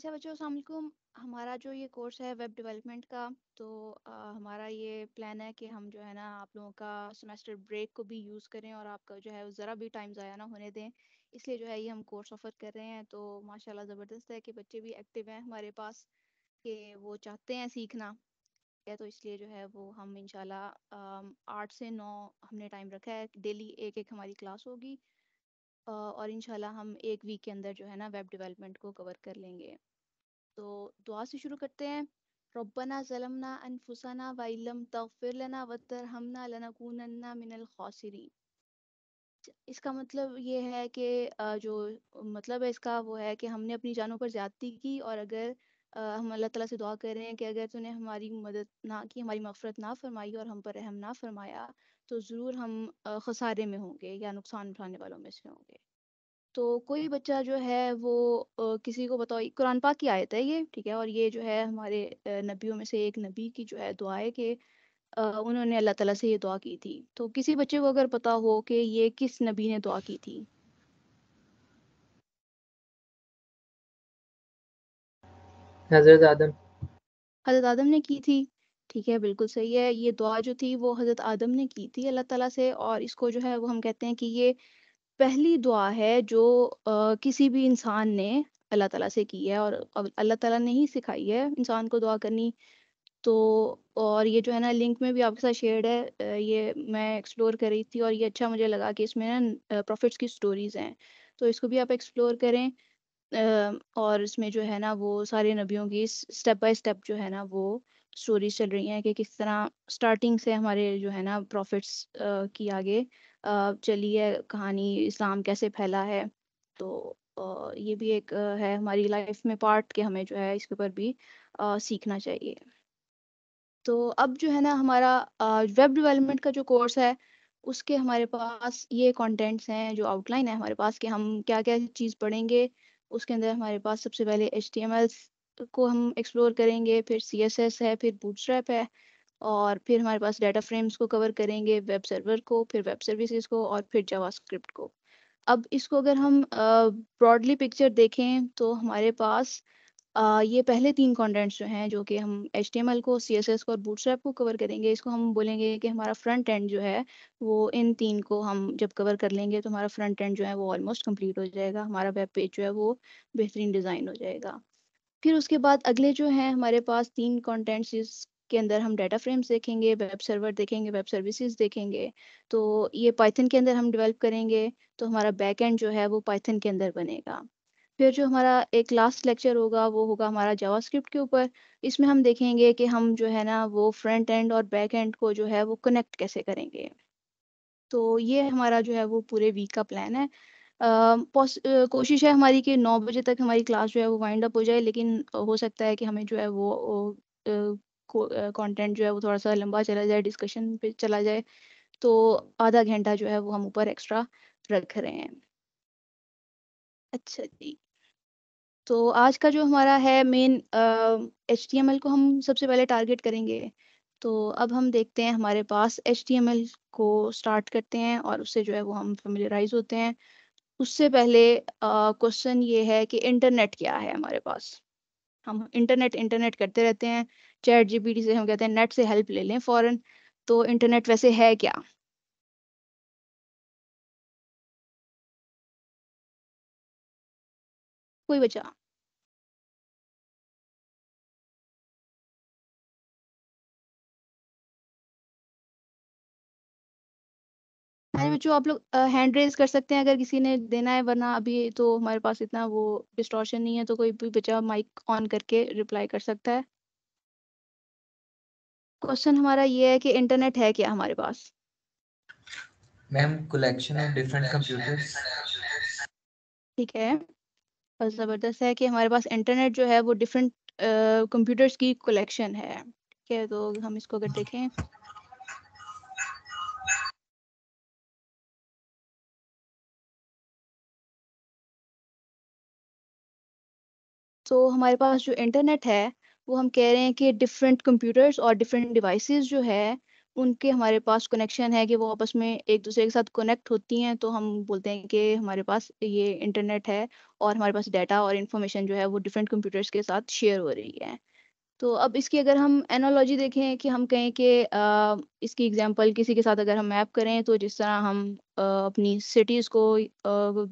अच्छा बच्चों असलकुम हमारा जो ये कोर्स है वेब डेवलपमेंट का तो आ, हमारा ये प्लान है कि हम जो है ना आप लोगों का सेमेस्टर ब्रेक को भी यूज़ करें और आपका जो है ज़रा भी टाइम ज़ाया ना होने दें इसलिए जो है ये हम कोर्स ऑफ़र कर रहे हैं तो माशाल्लाह ज़बरदस्त है कि बच्चे भी एक्टिव हैं हमारे पास कि वो चाहते हैं सीखना है तो इसलिए जो है वो हम इनशाला आठ से नौ हमने टाइम रखा है डेली एक एक हमारी क्लास होगी और इनशाला हम एक वीक के अंदर जो है ना वेब डेवलपमेंट को कवर कर लेंगे तो दुआ से शुरू करते हैं रब्बना जलमना अनफुसना वम तगफिर लना वतर हमना लनकूनन्ना मिनल खासरीन इसका मतलब ये है कि जो मतलब है इसका वो है कि हमने अपनी जानों पर ज्यादती की और अगर हम अल्लाह ताला से दुआ कर रहे हैं कि अगर तूने हमारी मदद ना की हमारी मफ़रत ना फरमाई और हम पर रहम ना फरमाया तो ज़रूर हम खसारे में होंगे या नुकसान उठाने वालों में से होंगे तो कोई बच्चा जो है वो किसी को बताओ कुरान पाक की आयत है ये ठीक है और ये जो है हमारे नबियों में से एक नबी की जो है दुआ है कि उन्होंने अल्लाह ताला से ये दुआ की थी तो किसी बच्चे को अगर पता हो कि ये किस नबी ने दुआ की थी हजरत आदम हज़रत आदम ने की थी ठीक है बिल्कुल सही है ये दुआ जो थी वो हज़रत आदम ने की थी अल्लाह ताला से और इसको जो है वो हम कहते हैं कि ये पहली दुआ है जो किसी भी इंसान ने अल्लाह ताला से की है और अल्लाह ताला ने ही सिखाई है इंसान को दुआ करनी तो और ये जो है ना लिंक में भी आपके साथ शेयर है ये मैं एक्सप्लोर कर रही थी और ये अच्छा मुझे लगा कि इसमें ना प्रॉफिट्स की स्टोरीज हैं तो इसको भी आप एक्सप्लोर करें और इसमें जो है ना वो सारे नबियों की स्टेप बाय स्टेप जो है ना वो स्टोरीज चल रही हैं कि किस तरह स्टार्टिंग से हमारे जो है ना प्रॉफिट्स की आगे चली है कहानी इस्लाम कैसे फैला है। तो ये भी एक है हमारी लाइफ में पार्ट के हमें जो है इसके ऊपर भी सीखना चाहिए। तो अब जो है ना हमारा वेब डेवलपमेंट का जो कोर्स है, उसके हमारे पास ये कंटेंट्स हैं जो आउटलाइन है हमारे पास कि हम क्या-क्या चीज़ पढ़ेंगे। उसके अंदर हमारे पास सबसे पहले एच को हम एक्सप्लोर करेंगे, फिर सी है, फिर बूट है। और फिर हमारे पास डाटा फ्रेम्स को कवर करेंगे वेब सर्वर को फिर वेब सर्विसेज को और फिर जावास्क्रिप्ट को अब इसको अगर हम ब्रॉडली uh, पिक्चर देखें तो हमारे पास ये पहले तीन कंटेंट्स जो हैं जो कि हम एच को सी को और बूट को कवर करेंगे इसको हम बोलेंगे कि हमारा फ्रंट एंड जो है वो इन तीन को हम जब कवर कर लेंगे तो हमारा फ्रंट एंड जो है वो ऑलमोस्ट कम्प्लीट हो जाएगा हमारा वेब पेज जो है वो बेहतरीन डिज़ाइन हो जाएगा फिर उसके बाद अगले जो हैं हमारे पास तीन कॉन्टेंट्स के अंदर हम डाटा फ्रेम्स देखेंगे वेब सर्वर देखेंगे वेब सर्विसेज देखेंगे तो ये पाइथन के अंदर हम डेवलप करेंगे तो हमारा बैक एंड जो है वो पाइथन के अंदर बनेगा फिर जो हमारा एक लास्ट लेक्चर होगा वो होगा हमारा जावास्क्रिप्ट के ऊपर इसमें हम देखेंगे कि हम जो है ना वो फ्रंट एंड और बैक एंड को जो है वो कनेक्ट कैसे करेंगे तो ये हमारा जो है वो पूरे वीक का प्लान है Uh, कोशिश है हमारी कि नौ बजे तक हमारी क्लास जो है वो वाइंड अप हो जाए लेकिन हो सकता है कि हमें जो है वो वो कंटेंट जो है वो थोड़ा सा लंबा चला जाए डिस्कशन पे चला जाए तो आधा घंटा जो है वो हम ऊपर एक्स्ट्रा रख रहे हैं अच्छा जी तो आज का जो हमारा है मेन एच को हम सबसे पहले टारगेट करेंगे तो अब हम देखते हैं हमारे पास एच को स्टार्ट करते हैं और उससे जो है वो हम फेमिलराइज होते हैं उससे पहले क्वेश्चन ये है कि इंटरनेट क्या है हमारे पास हम इंटरनेट इंटरनेट करते रहते हैं चैट जीपीटी से हम कहते हैं नेट से हेल्प ले लें फॉरन तो इंटरनेट वैसे है क्या कोई बचा बच्चों आप लोग हैंड रेज कर सकते हैं अगर किसी ने देना है वरना अभी तो हमारे पास इतना वो डिस्टॉर्शन नहीं है तो कोई भी बच्चा माइक ऑन करके रिप्लाई कर सकता है क्वेश्चन हमारा ये है कि इंटरनेट है क्या हमारे पास ma'am collection of different computers ठीक है और ज़बरदस्त है कि हमारे पास इंटरनेट जो है वो डिफरेंट कंप्यूटर्स की कलेक्शन है ठीक है तो हम इसको अगर देखें तो हमारे पास जो इंटरनेट है वो हम कह रहे हैं कि डिफरेंट कंप्यूटर्स और डिफरेंट डिवाइसेस जो है उनके हमारे पास कनेक्शन है कि वो आपस में एक दूसरे के साथ कनेक्ट होती हैं तो हम बोलते हैं कि हमारे पास ये इंटरनेट है और हमारे पास डाटा और इन्फॉर्मेशन जो है वो डिफरेंट कंप्यूटर्स के साथ शेयर हो रही है तो अब इसकी अगर हम एनोलॉजी देखें कि हम कहें कि इसकी एग्जांपल किसी के साथ अगर हम मैप करें तो जिस तरह हम आ, अपनी सिटीज़ को आ,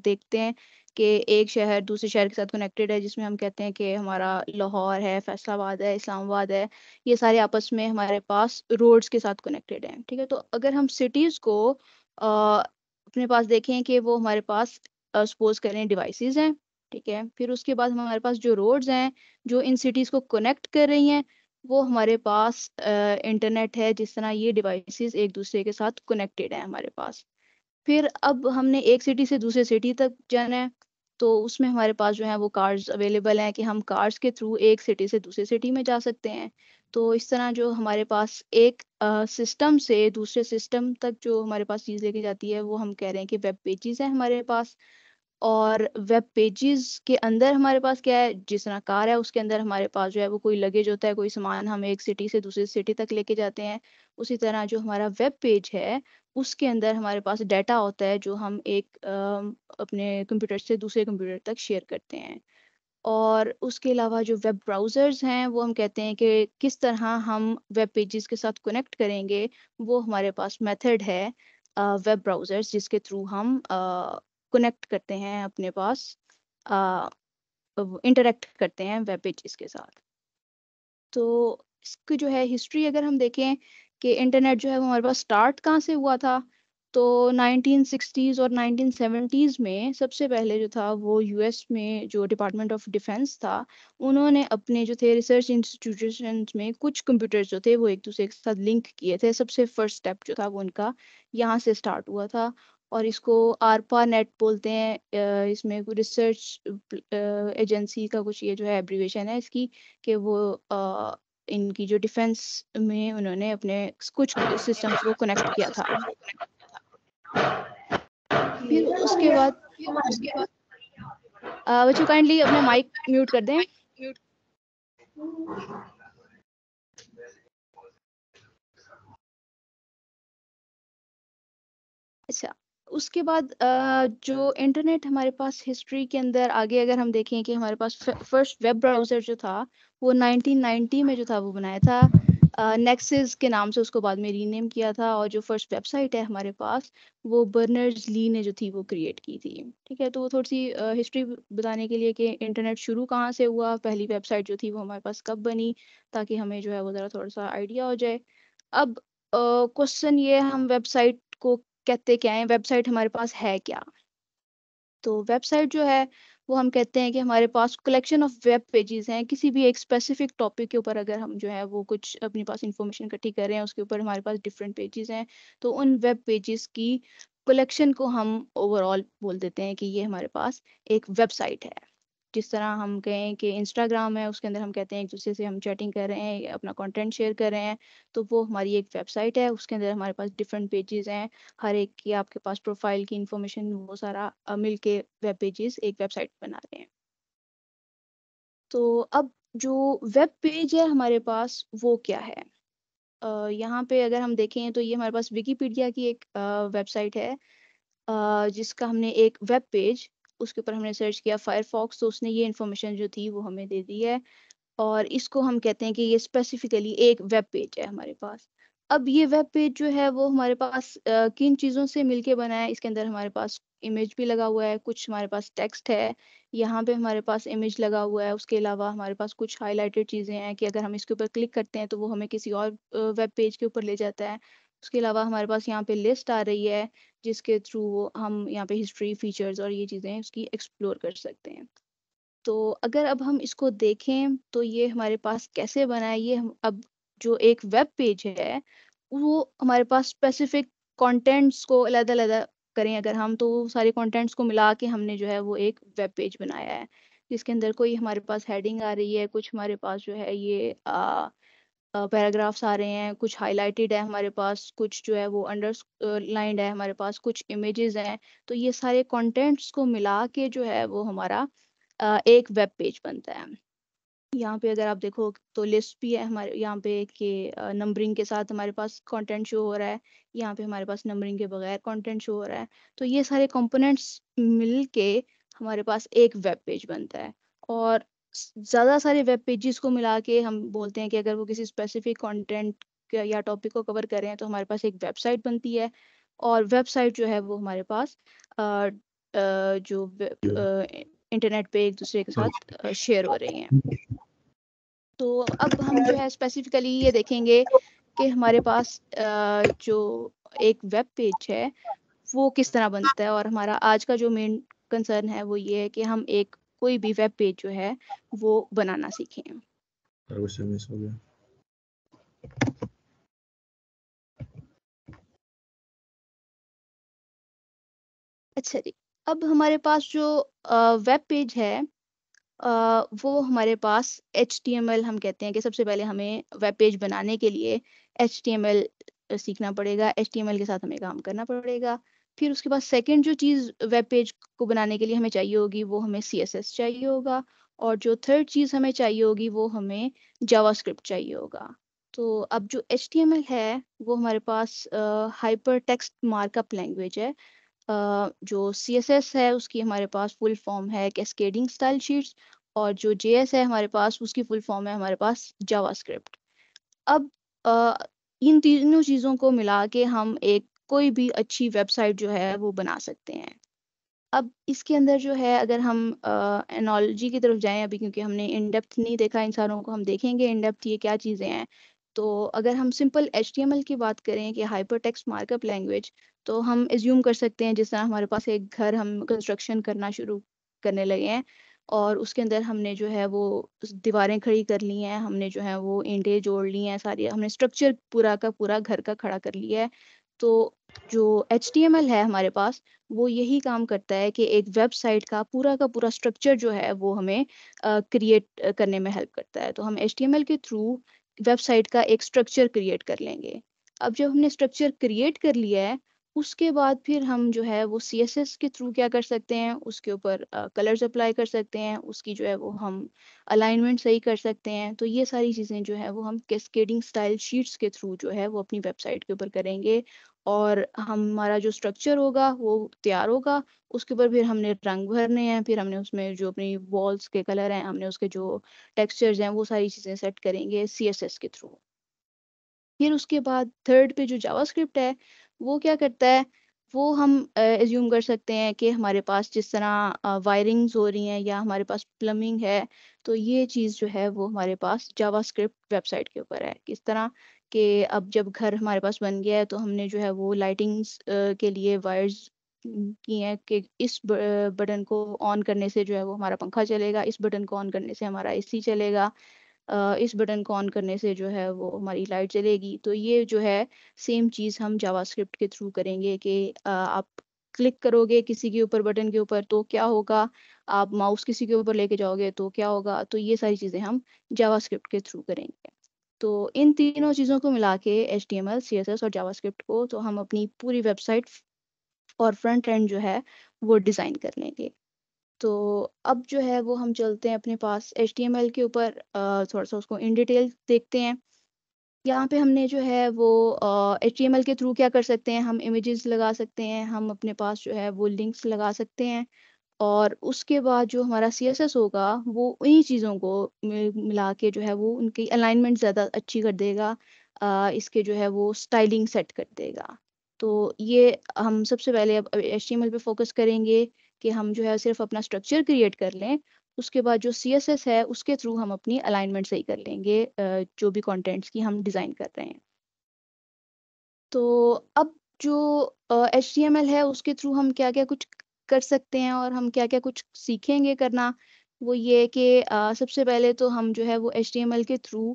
देखते हैं कि एक शहर दूसरे शहर के साथ कनेक्टेड है जिसमें हम कहते हैं कि हमारा लाहौर है फैसलाबाद है इस्लामाबाद है ये सारे आपस में हमारे पास रोड्स के साथ कनेक्टेड हैं ठीक है तो अगर हम सिटीज़ को आ, अपने पास देखें कि वो हमारे पास सपोज करें डिवाइस हैं ठीक है फिर उसके बाद हमारे पास जो रोड्स हैं जो इन सिटीज़ को कनेक्ट कर रही हैं वो हमारे पास इंटरनेट है जिस तरह ये डिवाइस एक दूसरे के साथ कनेक्टेड हैं हमारे पास फिर अब हमने एक सिटी से दूसरे सिटी तक जाना है तो उसमें हमारे पास जो है वो कार्ड अवेलेबल हैं कि हम कार्ड के थ्रू एक सिटी से दूसरे सिटी में जा सकते हैं तो इस तरह जो हमारे पास एक सिस्टम से दूसरे सिस्टम तक जो हमारे पास चीज़ लेके जाती है वो हम कह रहे हैं कि वेब पेजेस हैं हमारे पास और वेब पेजेस के अंदर हमारे पास क्या है जिस तरह कार है उसके अंदर हमारे पास जो है वो कोई लगेज होता है कोई सामान हम एक सिटी से दूसरी सिटी तक लेके जाते हैं उसी तरह जो हमारा वेब पेज है उसके अंदर हमारे पास डाटा होता है जो हम एक आ, अपने कंप्यूटर से दूसरे कंप्यूटर तक शेयर करते हैं और उसके अलावा जो वेब ब्राउज़र्स हैं वो हम कहते हैं कि किस तरह हम वेब पेजेस के साथ कनेक्ट करेंगे वो हमारे पास मेथड है वेब ब्राउज़र्स जिसके थ्रू हम कनेक्ट करते हैं अपने पास इंटरेक्ट करते हैं वेब पेजेस के साथ तो इसकी जो है हिस्ट्री अगर हम देखें कि इंटरनेट जो है वो हमारे पास स्टार्ट कहाँ से हुआ था तो 1960s और 1970s में सबसे पहले जो था वो यूएस में जो डिपार्टमेंट ऑफ डिफेंस था उन्होंने अपने जो थे रिसर्च इंस्टीट्यूशन में कुछ कंप्यूटर्स जो थे वो एक दूसरे के साथ लिंक किए थे सबसे फर्स्ट स्टेप जो था वो उनका यहाँ से स्टार्ट हुआ था और इसको आरपा नेट बोलते हैं इसमें रिसर्च एजेंसी का कुछ ये जो है एब्रीवेशन है इसकी कि वो इनकी जो डिफेंस में उन्होंने अपने कुछ सिस्टम को कनेक्ट किया था फिर उसके बाद बच्चों काइंडली अपना माइक म्यूट कर दें उसके बाद जो इंटरनेट हमारे पास हिस्ट्री के अंदर आगे अगर हम देखें कि हमारे पास फर्स्ट वेब ब्राउज़र जो था वो 1990 में जो था वो बनाया था नेक्सिस के नाम से उसको बाद में रीनेम किया था और जो फर्स्ट वेबसाइट है हमारे पास वो बर्नर्स ली ने जो थी वो क्रिएट की थी ठीक है तो वो थोड़ी सी हिस्ट्री बताने के लिए कि इंटरनेट शुरू कहाँ से हुआ पहली वेबसाइट जो थी वो हमारे पास कब बनी ताकि हमें जो है वो ज़रा थोड़ा सा आइडिया हो जाए अब क्वेश्चन ये हम वेबसाइट को कहते क्या है वेबसाइट हमारे पास है क्या तो वेबसाइट जो है वो हम कहते हैं कि हमारे पास कलेक्शन ऑफ वेब पेजेस हैं किसी भी एक स्पेसिफिक टॉपिक के ऊपर अगर हम जो है वो कुछ अपने पास इंफॉर्मेशन इकट्ठी कर रहे हैं उसके ऊपर हमारे पास डिफरेंट पेजेस हैं तो उन वेब पेजेस की कलेक्शन को हम ओवरऑल बोल देते हैं कि ये हमारे पास एक वेबसाइट है जिस तरह हम कहें कि इंस्टाग्राम है उसके अंदर हम कहते हैं एक दूसरे से हम चैटिंग कर रहे हैं अपना कंटेंट शेयर कर रहे हैं तो वो हमारी एक वेबसाइट है उसके अंदर हमारे पास डिफरेंट पेजेस हैं हर एक की आपके पास प्रोफाइल की इंफॉर्मेशन वो सारा मिल के वेब पेजेस एक वेबसाइट बना रहे हैं तो अब जो वेब पेज है हमारे पास वो क्या है यहाँ पे अगर हम देखें तो ये हमारे पास विकीपीडिया की एक वेबसाइट है जिसका हमने एक वेब पेज उसके ऊपर हमने सर्च किया फायरफॉक्स तो उसने ये इन्फॉर्मेशन जो थी वो हमें दे दी है और इसको हम कहते हैं कि ये स्पेसिफिकली एक वेब पेज है हमारे पास अब ये वेब पेज जो है वो हमारे पास आ, किन चीज़ों से मिलके बना है इसके अंदर हमारे पास इमेज भी लगा हुआ है कुछ हमारे पास टेक्स्ट है यहाँ पे हमारे पास इमेज लगा हुआ है उसके अलावा हमारे पास कुछ हाईलाइटेड चीज़ें हैं कि अगर हम इसके ऊपर क्लिक करते हैं तो वो हमें किसी और वेब पेज के ऊपर ले जाता है उसके अलावा हमारे पास यहाँ पे लिस्ट आ रही है जिसके थ्रू वो हम यहाँ पे हिस्ट्री फीचर्स और ये चीज़ें उसकी एक्सप्लोर कर सकते हैं तो अगर अब हम इसको देखें तो ये हमारे पास कैसे बना है ये हम अब जो एक वेब पेज है वो हमारे पास स्पेसिफिक कंटेंट्स को अलग अलग करें अगर हम तो सारे कंटेंट्स को मिला के हमने जो है वो एक वेब पेज बनाया है जिसके अंदर कोई हमारे पास हेडिंग आ रही है कुछ हमारे पास जो है ये पैराग्राफ्स आ रहे हैं कुछ हाईलाइटेड है हमारे पास कुछ जो है वो अंडरलाइंड है हमारे पास कुछ इमेजेस हैं तो ये सारे कंटेंट्स को मिला के जो है वो हमारा एक वेब पेज बनता है यहाँ पे अगर आप देखो तो लिस्ट भी है हमारे यहाँ पे कि नंबरिंग के साथ हमारे पास कंटेंट शो हो रहा है यहाँ पे हमारे पास नंबरिंग के बगैर कंटेंट शो हो रहा है तो ये सारे कंपोनेंट्स मिल के हमारे पास एक वेब पेज बनता है और ज़्यादा सारे वेब पेजेस को मिला के हम बोलते हैं कि अगर वो किसी स्पेसिफिक कंटेंट या टॉपिक को कवर कर रहे हैं तो हमारे पास एक वेबसाइट बनती है और वेबसाइट जो है वो हमारे पास आ, जो इंटरनेट पे एक दूसरे के साथ शेयर हो रही हैं तो अब हम जो है स्पेसिफिकली ये देखेंगे कि हमारे पास जो एक वेब पेज है वो किस तरह बनता है और हमारा आज का जो मेन कंसर्न है वो ये है कि हम एक कोई भी वेब पेज जो है वो बनाना सीखें अच्छा जी अब हमारे पास जो वेब पेज है आ, वो हमारे पास एच हम कहते हैं कि सबसे पहले हमें वेब पेज बनाने के लिए एच सीखना पड़ेगा एच के साथ हमें काम करना पड़ेगा फिर उसके बाद सेकेंड जो चीज़ वेब पेज को बनाने के लिए हमें चाहिए होगी वो हमें सी चाहिए होगा और जो थर्ड चीज़ हमें चाहिए होगी वो हमें जावास्क्रिप्ट चाहिए होगा तो अब जो एच है वो हमारे पास हाइपर टेक्स्ट मार्कअप लैंग्वेज है Uh, जो सी एस एस है उसकी हमारे पास फुल फॉर्म है कैस्केडिंग स्टाइल शीट्स और जो जे एस है हमारे पास उसकी फुल फॉर्म है हमारे पास जावा अब uh, इन तीनों चीज़ों को मिला के हम एक कोई भी अच्छी वेबसाइट जो है वो बना सकते हैं अब इसके अंदर जो है अगर हम एनोलॉजी की तरफ जाएं अभी क्योंकि हमने इन डेप्थ नहीं देखा इंसानों को हम देखेंगे इन डेप्थ ये क्या चीज़ें हैं तो अगर हम सिंपल एच की बात करें कि हाइपर टेक्स्ट मार्कअप लैंग्वेज तो हम एज्यूम कर सकते हैं जिस तरह हमारे पास एक घर हम कंस्ट्रक्शन करना शुरू करने लगे हैं और उसके अंदर हमने जो है वो दीवारें खड़ी कर ली हैं हमने जो है वो ईंटें जोड़ ली हैं सारी हमने स्ट्रक्चर पूरा का पूरा घर का खड़ा कर लिया है तो जो एच है हमारे पास वो यही काम करता है कि एक वेबसाइट का पूरा का पूरा स्ट्रक्चर जो है वो हमें क्रिएट uh, करने में हेल्प करता है तो हम एच के थ्रू वेबसाइट का एक स्ट्रक्चर क्रिएट कर लेंगे अब जब हमने स्ट्रक्चर क्रिएट कर लिया है उसके बाद फिर हम जो है वो सी के थ्रू क्या कर सकते हैं उसके ऊपर कलर्स अप्लाई कर सकते हैं उसकी जो है वो हम अलाइनमेंट सही कर सकते हैं तो ये सारी चीज़ें जो है वो हम कैस्केडिंग स्टाइल शीट्स के थ्रू जो है वो अपनी वेबसाइट के ऊपर करेंगे और हमारा जो स्ट्रक्चर होगा वो तैयार होगा उसके ऊपर फिर हमने रंग भरने हैं फिर हमने उसमें जो अपनी वॉल्स के कलर हैं हमने उसके जो टेक्सचर्स हैं वो सारी चीज़ें सेट करेंगे सी के थ्रू फिर उसके बाद थर्ड पे जो जावास्क्रिप्ट है वो क्या करता है वो हम एज्यूम कर सकते हैं कि हमारे पास जिस तरह वायरिंग्स हो रही हैं या हमारे पास प्लम्बिंग है तो ये चीज़ जो है वो हमारे पास जावास्क्रिप्ट वेबसाइट के ऊपर है किस तरह कि अब जब घर हमारे पास बन गया है तो हमने जो है वो लाइटिंग्स के लिए वायर्स की हैं कि इस बटन को ऑन करने से जो है वो हमारा पंखा चलेगा इस बटन को ऑन करने से हमारा एसी चलेगा इस बटन को ऑन करने से जो है वो हमारी लाइट चलेगी तो ये जो है सेम चीज़ हम जावास्क्रिप्ट के थ्रू करेंगे कि आप क्लिक करोगे किसी के ऊपर बटन के ऊपर तो क्या होगा आप माउस किसी के ऊपर लेके जाओगे तो क्या होगा तो ये सारी चीज़ें हम जावास्क्रिप्ट के थ्रू करेंगे तो इन तीनों चीज़ों को मिला के H D M L C S S और जावास्क्रिप्ट को तो हम अपनी पूरी वेबसाइट और फ्रंट एंड जो है वो डिज़ाइन कर लेंगे तो अब जो है वो हम चलते हैं अपने पास एच डी एम एल के ऊपर थोड़ा सा उसको इन डिटेल देखते हैं यहाँ पे हमने जो है वो एच डी एम एल के थ्रू क्या कर सकते हैं हम इमेजेस लगा सकते हैं हम अपने पास जो है वो लिंक्स लगा सकते हैं और उसके बाद जो हमारा एस होगा वो उन्हीं चीज़ों को मिला के जो है वो उनकी अलाइनमेंट ज़्यादा अच्छी कर देगा आ, इसके जो है वो स्टाइलिंग सेट कर देगा तो ये हम सबसे पहले अब एच पे फोकस करेंगे कि हम जो है सिर्फ अपना स्ट्रक्चर क्रिएट कर लें उसके बाद जो सी है उसके थ्रू हम अपनी अलाइनमेंट सही कर लेंगे जो भी कॉन्टेंट्स की हम डिज़ाइन कर रहे हैं तो अब जो एच uh, है उसके थ्रू हम क्या क्या कुछ कर सकते हैं और हम क्या क्या कुछ सीखेंगे करना वो ये कि सबसे पहले तो हम जो है वो एच के थ्रू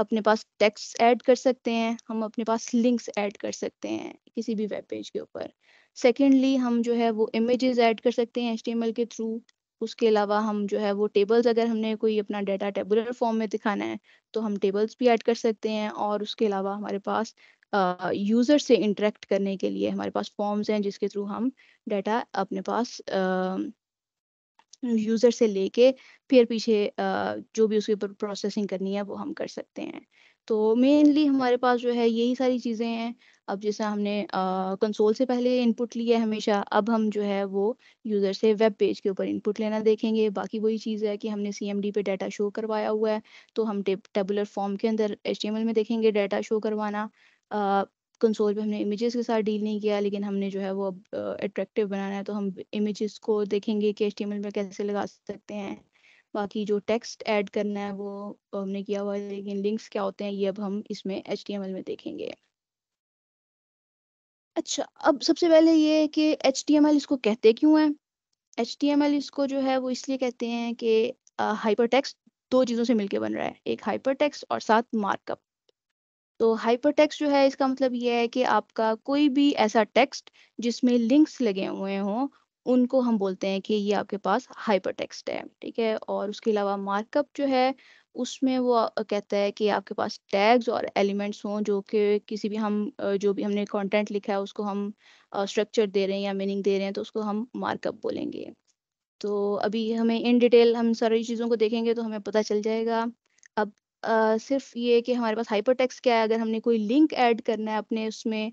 अपने पास टेक्स्ट ऐड कर सकते हैं हम अपने पास लिंक्स ऐड कर सकते हैं किसी भी वेब पेज के ऊपर सेकेंडली हम जो है वो इमेजेस ऐड कर सकते हैं एच के थ्रू उसके अलावा हम जो है वो टेबल्स अगर हमने कोई अपना डाटा टेबुलर फॉर्म में दिखाना है तो हम टेबल्स भी ऐड कर सकते हैं और उसके अलावा हमारे पास यूज़र से इंटरेक्ट करने के लिए हमारे पास फॉर्म्स हैं जिसके थ्रू हम डाटा अपने पास यूज़र से लेके फिर पीछे जो भी उसके ऊपर प्रोसेसिंग करनी है वो हम कर सकते हैं तो मेनली हमारे पास जो है यही सारी चीज़ें हैं अब जैसे हमने कंसोल से पहले इनपुट लिया है हमेशा अब हम जो है वो यूज़र से वेब पेज के ऊपर इनपुट लेना देखेंगे बाकी वही चीज़ है कि हमने सी पे डाटा शो करवाया हुआ है तो हम टेबुलर फॉर्म के अंदर एच में देखेंगे डाटा शो करवाना कंसोल पे हमने इमेजेस के साथ डील नहीं किया लेकिन हमने जो है वो अब अट्रैक्टिव बनाना है तो हम इमेजेस को देखेंगे कि एच में कैसे लगा सकते हैं बाकी जो टेक्स्ट ऐड करना है वो हमने किया हुआ है लेकिन लिंक्स क्या होते हैं ये अब हम इसमें एच में देखेंगे अच्छा अब सबसे पहले ये है कि एच इसको कहते क्यों हैं एच इसको जो है वो इसलिए कहते हैं कि हाइपर टेक्स्ट दो चीज़ों से मिलके बन रहा है एक हाइपर टेक्स्ट और साथ मार्कअप तो हाइपर टेक्स्ट जो है इसका मतलब ये है कि आपका कोई भी ऐसा टेक्स्ट जिसमें लिंक्स लगे हुए हों उनको हम बोलते हैं कि ये आपके पास हाइपर टेक्स्ट है ठीक है और उसके अलावा मार्कअप जो है उसमें वो कहता है कि आपके पास टैग्स और एलिमेंट्स हों जो कि किसी भी हम जो भी हमने कंटेंट लिखा है उसको हम स्ट्रक्चर दे रहे हैं या मीनिंग दे रहे हैं तो उसको हम मार्कअप बोलेंगे तो अभी हमें इन डिटेल हम सारी चीज़ों को देखेंगे तो हमें पता चल जाएगा अब सिर्फ ये कि हमारे पास हाइपर टेक्स क्या है, अगर हमने कोई लिंक ऐड करना है अपने उसमें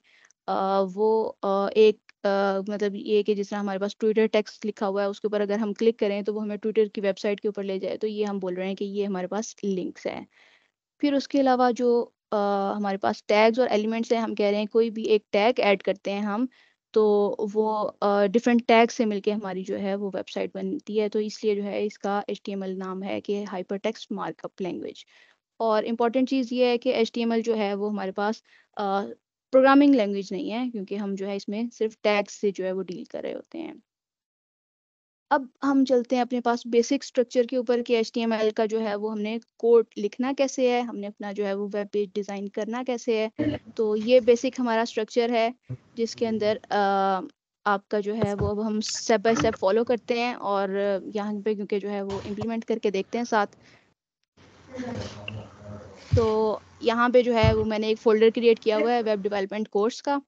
आ, वो आ, एक अ, मतलब ये कि जिस तरह हमारे पास ट्विटर टेक्स्ट लिखा हुआ है उसके ऊपर अगर हम क्लिक करें तो वो हमें ट्विटर की वेबसाइट के ऊपर ले जाए तो ये हम बोल रहे हैं कि ये हमारे पास लिंक्स हैं। फिर उसके अलावा जो अ, हमारे पास टैग्स और एलिमेंट्स हैं हम कह रहे हैं कोई भी एक टैग ऐड करते हैं हम तो वो अ, डिफरेंट टैग से मिलके हमारी जो है वो वेबसाइट बनती है तो इसलिए जो है इसका एच नाम है कि हाइपर हाइपरटेक्स्ट मार्कअप लैंग्वेज। और इम्पॉर्टेंट चीज़ ये है कि एच जो है वो हमारे पास प्रोग्रामिंग लैंग्वेज नहीं है क्योंकि हम जो है इसमें सिर्फ टैग्स से जो है वो डील कर रहे होते हैं अब हम चलते हैं अपने पास बेसिक स्ट्रक्चर के ऊपर कि एच का जो है वो हमने कोड लिखना कैसे है हमने अपना जो है वो वेब पेज डिज़ाइन करना कैसे है तो ये बेसिक हमारा स्ट्रक्चर है जिसके अंदर आ, आपका जो है वो अब हम स्टेप बाय स्टेप फॉलो करते हैं और यहाँ पे क्योंकि जो है वो इम्प्लीमेंट करके देखते हैं साथ तो यहाँ पे जो है वो मैंने एक फोल्डर क्रिएट किया हुआ है वेब डेवलपमेंट कोर्स का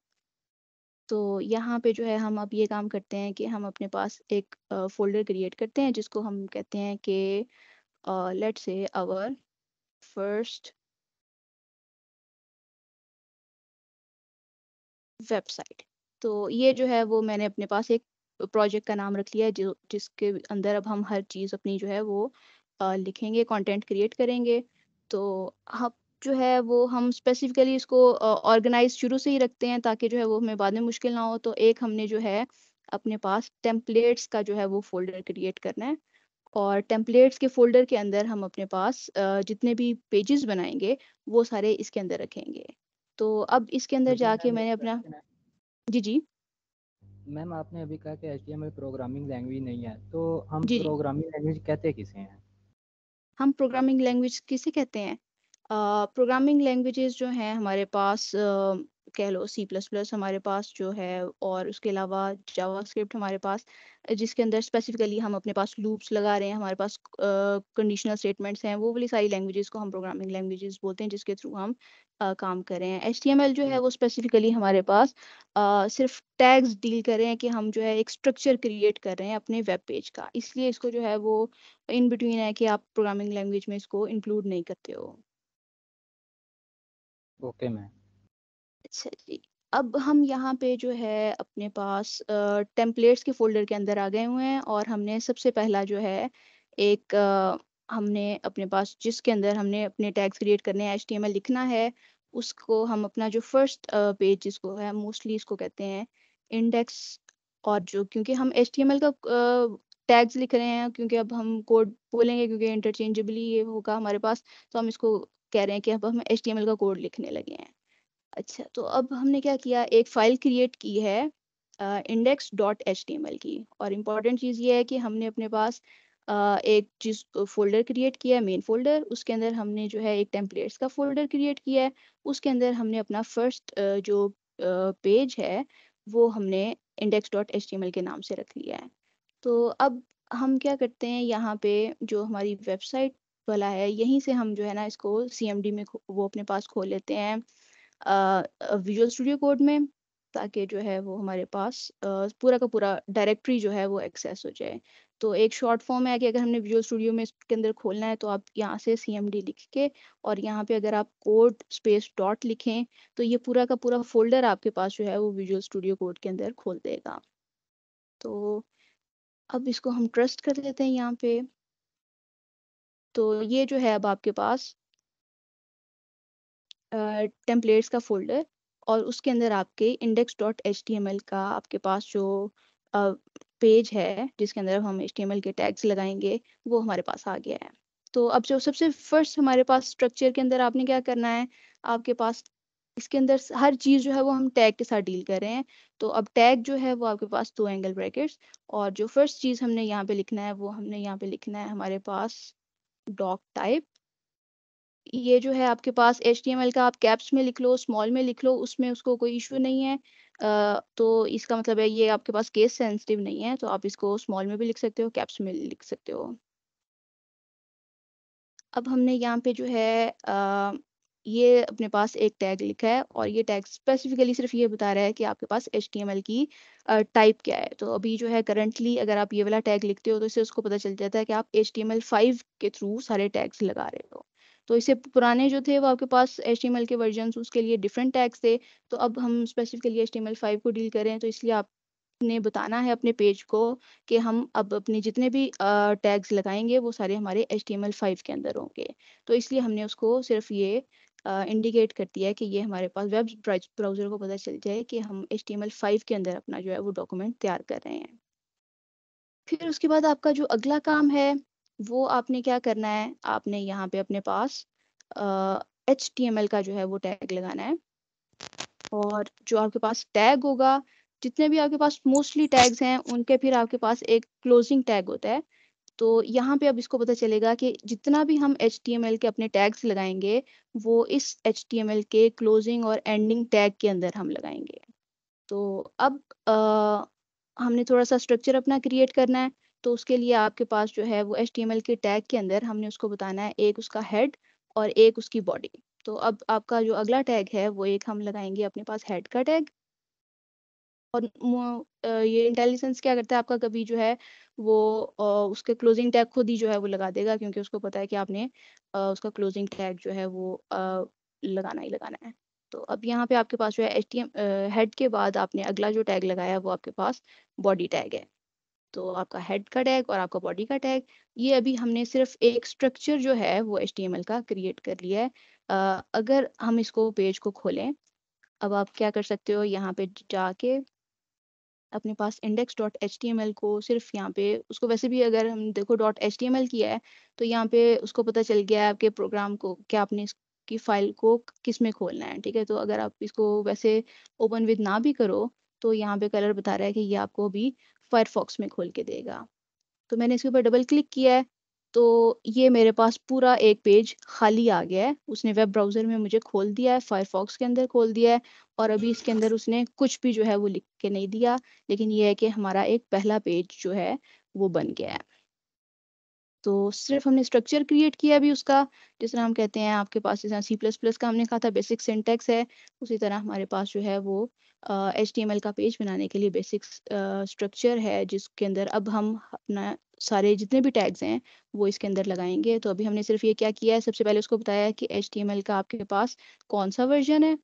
तो यहाँ पे जो है हम अब ये काम करते हैं कि हम अपने पास एक फोल्डर क्रिएट करते हैं जिसको हम कहते हैं कि लेट से आवर फर्स्ट वेबसाइट तो ये जो है वो मैंने अपने पास एक प्रोजेक्ट का नाम रख लिया है जो जिसके अंदर अब हम हर चीज़ अपनी जो है वो लिखेंगे कंटेंट क्रिएट करेंगे तो आप जो है वो हम स्पेसिफिकली इसको ऑर्गेनाइज शुरू से ही रखते हैं ताकि जो है वो हमें बाद में मुश्किल ना हो तो एक हमने जो है अपने पास टेम्पलेट्स का जो है वो फोल्डर क्रिएट करना है और टेम्पलेट्स के फोल्डर के अंदर हम अपने पास जितने भी पेजेस बनाएंगे वो सारे इसके अंदर रखेंगे तो अब इसके अंदर जाके मैंने अपना जी जी मैम आपने अभी कहा कि एच प्रोग्रामिंग लैंग्वेज नहीं है तो हम प्रोग्रामिंग लैंग्वेज कहते किसे हैं हम प्रोग्रामिंग लैंग्वेज किसे कहते हैं प्रोग्रामिंग uh, लैंग्वेजेस जो हैं हमारे पास uh, कह लो सी प्लस प्लस हमारे पास जो है और उसके अलावा जावास्क्रिप्ट हमारे पास जिसके अंदर स्पेसिफिकली हम अपने पास लूप्स लगा रहे हैं हमारे पास कंडीशनल uh, स्टेटमेंट्स हैं वो वाली सारी लैंग्वेजेस को हम प्रोग्रामिंग लैंग्वेजेस बोलते हैं जिसके थ्रू हम आ, काम कर रहे हैं एच जो है वो स्पेसिफिकली हमारे पास आ, सिर्फ टैग्स डील कर रहे हैं कि हम जो है एक स्ट्रक्चर क्रिएट कर रहे हैं अपने वेब पेज का इसलिए इसको जो है वो इन बिटवीन है कि आप प्रोग्रामिंग लैंग्वेज में इसको इंक्लूड नहीं करते हो ओके मैम अच्छा जी अब हम यहाँ पे जो है अपने पास टेम्पलेट्स के फोल्डर के अंदर आ गए हुए हैं और हमने सबसे पहला जो है एक हमने अपने पास जिसके अंदर हमने अपने टैग्स क्रिएट करने हैं एच लिखना है उसको हम अपना जो फर्स्ट पेज जिसको है मोस्टली इसको कहते हैं इंडेक्स और जो क्योंकि हम एच का टैग्स लिख रहे हैं क्योंकि अब हम कोड बोलेंगे क्योंकि इंटरचेंजेबली ये होगा हमारे पास तो हम इसको कह रहे हैं कि अब हम एच का कोड लिखने लगे हैं अच्छा तो अब हमने क्या किया एक फाइल क्रिएट की है इंडेक्स डॉट एच की और इम्पोर्टेंट चीज़ ये है कि हमने अपने पास एक जिस फोल्डर क्रिएट किया है मेन फोल्डर उसके अंदर हमने जो है एक टेम्पलेट्स का फोल्डर क्रिएट किया है उसके अंदर हमने अपना फर्स्ट जो पेज है वो हमने इंडेक्स डॉट एच के नाम से रख लिया है तो अब हम क्या करते हैं यहाँ पे जो हमारी वेबसाइट वाला है यहीं से हम जो है ना इसको सी में वो अपने पास खोल लेते हैं विजुअल स्टूडियो कोड में ताकि जो है वो हमारे पास पूरा का पूरा डायरेक्टरी जो है वो एक्सेस हो जाए तो एक शॉर्ट फॉर्म है कि अगर हमने विजुअल स्टूडियो में इसके अंदर खोलना है तो आप यहाँ से सी लिख के और यहाँ पे अगर आप कोड स्पेस डॉट लिखें तो ये पूरा का पूरा फोल्डर आपके पास जो है वो विजुअल स्टूडियो कोड के अंदर खोल देगा तो अब इसको हम ट्रस्ट कर लेते हैं यहाँ पे तो ये जो है अब आपके पास टेम्पलेट्स का फोल्डर और उसके अंदर आपके index dot H T M L का आपके पास जो पेज है जिसके अंदर हम एच के टैग्स लगाएंगे वो हमारे पास आ गया है तो अब जो सबसे फर्स्ट हमारे पास स्ट्रक्चर के अंदर आपने क्या करना है आपके पास इसके अंदर हर चीज़ जो है वो हम टैग के साथ डील कर रहे हैं तो अब टैग जो है वो आपके पास दो एंगल ब्रैकेट्स और जो फर्स्ट चीज़ हमने यहाँ पे लिखना है वो हमने यहाँ पे लिखना है हमारे पास डॉक टाइप ये जो है आपके पास एच का आप कैप्स में लिख लो स्मॉल में लिख लो उसमें उसको कोई इशू नहीं है तो इसका मतलब है ये आपके पास केस सेंसिटिव नहीं है तो आप इसको स्मॉल में भी लिख सकते हो कैप्स में लिख सकते हो। अब हमने यहाँ पे जो है आ, ये अपने पास एक टैग लिखा है और ये टैग स्पेसिफिकली सिर्फ ये बता रहा है कि आपके पास एच की टाइप क्या है। तो अभी जो है करंटली अगर आप ये वाला टैग लिखते हो तो इससे उसको पता चल जाता है कि आप एच फाइव के थ्रू सारे टैग्स लगा रहे हो। तो इसे पुराने जो थे वो आपके पास एच के वर्जन उसके लिए डिफरेंट टैग्स थे तो अब हम स्पेसिफिकली एच टी को डील करें तो इसलिए आप ने बताना है अपने पेज को कि हम अब अपने जितने भी टैग्स लगाएंगे वो सारे हमारे एच टी के अंदर होंगे तो इसलिए हमने उसको सिर्फ ये इंडिकेट करती है कि ये हमारे पास वेब ब्राउज़र को पता चल जाए कि हम एच के अंदर अपना जो है वो डॉक्यूमेंट तैयार कर रहे हैं फिर उसके बाद आपका जो अगला काम है वो आपने क्या करना है आपने यहाँ पे अपने पास एच टी एम एल का जो है वो टैग लगाना है और जो आपके पास टैग होगा जितने भी आपके पास मोस्टली टैग्स हैं उनके फिर आपके पास एक क्लोजिंग टैग होता है तो यहाँ पे अब इसको पता चलेगा कि जितना भी हम एच के अपने टैग्स लगाएंगे वो इस एच के क्लोजिंग और एंडिंग टैग के अंदर हम लगाएंगे तो अब आ, हमने थोड़ा सा स्ट्रक्चर अपना क्रिएट करना है तो उसके लिए आपके पास जो है वो एच के टैग के अंदर हमने उसको बताना है एक उसका हेड और एक उसकी बॉडी तो अब आपका जो अगला टैग है वो एक हम लगाएंगे अपने पास हेड का टैग और ये इंटेलिजेंस क्या करता है आपका कभी जो है वो उसके क्लोजिंग टैग खुद ही जो है वो लगा देगा क्योंकि उसको पता है कि आपने उसका क्लोजिंग टैग जो है वो लगाना ही लगाना है तो अब यहाँ पे आपके पास जो है एच हेड के बाद आपने अगला जो टैग लगाया वो आपके पास बॉडी टैग है तो आपका हेड का टैग और आपका बॉडी का टैग ये अभी हमने सिर्फ एक स्ट्रक्चर जो है वो एच का क्रिएट कर लिया है uh, अगर हम इसको पेज को खोलें अब आप क्या कर सकते हो यहाँ पे जाके अपने पास index dot H T M L को सिर्फ यहाँ पे उसको वैसे भी अगर हम देखो dot H T M L किया है तो यहाँ पे उसको पता चल गया है आपके प्रोग्राम को क्या आपने इसकी फाइल को किस में खोलना है ठीक है तो अगर आप इसको वैसे ओपन विद ना भी करो तो यहाँ पे कलर बता रहा है कि ये आपको अभी फायरफॉक्स में खोल के देगा तो मैंने इसके ऊपर डबल क्लिक किया है तो ये मेरे पास पूरा एक पेज खाली आ गया है उसने वेब ब्राउज़र में मुझे खोल दिया है फायरफॉक्स के अंदर खोल दिया है और अभी इसके अंदर उसने कुछ भी जो है वो लिख के नहीं दिया लेकिन ये है कि हमारा एक पहला पेज जो है वो बन गया है तो सिर्फ हमने स्ट्रक्चर क्रिएट किया अभी उसका जिस तरह हम कहते हैं आपके पास जिस तरह सी प्लस प्लस का हमने कहा था बेसिक सिंटेक्स है उसी तरह हमारे पास जो है वो एच uh, का पेज बनाने के लिए बेसिक स्ट्रक्चर uh, है जिसके अंदर अब हम अपना सारे जितने भी टैग्स हैं वो इसके अंदर लगाएंगे तो अभी हमने सिर्फ ये क्या किया है सबसे पहले उसको बताया कि एच का आपके पास कौन सा वर्जन है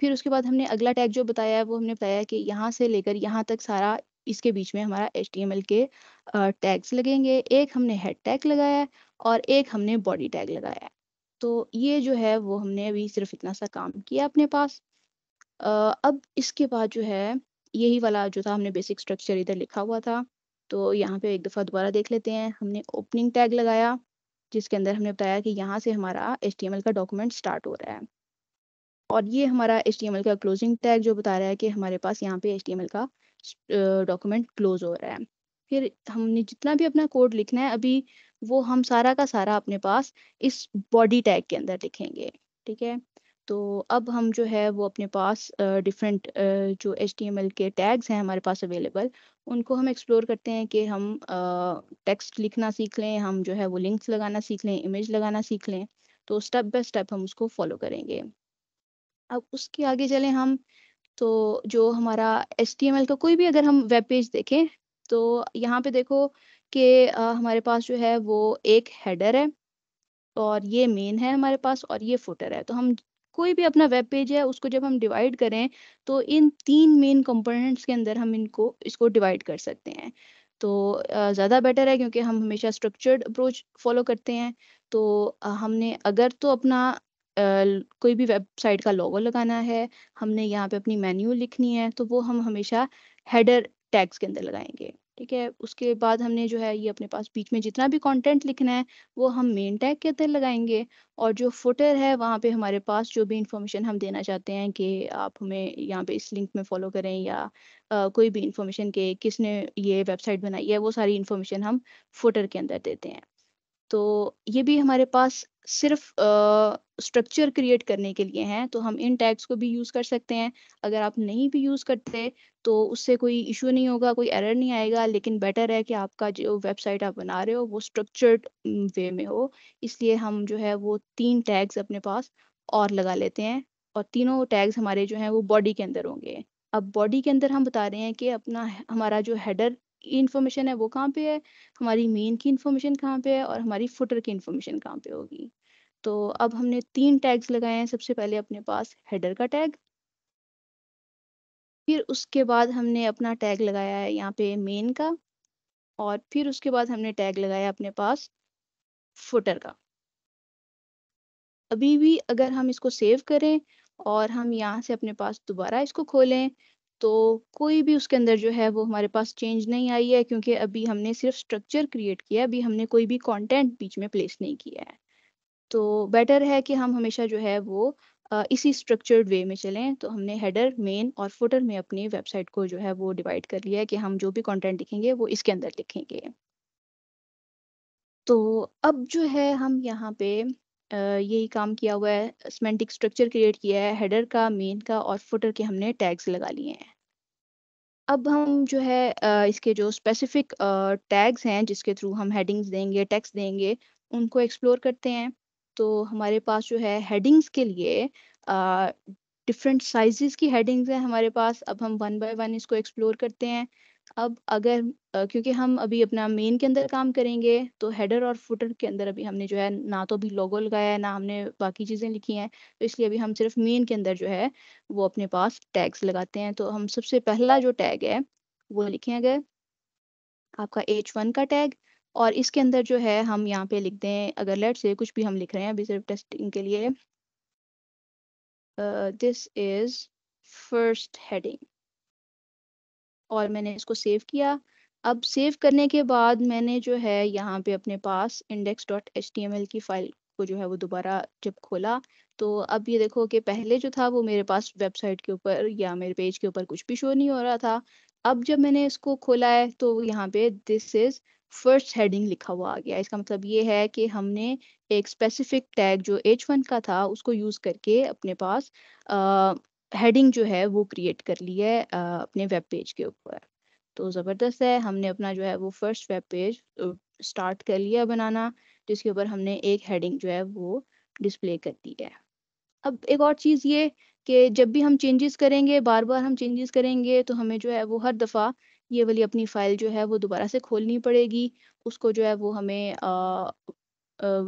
फिर उसके बाद हमने अगला टैग जो बताया है वो हमने बताया कि यहाँ से लेकर यहाँ तक सारा इसके बीच में हमारा एच के टैग्स लगेंगे एक हमने हेड टैग लगाया है और एक हमने बॉडी टैग लगाया है तो ये जो है वो हमने अभी सिर्फ इतना सा काम किया अपने पास अब इसके बाद जो है यही वाला जो था हमने बेसिक स्ट्रक्चर इधर लिखा हुआ था तो यहाँ पे एक दफ़ा दोबारा देख लेते हैं हमने ओपनिंग टैग लगाया जिसके अंदर हमने बताया कि यहाँ से हमारा एच का डॉक्यूमेंट स्टार्ट हो रहा है और ये हमारा एच का क्लोजिंग टैग जो बता रहा है कि हमारे पास यहाँ पे एच का डॉक्यूमेंट क्लोज हो रहा है फिर हमने जितना भी अपना कोड लिखना है अभी वो हम सारा का सारा अपने पास इस बॉडी टैग के अंदर लिखेंगे ठीक है तो अब हम जो है वो अपने पास डिफरेंट जो एच के टैग्स हैं हमारे पास अवेलेबल उनको हम एक्सप्लोर करते हैं कि हम टेक्स्ट लिखना सीख लें हम जो है वो लिंक्स लगाना सीख लें इमेज लगाना सीख लें तो स्टेप बाय स्टेप हम उसको फॉलो करेंगे अब उसके आगे चलें हम तो जो हमारा एच का कोई भी अगर हम वेब पेज देखें तो यहाँ पे देखो कि हमारे पास जो है वो एक हेडर है और ये मेन है हमारे पास और ये फुटर है तो हम कोई भी अपना वेब पेज है उसको जब हम डिवाइड करें तो इन तीन मेन कंपोनेंट्स के अंदर हम इनको इसको डिवाइड कर सकते हैं तो ज़्यादा बेटर है क्योंकि हम हमेशा स्ट्रक्चर्ड अप्रोच फॉलो करते हैं तो हमने अगर तो अपना Uh, कोई भी वेबसाइट का लोगो लगाना है हमने यहाँ पे अपनी मेन्यू लिखनी है तो वो हम हमेशा हेडर टैग्स के अंदर लगाएंगे ठीक है उसके बाद हमने जो है ये अपने पास बीच में जितना भी कंटेंट लिखना है वो हम मेन टैग के अंदर लगाएंगे और जो फुटर है वहाँ पे हमारे पास जो भी इंफॉर्मेशन हम देना चाहते हैं कि आप हमें यहाँ पे इस लिंक में फॉलो करें या आ, कोई भी इंफॉर्मेशन के किसने ये वेबसाइट बनाई है वो सारी इन्फॉर्मेशन हम फुटर के अंदर देते हैं तो ये भी हमारे पास सिर्फ स्ट्रक्चर क्रिएट करने के लिए हैं तो हम इन टैग्स को भी यूज़ कर सकते हैं अगर आप नहीं भी यूज़ करते तो उससे कोई इशू नहीं होगा कोई एरर नहीं आएगा लेकिन बेटर है कि आपका जो वेबसाइट आप बना रहे हो वो स्ट्रक्चर्ड वे में हो इसलिए हम जो है वो तीन टैग्स अपने पास और लगा लेते हैं और तीनों टैग्स हमारे जो हैं वो बॉडी के अंदर होंगे अब बॉडी के अंदर हम बता रहे हैं कि अपना हमारा जो हेडर की इन्फॉर्मेशन है वो कहाँ पे है हमारी मेन की इन्फॉर्मेशन कहाँ पे है और हमारी फुटर की इन्फॉर्मेशन कहाँ पे होगी तो अब हमने तीन टैग्स लगाए हैं सबसे पहले अपने पास हेडर का टैग फिर उसके बाद हमने अपना टैग लगाया है यहाँ पे मेन का और फिर उसके बाद हमने टैग लगाया अपने पास फुटर का अभी भी अगर हम इसको सेव करें और हम यहाँ से अपने पास दोबारा इसको खोलें तो कोई भी उसके अंदर जो है वो हमारे पास चेंज नहीं आई है क्योंकि अभी हमने सिर्फ स्ट्रक्चर क्रिएट किया है अभी हमने कोई भी कंटेंट बीच में प्लेस नहीं किया है तो बेटर है कि हम हमेशा जो है वो इसी स्ट्रक्चर्ड वे में चलें तो हमने हेडर मेन और फुटर में अपनी वेबसाइट को जो है वो डिवाइड कर लिया है कि हम जो भी कंटेंट लिखेंगे वो इसके अंदर लिखेंगे तो अब जो है हम यहाँ पे यही काम किया हुआ है, सीमेंटिक स्ट्रक्चर क्रिएट किया है, हेडर का, मेन का और फुटर के हमने टैग्स लगा लिए हैं। अब हम जो है इसके जो स्पेसिफिक टैग्स हैं जिसके थ्रू हम हेडिंग्स देंगे, टैक्स देंगे, उनको एक्सप्लोर करते हैं। तो हमारे पास जो है हेडिंग्स के लिए डिफरेंट साइज़ेस की हेडिंग्स हैं हमारे पास। अब हम वन बाय वन इसको एक्सप्लोर करते हैं। अब अगर क्योंकि हम अभी अपना मेन के अंदर काम करेंगे तो हेडर और फुटर के अंदर अभी हमने जो है ना तो अभी लोगो लगाया है ना हमने बाकी चीज़ें लिखी हैं तो इसलिए अभी हम सिर्फ मेन के अंदर जो है वो अपने पास टैग्स लगाते हैं तो हम सबसे पहला जो टैग है वो लिखे अगर आपका एच वन का टैग और इसके अंदर जो है हम यहाँ पे लिख हैं अगर लेट से कुछ भी हम लिख रहे हैं अभी सिर्फ टेस्टिंग के लिए दिस इज फर्स्ट हेडिंग और मैंने इसको सेव किया अब सेव करने के बाद मैंने जो है यहाँ पे अपने पास index dot H T M L की फाइल को जो है वो दोबारा जब खोला तो अब ये देखो कि पहले जो था वो मेरे पास वेबसाइट के ऊपर या मेरे पेज के ऊपर कुछ भी शो नहीं हो रहा था अब जब मैंने इसको खोला है तो यहाँ पे दिस इज फर्स्ट हेडिंग लिखा हुआ आ गया इसका मतलब ये है कि हमने एक स्पेसिफिक टैग जो एच वन का था उसको यूज करके अपने पास हेडिंग जो है वो क्रिएट कर ली है अपने वेब पेज के ऊपर तो ज़बरदस्त है हमने अपना जो है वो फर्स्ट वेब पेज स्टार्ट कर लिया बनाना जिसके ऊपर हमने एक हेडिंग जो है वो डिस्प्ले कर दी है अब एक और चीज़ ये कि जब भी हम चेंजेस करेंगे बार बार हम चेंजेस करेंगे तो हमें जो है वो हर दफ़ा ये वाली अपनी फ़ाइल जो है वो दोबारा से खोलनी पड़ेगी उसको जो है वो हमें आ, आ,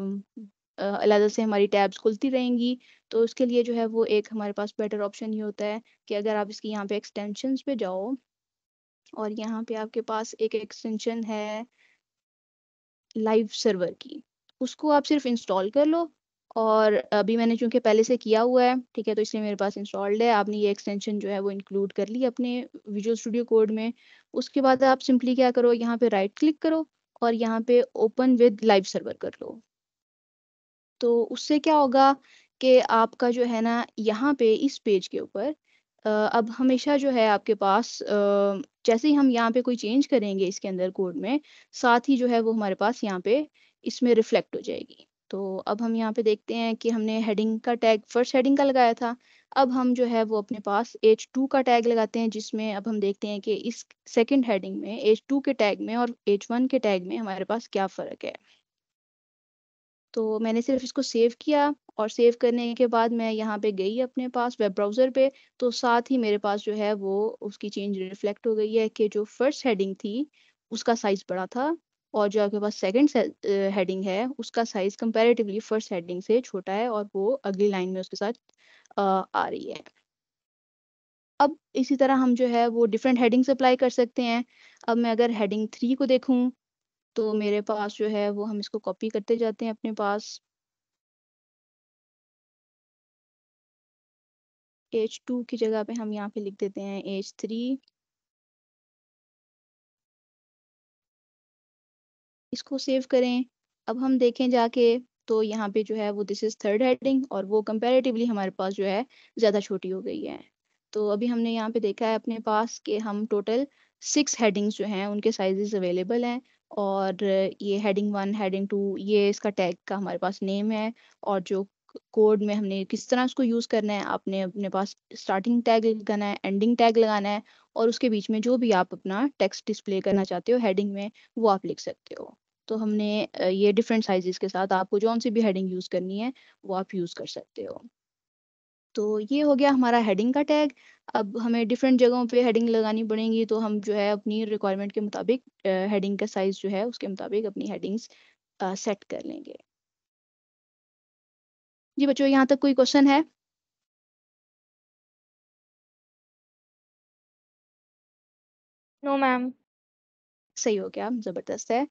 अलग से हमारी टैब्स खुलती रहेंगी तो उसके लिए जो है वो एक हमारे पास बेटर ऑप्शन ये होता है कि अगर आप इसकी यहाँ पे एक्सटेंशन पे जाओ और यहाँ पे आपके पास एक एक्सटेंशन है लाइव सर्वर की उसको आप सिर्फ इंस्टॉल कर लो और अभी मैंने चूंकि पहले से किया हुआ है ठीक है तो इसलिए मेरे पास इंस्टॉल्ड है आपने ये एक्सटेंशन जो है वो इंक्लूड कर ली अपने विजुअल स्टूडियो कोड में उसके बाद आप सिंपली क्या करो यहाँ पे राइट क्लिक करो और यहाँ पे ओपन विद लाइव सर्वर कर लो तो उससे क्या होगा कि आपका जो है ना यहाँ पे इस पेज के ऊपर अब हमेशा जो है आपके पास जैसे ही हम यहाँ पे कोई चेंज करेंगे इसके अंदर कोड में साथ ही जो है वो हमारे पास यहाँ पे इसमें रिफ्लेक्ट हो जाएगी तो अब हम यहाँ पे देखते हैं कि हमने हेडिंग का टैग फर्स्ट हेडिंग का लगाया था अब हम जो है वो अपने पास एच टू का टैग लगाते हैं जिसमें अब हम देखते हैं कि इस सेकंड हेडिंग में एच टू के टैग में और एच वन के टैग में हमारे पास क्या फ़र्क है तो मैंने सिर्फ इसको सेव किया और सेव करने के बाद मैं यहाँ पे गई अपने पास वेब ब्राउज़र पे तो साथ ही मेरे पास जो है वो उसकी चेंज रिफ्लेक्ट हो गई है कि जो फर्स्ट हेडिंग थी उसका साइज़ बड़ा था और जो आपके पास सेकंड हेडिंग है उसका साइज कंपैरेटिवली फर्स्ट हेडिंग से छोटा है और वो अगली लाइन में उसके साथ आ, रही है अब इसी तरह हम जो है वो डिफरेंट हेडिंग्स अप्लाई कर सकते हैं अब मैं अगर हेडिंग थ्री को देखूं तो मेरे पास जो है वो हम इसको कॉपी करते जाते हैं अपने पास एच टू की जगह पे हम यहाँ पे लिख देते हैं एच थ्री इसको सेव करें अब हम देखें जाके तो यहाँ पे जो है वो दिस इज थर्ड हेडिंग और वो कंपेरेटिवली हमारे पास जो है ज़्यादा छोटी हो गई है तो अभी हमने यहाँ पे देखा है अपने पास कि हम टोटल सिक्स हेडिंग्स जो हैं उनके साइजेस अवेलेबल हैं और ये हेडिंग वन हेडिंग टू ये इसका टैग का हमारे पास नेम है और जो कोड में हमने किस तरह उसको यूज़ करना है आपने अपने पास स्टार्टिंग टैग लगाना है एंडिंग टैग लगाना है और उसके बीच में जो भी आप अपना टेक्स्ट डिस्प्ले करना चाहते हो हेडिंग में वो आप लिख सकते हो तो हमने ये डिफरेंट साइजेस के साथ आपको जो सी भी हेडिंग यूज़ करनी है वो आप यूज़ कर सकते हो तो ये हो गया हमारा हेडिंग का टैग अब हमें डिफरेंट जगहों पे हेडिंग लगानी पड़ेगी तो हम जो है अपनी रिक्वायरमेंट के मुताबिक हेडिंग का साइज जो है उसके मुताबिक अपनी हेडिंग्स सेट कर लेंगे जी बच्चों यहाँ तक कोई क्वेश्चन है नो no, मैम सही हो गया जबरदस्त है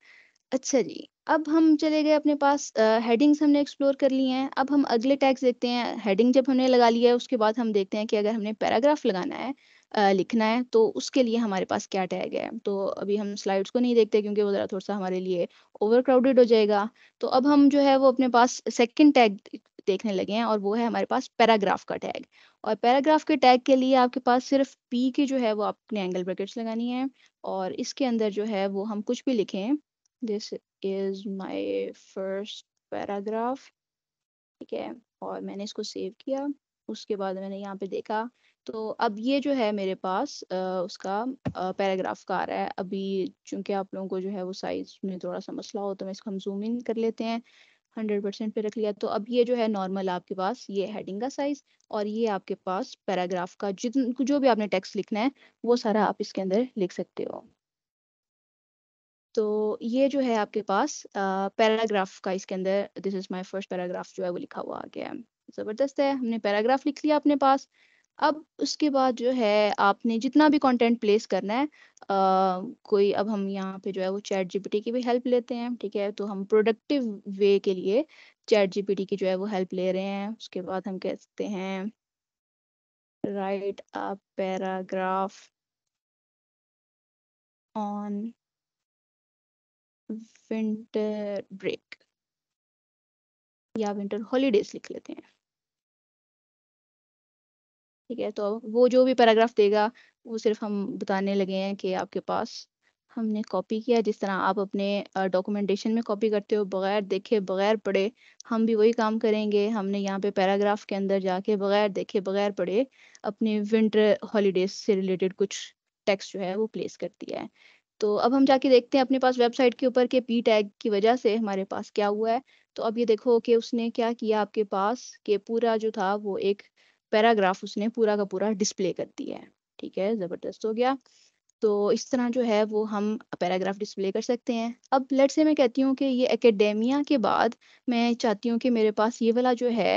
अच्छा जी। अब हम चले गए अपने पास हेडिंग्स हेडिंग्स हमने एक्सप्लोर कर ली हैं। अब हम अगले टैग्स देखते हैं। हेडिंग जब हमने लगा लिया है उसके बाद हम देखते हैं कि अगर हमने पैराग्राफ लगाना है लिखना है तो उसके लिए हमारे पास क्या टैग है। तो अभी हम स्लाइड्स को नहीं देखते क्योंकि वो ज़रा थोड़ा-सा हमारे लिए ओवरक्राउडेड हो जाएगा। तो अब हम जो है वो अपने पास सेकेंड टैग देखने लगे हैं और वो है हमारे पास पैराग्राफ का टैग। और पैराग्राफ के टैग के लिए आपके पास सिर्फ़ पी की जो है वो आपने एंगल ब्रैकेट्स लगानी है और इसके अंदर जो है वो हम कुछ भी लिखें this is my first paragraph ठीक है और मैंने इसको सेव किया उसके बाद मैंने यहाँ पे देखा तो अब ये जो है मेरे पास आ, उसका पैराग्राफ का आ रहा है अभी चूंकि आप लोगों को जो है वो साइज में थोड़ा सा मसला हो तो मैं इसको हम जूम इन कर लेते हैं हंड्रेड परसेंट पे रख लिया तो अब ये जो है नॉर्मल आपके पास ये हेडिंग का साइज और ये आपके पास पैराग्राफ का जितन जो भी आपने टेक्स्ट लिखना है वो सारा आप इसके अंदर लिख सकते हो तो ये जो है आपके पास पैराग्राफ का इसके अंदर this is my first paragraph जो है वो लिखा हुआ आ गया है ज़बरदस्त है हमने पैराग्राफ लिख लिया अपने पास अब उसके बाद जो है आपने जितना भी कंटेंट प्लेस करना है आ, कोई अब हम यहाँ पे जो है वो चैट जीपीटी की भी हेल्प लेते हैं ठीक है तो हम प्रोडक्टिव वे के लिए चैट जीपीटी की जो है वो हेल्प ले रहे हैं उसके बाद हम कह सकते हैं write a paragraph on winter break या विंटर हॉलीडेज लिख लेते हैं ठीक है तो वो जो भी पैराग्राफ देगा वो सिर्फ हम बताने लगे हैं कि आपके पास हमने कॉपी किया जिस तरह आप अपने डॉक्यूमेंटेशन में कॉपी करते हो बगैर देखे बगैर पढ़े हम भी वही काम करेंगे हमने यहाँ पे पैराग्राफ के अंदर जाके बगैर देखे बगैर पढ़े अपने विंटर हॉलीडेज से रिलेटेड कुछ टेक्स्ट जो है वो प्लेस कर दिया है तो अब हम जाके देखते हैं अपने पास वेबसाइट के ऊपर के पी टैग की वजह से हमारे पास क्या हुआ है तो अब ये देखो कि उसने क्या किया आपके पास के पूरा जो था वो एक पैराग्राफ उसने पूरा का पूरा डिस्प्ले कर दिया है ठीक है ज़बरदस्त हो गया तो इस तरह जो है वो हम पैराग्राफ डिस्प्ले कर सकते हैं अब लेट से मैं कहती हूँ कि ये एकेडेमिया के बाद मैं चाहती हूँ कि मेरे पास ये वाला जो है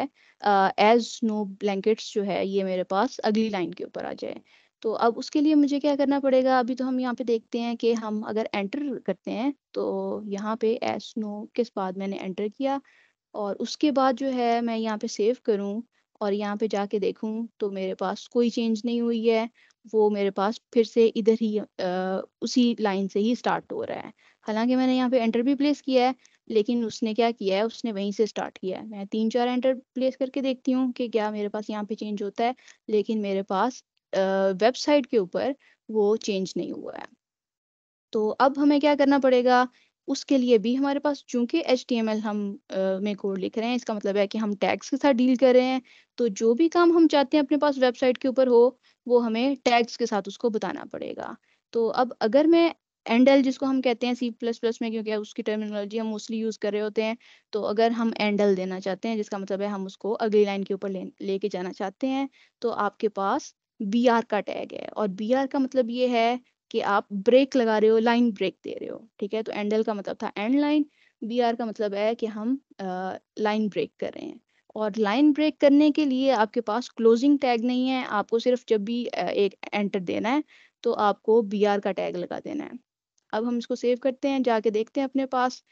एज नो ब्लैंकेट्स जो है ये मेरे पास अगली लाइन के ऊपर आ जाए तो अब उसके लिए मुझे क्या करना पड़ेगा अभी तो हम यहाँ पे देखते हैं कि हम अगर एंटर करते हैं तो यहाँ पे एस नो के बाद मैंने एंटर किया और उसके बाद जो है मैं यहाँ पे सेव करूँ और यहाँ पे जाके देखूँ तो मेरे पास कोई चेंज नहीं हुई है वो मेरे पास फिर से इधर ही आ, उसी लाइन से ही स्टार्ट हो रहा है हालांकि मैंने यहाँ पे एंटर भी प्लेस किया है लेकिन उसने क्या किया है उसने वहीं से स्टार्ट किया है मैं तीन चार एंटर प्लेस करके देखती हूँ कि क्या मेरे पास यहाँ पे चेंज होता है लेकिन मेरे पास वेबसाइट के ऊपर वो चेंज नहीं हुआ है तो अब हमें क्या करना पड़ेगा उसके लिए भी हमारे पास चूंकि एच हम uh, में कोड लिख रहे हैं इसका मतलब है कि हम टैग्स के साथ डील कर रहे हैं तो जो भी काम हम चाहते हैं अपने पास वेबसाइट के ऊपर हो वो हमें टैग्स के साथ उसको बताना पड़ेगा तो अब अगर मैं एंडल जिसको हम कहते हैं सी प्लस प्लस में क्योंकि उसकी टर्मिनोलॉजी हम मोस्टली यूज कर रहे होते हैं तो अगर हम एंडल देना चाहते हैं जिसका मतलब है हम उसको अगली लाइन के ऊपर ले लेके जाना चाहते हैं तो आपके पास बी आर का टैग है और बी आर का मतलब ये है कि आप ब्रेक लगा रहे हो लाइन ब्रेक दे रहे हो ठीक है तो एंडल का मतलब था एंड लाइन बी आर का मतलब है कि हम लाइन ब्रेक कर रहे हैं और लाइन ब्रेक करने के लिए आपके पास क्लोजिंग टैग नहीं है आपको सिर्फ जब भी एक एंटर देना है तो आपको बी आर का टैग लगा देना है अब हम इसको सेव करते हैं जाके देखते हैं अपने पास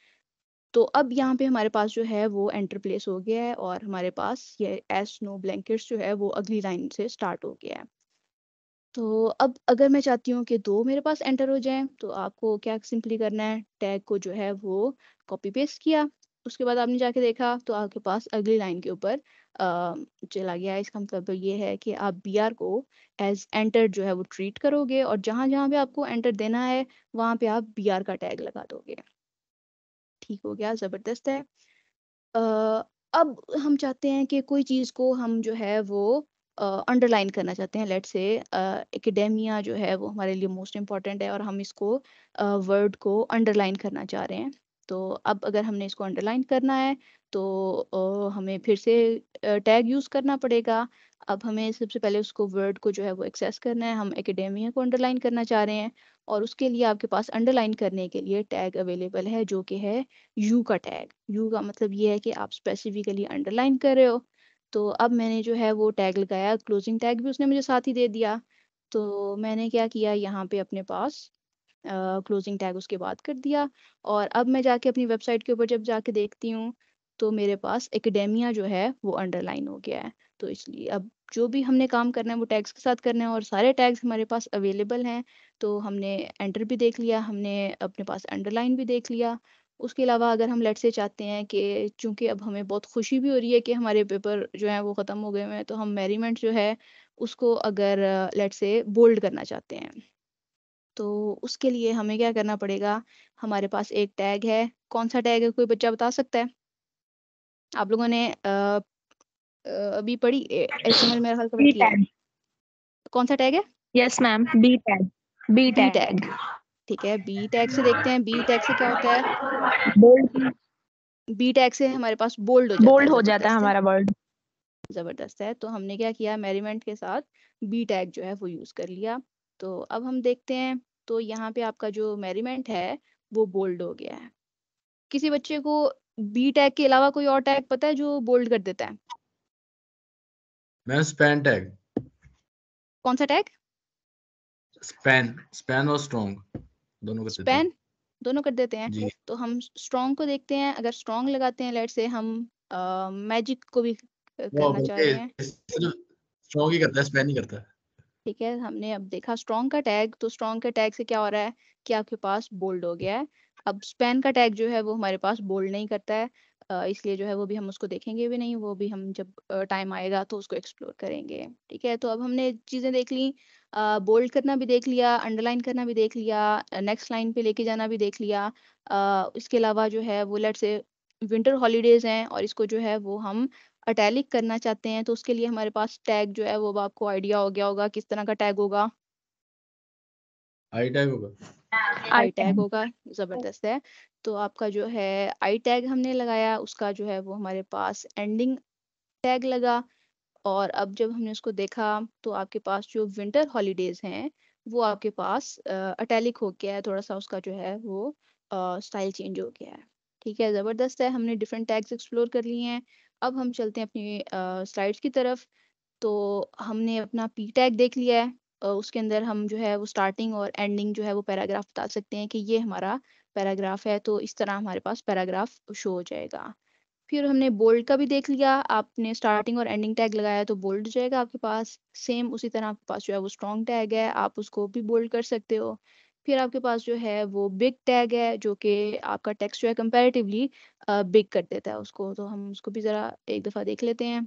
तो अब यहाँ पे हमारे पास जो है वो एंटर प्लेस हो गया है और हमारे पास ये एस नो ब्लैंकेट्स जो है वो अगली लाइन से स्टार्ट हो गया है तो अब अगर मैं चाहती हूँ कि दो मेरे पास एंटर हो जाएं तो आपको क्या सिंपली करना है टैग को जो है वो कॉपी पेस्ट किया उसके बाद आपने जाके देखा तो आपके पास अगली लाइन के ऊपर चला गया इसका मतलब ये है कि आप बी आर को एज एंटर जो है वो ट्रीट करोगे और जहाँ जहाँ पे आपको एंटर देना है वहाँ पे आप बी आर का टैग लगा दोगे ठीक हो गया ज़बरदस्त है आ, अब हम चाहते हैं कि कोई चीज़ को हम जो है वो अंडरलाइन करना चाहते हैं लेट से एकेडेमिया जो है वो हमारे लिए मोस्ट इम्पॉर्टेंट है और हम इसको वर्ड uh, को अंडरलाइन करना चाह रहे हैं तो अब अगर हमने इसको अंडरलाइन करना है तो uh, हमें फिर से टैग यूज़ करना पड़ेगा अब हमें सबसे पहले उसको वर्ड को जो है वो एक्सेस करना है हम एकेडेमिया को अंडरलाइन करना चाह रहे हैं और उसके लिए आपके पास अंडरलाइन करने के लिए टैग अवेलेबल है जो कि है यू का टैग यू का मतलब ये है कि आप स्पेसिफिकली अंडरलाइन कर रहे हो तो अब मैंने जो है वो टैग लगाया क्लोजिंग टैग भी उसने मुझे साथ ही दे दिया तो मैंने क्या किया यहाँ पे अपने पास क्लोजिंग टैग उसके बाद कर दिया और अब मैं जाके अपनी वेबसाइट के ऊपर जब जाके देखती हूँ तो मेरे पास एकेडेमिया जो है वो अंडरलाइन हो गया है तो इसलिए अब जो भी हमने काम करना है वो टैग्स के साथ करना है और सारे टैग्स हमारे पास अवेलेबल हैं तो हमने एंटर भी देख लिया हमने अपने पास अंडरलाइन भी देख लिया उसके अलावा अगर हम लेट से चाहते हैं कि चूंकि अब हमें बहुत खुशी भी हो रही है कि हमारे पेपर जो है वो ख़त्म हो गए हैं तो हम मेरीमेंट जो है उसको अगर लेट से बोल्ड करना चाहते हैं तो उसके लिए हमें क्या करना पड़ेगा हमारे पास एक टैग है कौन सा टैग है कोई बच्चा बता सकता है आप लोगों ने आ, अभी पढ़ी एस एम एल मेरा कौन सा टैग है yes ma'am B tag B tag ठीक है बी टैग से देखते हैं बी टैग से क्या होता है बोल्ड बी टैग से हमारे पास बोल्ड हो जाता बोल्ड हो जाता है हमारा वर्ड जबरदस्त है तो हमने क्या किया मेरीमेंट के साथ बी टैग जो है वो यूज कर लिया तो अब हम देखते हैं तो यहाँ पे आपका जो मेरीमेंट है वो बोल्ड हो गया है किसी बच्चे को बी टैग के अलावा कोई और टैग पता है जो बोल्ड कर देता है मैं स्पैन टैग कौन सा टैग स्पैन स्पैन और स्ट्रॉन्ग दोनों कर स्पैन दोनों कर देते हैं तो हम स्ट्रॉन्ग को देखते हैं अगर स्ट्रॉन्ग लगाते हैं लेट से हम मैजिक को भी करना चाह रहे हैं स्ट्रॉन्ग तो ही करता है स्पैन ही करता है ठीक है हमने अब देखा स्ट्रॉन्ग का टैग तो स्ट्रॉन्ग के टैग से क्या हो रहा है कि आपके पास बोल्ड हो गया है अब स्पैन का टैग जो है वो हमारे पास बोल्ड नहीं करता है इसलिए जो है वो भी हम उसको देखेंगे भी नहीं वो भी हम जब टाइम आएगा तो उसको एक्सप्लोर करेंगे ठीक है तो अब हमने चीज़ें देख ली बोल्ड करना भी देख लिया अंडरलाइन करना भी देख लिया नेक्स्ट लाइन पे लेके जाना भी देख लिया इसके अलावा जो है वो लेट से विंटर हॉलीडेज हैं और इसको जो है वो हम अटैलिक करना चाहते हैं तो उसके लिए हमारे पास टैग जो है वो आपको आइडिया हो गया होगा किस तरह का टैग होगा आई टैग होगा आई टैग होगा ज़बरदस्त है तो आपका जो है आई टैग हमने लगाया उसका जो है वो हमारे पास एंडिंग टैग लगा और अब जब हमने उसको देखा तो आपके पास जो विंटर हॉलीडेज़ हैं वो आपके पास अटैलिक हो गया है थोड़ा सा उसका जो है वो स्टाइल चेंज हो गया है ठीक है ज़बरदस्त है हमने डिफरेंट टैग्स एक्सप्लोर कर लिए हैं अब हम चलते हैं अपनी स्लाइड्स की तरफ तो हमने अपना पी टैग देख लिया है उसके अंदर हम जो है वो स्टार्टिंग और एंडिंग जो है वो पैराग्राफ बता सकते हैं कि ये हमारा पैराग्राफ है तो इस तरह हमारे पास पैराग्राफ शो हो जाएगा फिर हमने बोल्ड का भी देख लिया आपने स्टार्टिंग और एंडिंग टैग लगाया तो बोल्ड हो जाएगा आपके पास सेम उसी तरह आपके पास जो है वो स्ट्रॉन्ग टैग है आप उसको भी बोल्ड कर सकते हो फिर आपके पास जो है वो बिग टैग है जो कि आपका टेक्स्ट जो है कंपेरेटिवली बिग कर देता है उसको तो हम उसको भी ज़रा एक दफ़ा देख लेते हैं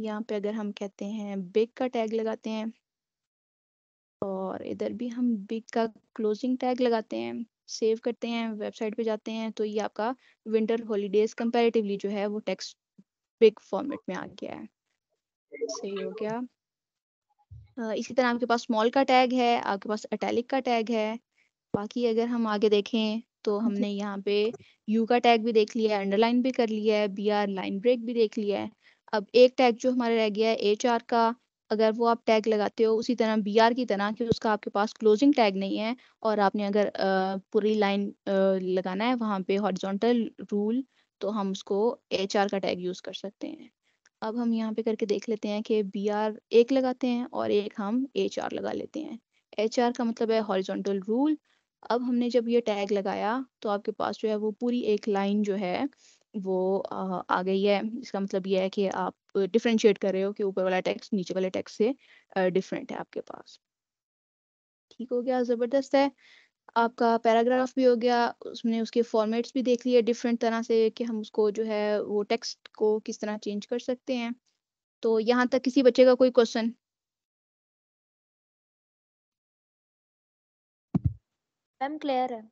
यहाँ पे अगर हम कहते हैं बिग का टैग लगाते हैं और इधर भी हम बिग का क्लोजिंग टैग लगाते हैं सेव करते हैं वेबसाइट पे जाते हैं तो ये आपका विंटर हॉलीडेज कंपैरेटिवली जो है वो टेक्स्ट बिग फॉर्मेट में आ गया है सही हो गया इसी तरह आपके पास स्मॉल का टैग है आपके पास अटैलिक का टैग है बाकी अगर हम आगे देखें तो हमने यहाँ पे यू का टैग भी देख लिया है अंडरलाइन भी कर लिया है बी आर लाइन ब्रेक भी देख लिया है अब एक टैग जो हमारा रह गया है एच का अगर वो आप टैग लगाते हो उसी तरह बी आर की तरह कि उसका आपके पास क्लोजिंग टैग नहीं है और आपने अगर पूरी लाइन लगाना है वहाँ पे हॉरिजॉन्टल रूल तो हम उसको एच का टैग यूज़ कर सकते हैं अब हम यहाँ पे करके देख लेते हैं कि बी आर एक लगाते हैं और एक हम एच लगा लेते हैं एच का मतलब है हॉरिजॉन्टल रूल अब हमने जब ये टैग लगाया तो आपके पास जो है वो पूरी एक लाइन जो है वो आ, गई है इसका मतलब ये है कि आप डिफ्रेंशिएट कर रहे हो कि ऊपर वाला टैक्स नीचे वाले टैक्स से डिफरेंट है आपके पास ठीक हो गया ज़बरदस्त है आपका पैराग्राफ भी हो गया उसने उसके फॉर्मेट्स भी देख लिए डिफरेंट तरह से कि हम उसको जो है वो टेक्स्ट को किस तरह चेंज कर सकते हैं तो यहाँ तक किसी बच्चे का कोई क्वेश्चन मैम क्लियर है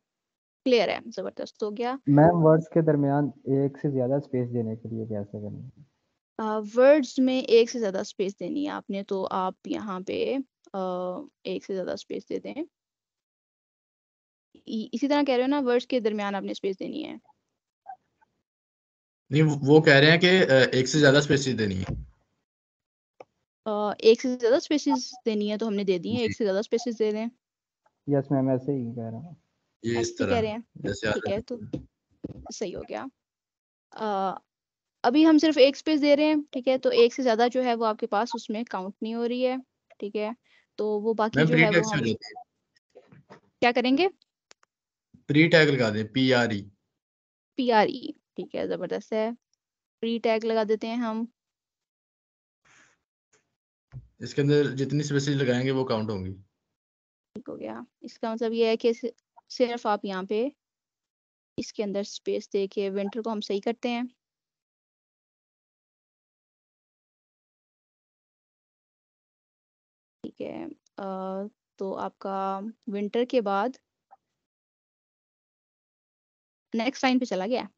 क्लियर है जबरदस्त हो गया मैम वर्ड्स के दरमियान एक से ज्यादा स्पेस देने के लिए कैसे करें वर्ड्स uh, में एक से ज्यादा स्पेस देनी है आपने तो आप यहाँ पे uh, एक से ज्यादा स्पेस दे दें इसी तरह कह रहे हो ना वर्ड्स के दरमियान आपने स्पेस देनी है नहीं वो कह रहे हैं कि एक से ज्यादा स्पेस देनी है एक से ज्यादा स्पेसेस देनी है तो हमने दे दी है एक से ज्यादा स्पेसेस दे दें यस मैम ऐसे ही कह रहा हूँ ये इस तरह कह रहे हैं जैसे ठीक है तो सही हो गया आ, अभी हम सिर्फ एक स्पेस दे रहे हैं ठीक है तो एक से ज्यादा जो है वो आपके पास उसमें काउंट नहीं हो रही है ठीक है तो वो बाकी जो है वो हम क्या करेंगे प्री टैग लगा दे P R E P R E ठीक है जबरदस्त है प्री टैग लगा देते हैं हम इसके अंदर जितनी स्पेसेस लगाएंगे वो काउंट होंगी ठीक हो गया इसका मतलब ये है कि सिर्फ आप यहाँ पे इसके अंदर स्पेस दे के विंटर को हम सही करते हैं ठीक है तो आपका विंटर के बाद नेक्स्ट लाइन पे चला गया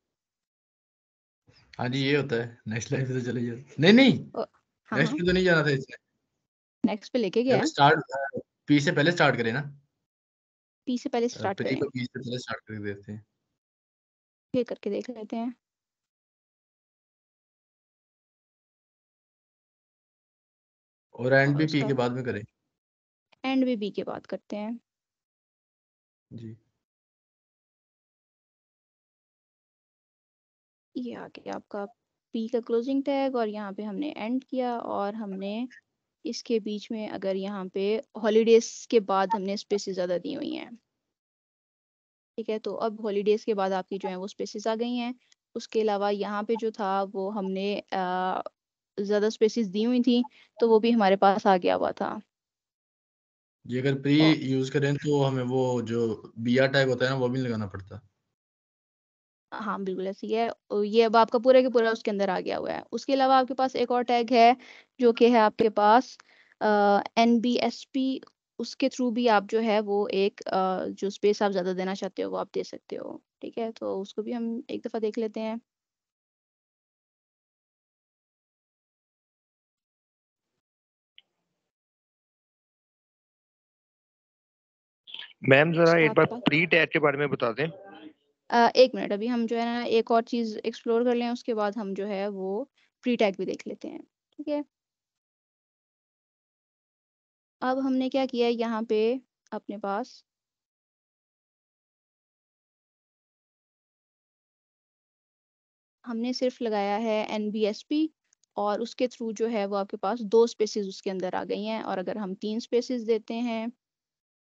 हाँ जी ये होता है नेक्स्ट लाइन पे तो चले जाए नहीं नहीं नेक्स्ट हाँ, हाँ। पे तो नहीं जाना था इसने नेक्स्ट पे लेके गया स्टार्ट पी से पहले स्टार्ट करें ना पी से पहले स्टार्ट करें पी से पहले स्टार्ट कर देते हैं ये करके देख लेते हैं और एंड भी पी के बाद में करें एंड भी बी के बाद करते हैं जी ये आ गया आपका पी का क्लोजिंग टैग और यहाँ पे हमने एंड किया और हमने इसके बीच में अगर यहाँ पे हॉलीडेज के बाद हमने स्पेसेस ज़्यादा दी हुई हैं ठीक है तो अब हॉलीडेज के बाद आपकी जो है वो स्पेसेस आ गई हैं उसके अलावा यहाँ पे जो था वो हमने ज़्यादा स्पेसेस दी हुई थी तो वो भी हमारे पास आ गया हुआ था जी अगर प्री यूज़ करें तो हमें वो जो बिया टैग होता है ना वो भी लगाना पड़ता हाँ बिल्कुल ऐसी है ये अब आपका पूरा के पूरा उसके अंदर आ गया हुआ है उसके अलावा आपके पास एक और टैग है जो कि है आपके पास एन बी एस पी उसके थ्रू भी आप जो है वो एक uh, जो स्पेस आप ज़्यादा देना चाहते हो वो आप दे सकते हो ठीक है तो उसको भी हम एक दफ़ा देख लेते हैं मैम जरा अच्छा, एक बार प्री टैग के बारे में बता दें एक मिनट अभी हम जो है ना एक और चीज़ एक्सप्लोर कर लें उसके बाद हम जो है वो प्री टैग भी देख लेते हैं ठीक है अब हमने क्या किया है यहाँ पे अपने पास हमने सिर्फ लगाया है एन बी एस पी और उसके थ्रू जो है वो आपके पास दो स्पेसेस उसके अंदर आ गई हैं और अगर हम तीन स्पेसेस देते हैं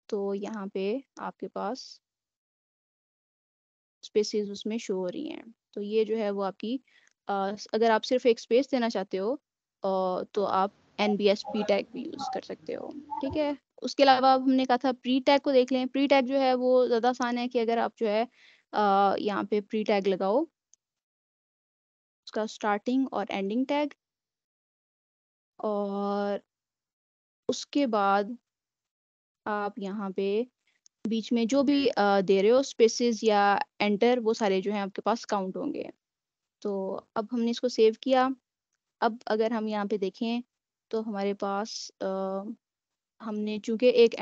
तो यहाँ पे आपके पास स्पेसेस उसमें शो हो रही हैं तो ये जो है वो आपकी अगर आप सिर्फ एक स्पेस देना चाहते हो तो आप N B S P tag भी यूज़ कर सकते हो ठीक है उसके अलावा हमने कहा था प्री टैग को देख लें प्री टैग जो है वो ज़्यादा आसान है कि अगर आप जो है यहाँ पे प्री टैग लगाओ उसका स्टार्टिंग और एंडिंग टैग और उसके बाद आप यहाँ पे बीच में जो भी दे रहे हो स्पेसेस या एंटर वो सारे जो हैं आपके पास काउंट होंगे तो अब हमने इसको सेव किया अब अगर हम यहाँ पे देखें तो हमारे पास आ, हमने चूंकि एक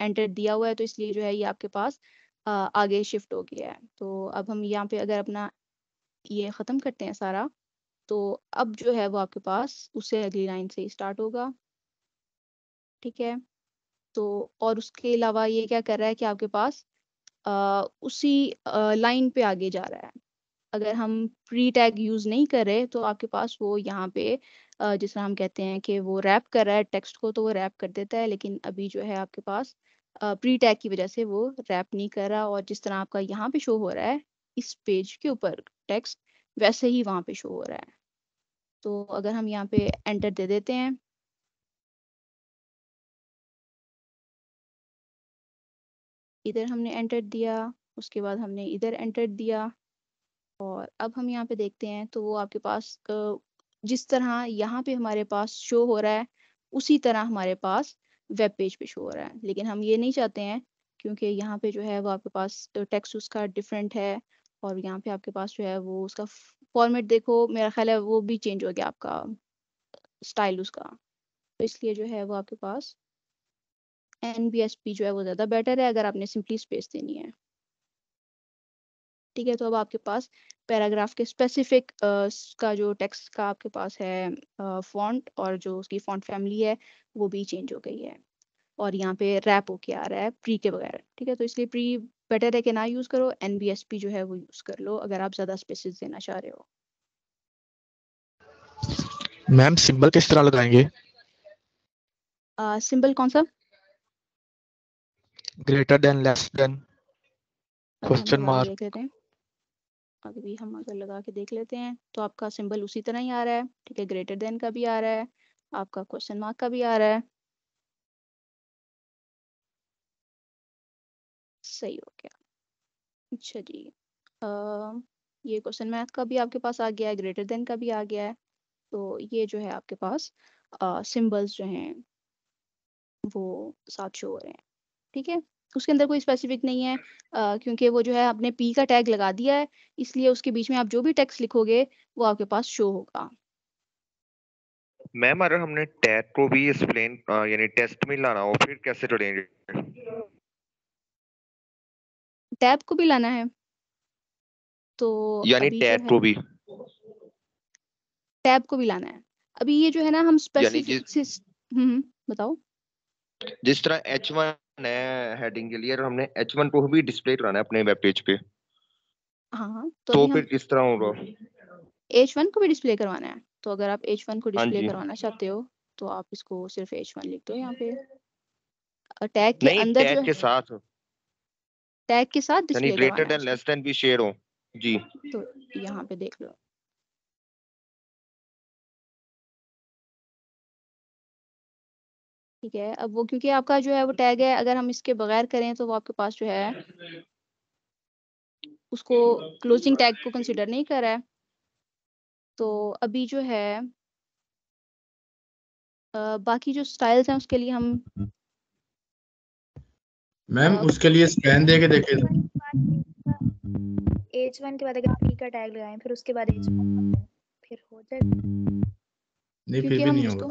एंटर दिया हुआ है तो इसलिए जो है ये आपके पास आ, आगे शिफ्ट हो गया है तो अब हम यहाँ पे अगर अपना ये ख़त्म करते हैं सारा तो अब जो है वो आपके पास उससे अगली लाइन से स्टार्ट होगा ठीक है तो और उसके अलावा ये क्या कर रहा है कि आपके पास आ, उसी लाइन पे आगे जा रहा है अगर हम प्री टैग यूज नहीं कर रहे तो आपके पास वो यहाँ पे जिस तरह हम कहते हैं कि वो रैप कर रहा है टेक्स्ट को तो वो रैप कर देता है लेकिन अभी जो है आपके पास प्री टैग की वजह से वो रैप नहीं कर रहा और जिस तरह आपका यहाँ पे शो हो रहा है इस पेज के ऊपर टेक्स्ट वैसे ही वहाँ पे शो हो रहा है तो अगर हम यहाँ पे एंटर दे देते हैं इधर हमने एंटर दिया उसके बाद हमने इधर एंटर दिया और अब हम यहाँ पे देखते हैं तो वो आपके पास जिस तरह यहाँ पे हमारे पास शो हो रहा है उसी तरह हमारे पास वेब पेज पे शो हो रहा है लेकिन हम ये नहीं चाहते हैं क्योंकि यहाँ पे जो है वो आपके पास टेक्स्ट उसका डिफरेंट है और यहाँ पे आपके पास जो है वो उसका फॉर्मेट देखो मेरा ख्याल है वो भी चेंज हो गया आपका स्टाइल उसका तो इसलिए जो है वो आपके पास एन जो है वो ज़्यादा बेटर है अगर आपने सिंपली स्पेस देनी है ठीक है तो अब आपके पास पैराग्राफ के स्पेसिफिक का जो टेक्स्ट का आपके पास है फॉन्ट और जो उसकी फॉन्ट फैमिली है वो भी चेंज हो गई है और यहाँ पे रैप होके आ रहा है प्री के बगैर ठीक है तो इसलिए प्री बेटर है कि ना यूज़ करो एन जो है वो यूज़ कर लो अगर आप ज़्यादा स्पेसिस देना चाह रहे हो मैम सिंबल किस तरह लगाएंगे सिंबल uh, कौन सा greater than less than question mark अभी भी हम अगर लगा के देख लेते हैं तो आपका सिंबल उसी तरह ही आ रहा है ठीक है ग्रेटर देन का भी आ रहा है आपका क्वेश्चन मार्क का भी आ रहा है सही हो गया अच्छा जी आ, ये क्वेश्चन मार्क का भी आपके पास आ गया है ग्रेटर देन का भी आ गया है तो ये जो है आपके पास सिंबल्स जो हैं वो साथ शो हो रहे हैं ठीक है उसके अंदर कोई स्पेसिफिक नहीं है आ, क्योंकि वो जो है आपने पी का टैग लगा दिया है इसलिए उसके बीच में आप जो भी टेक्स्ट लिखोगे वो आपके पास शो होगा मैम अगर हमने टैग को भी एक्सप्लेन यानी टेस्ट में लाना हो फिर कैसे जुड़ेंगे टैब को भी लाना है तो यानी टैग को भी टैब को भी लाना है अभी ये जो है ना हम स्पेसिफिक हम्म, हम्म बताओ जिस तरह H1 नया हेडिंग के लिए और हमने एच वन प्रो भी डिस्प्ले कराना है अपने वेब पेज पे हाँ तो, तो फिर किस तरह होगा एच वन को भी डिस्प्ले करवाना है तो अगर आप एच वन को डिस्प्ले हाँ करवाना चाहते हो तो आप इसको सिर्फ एच वन लिख दो यहाँ पे टैग के अंदर टैग के साथ टैग के साथ display greater than less than भी शेयर हो जी तो यहाँ पे देख लो ठीक है अब वो क्योंकि आपका जो है वो टैग है अगर हम इसके बगैर करें तो वो आपके पास जो है उसको क्लोजिंग टैग को कंसिडर नहीं कर रहा है तो अभी जो है आ, बाकी जो स्टाइल्स हैं उसके लिए हम मैम उसके लिए स्कैन देके देखे एच वन के बाद अगर पी का टैग लगाएं फिर उसके बाद एच फिर हो जाएगा नहीं फिर भी नहीं होगा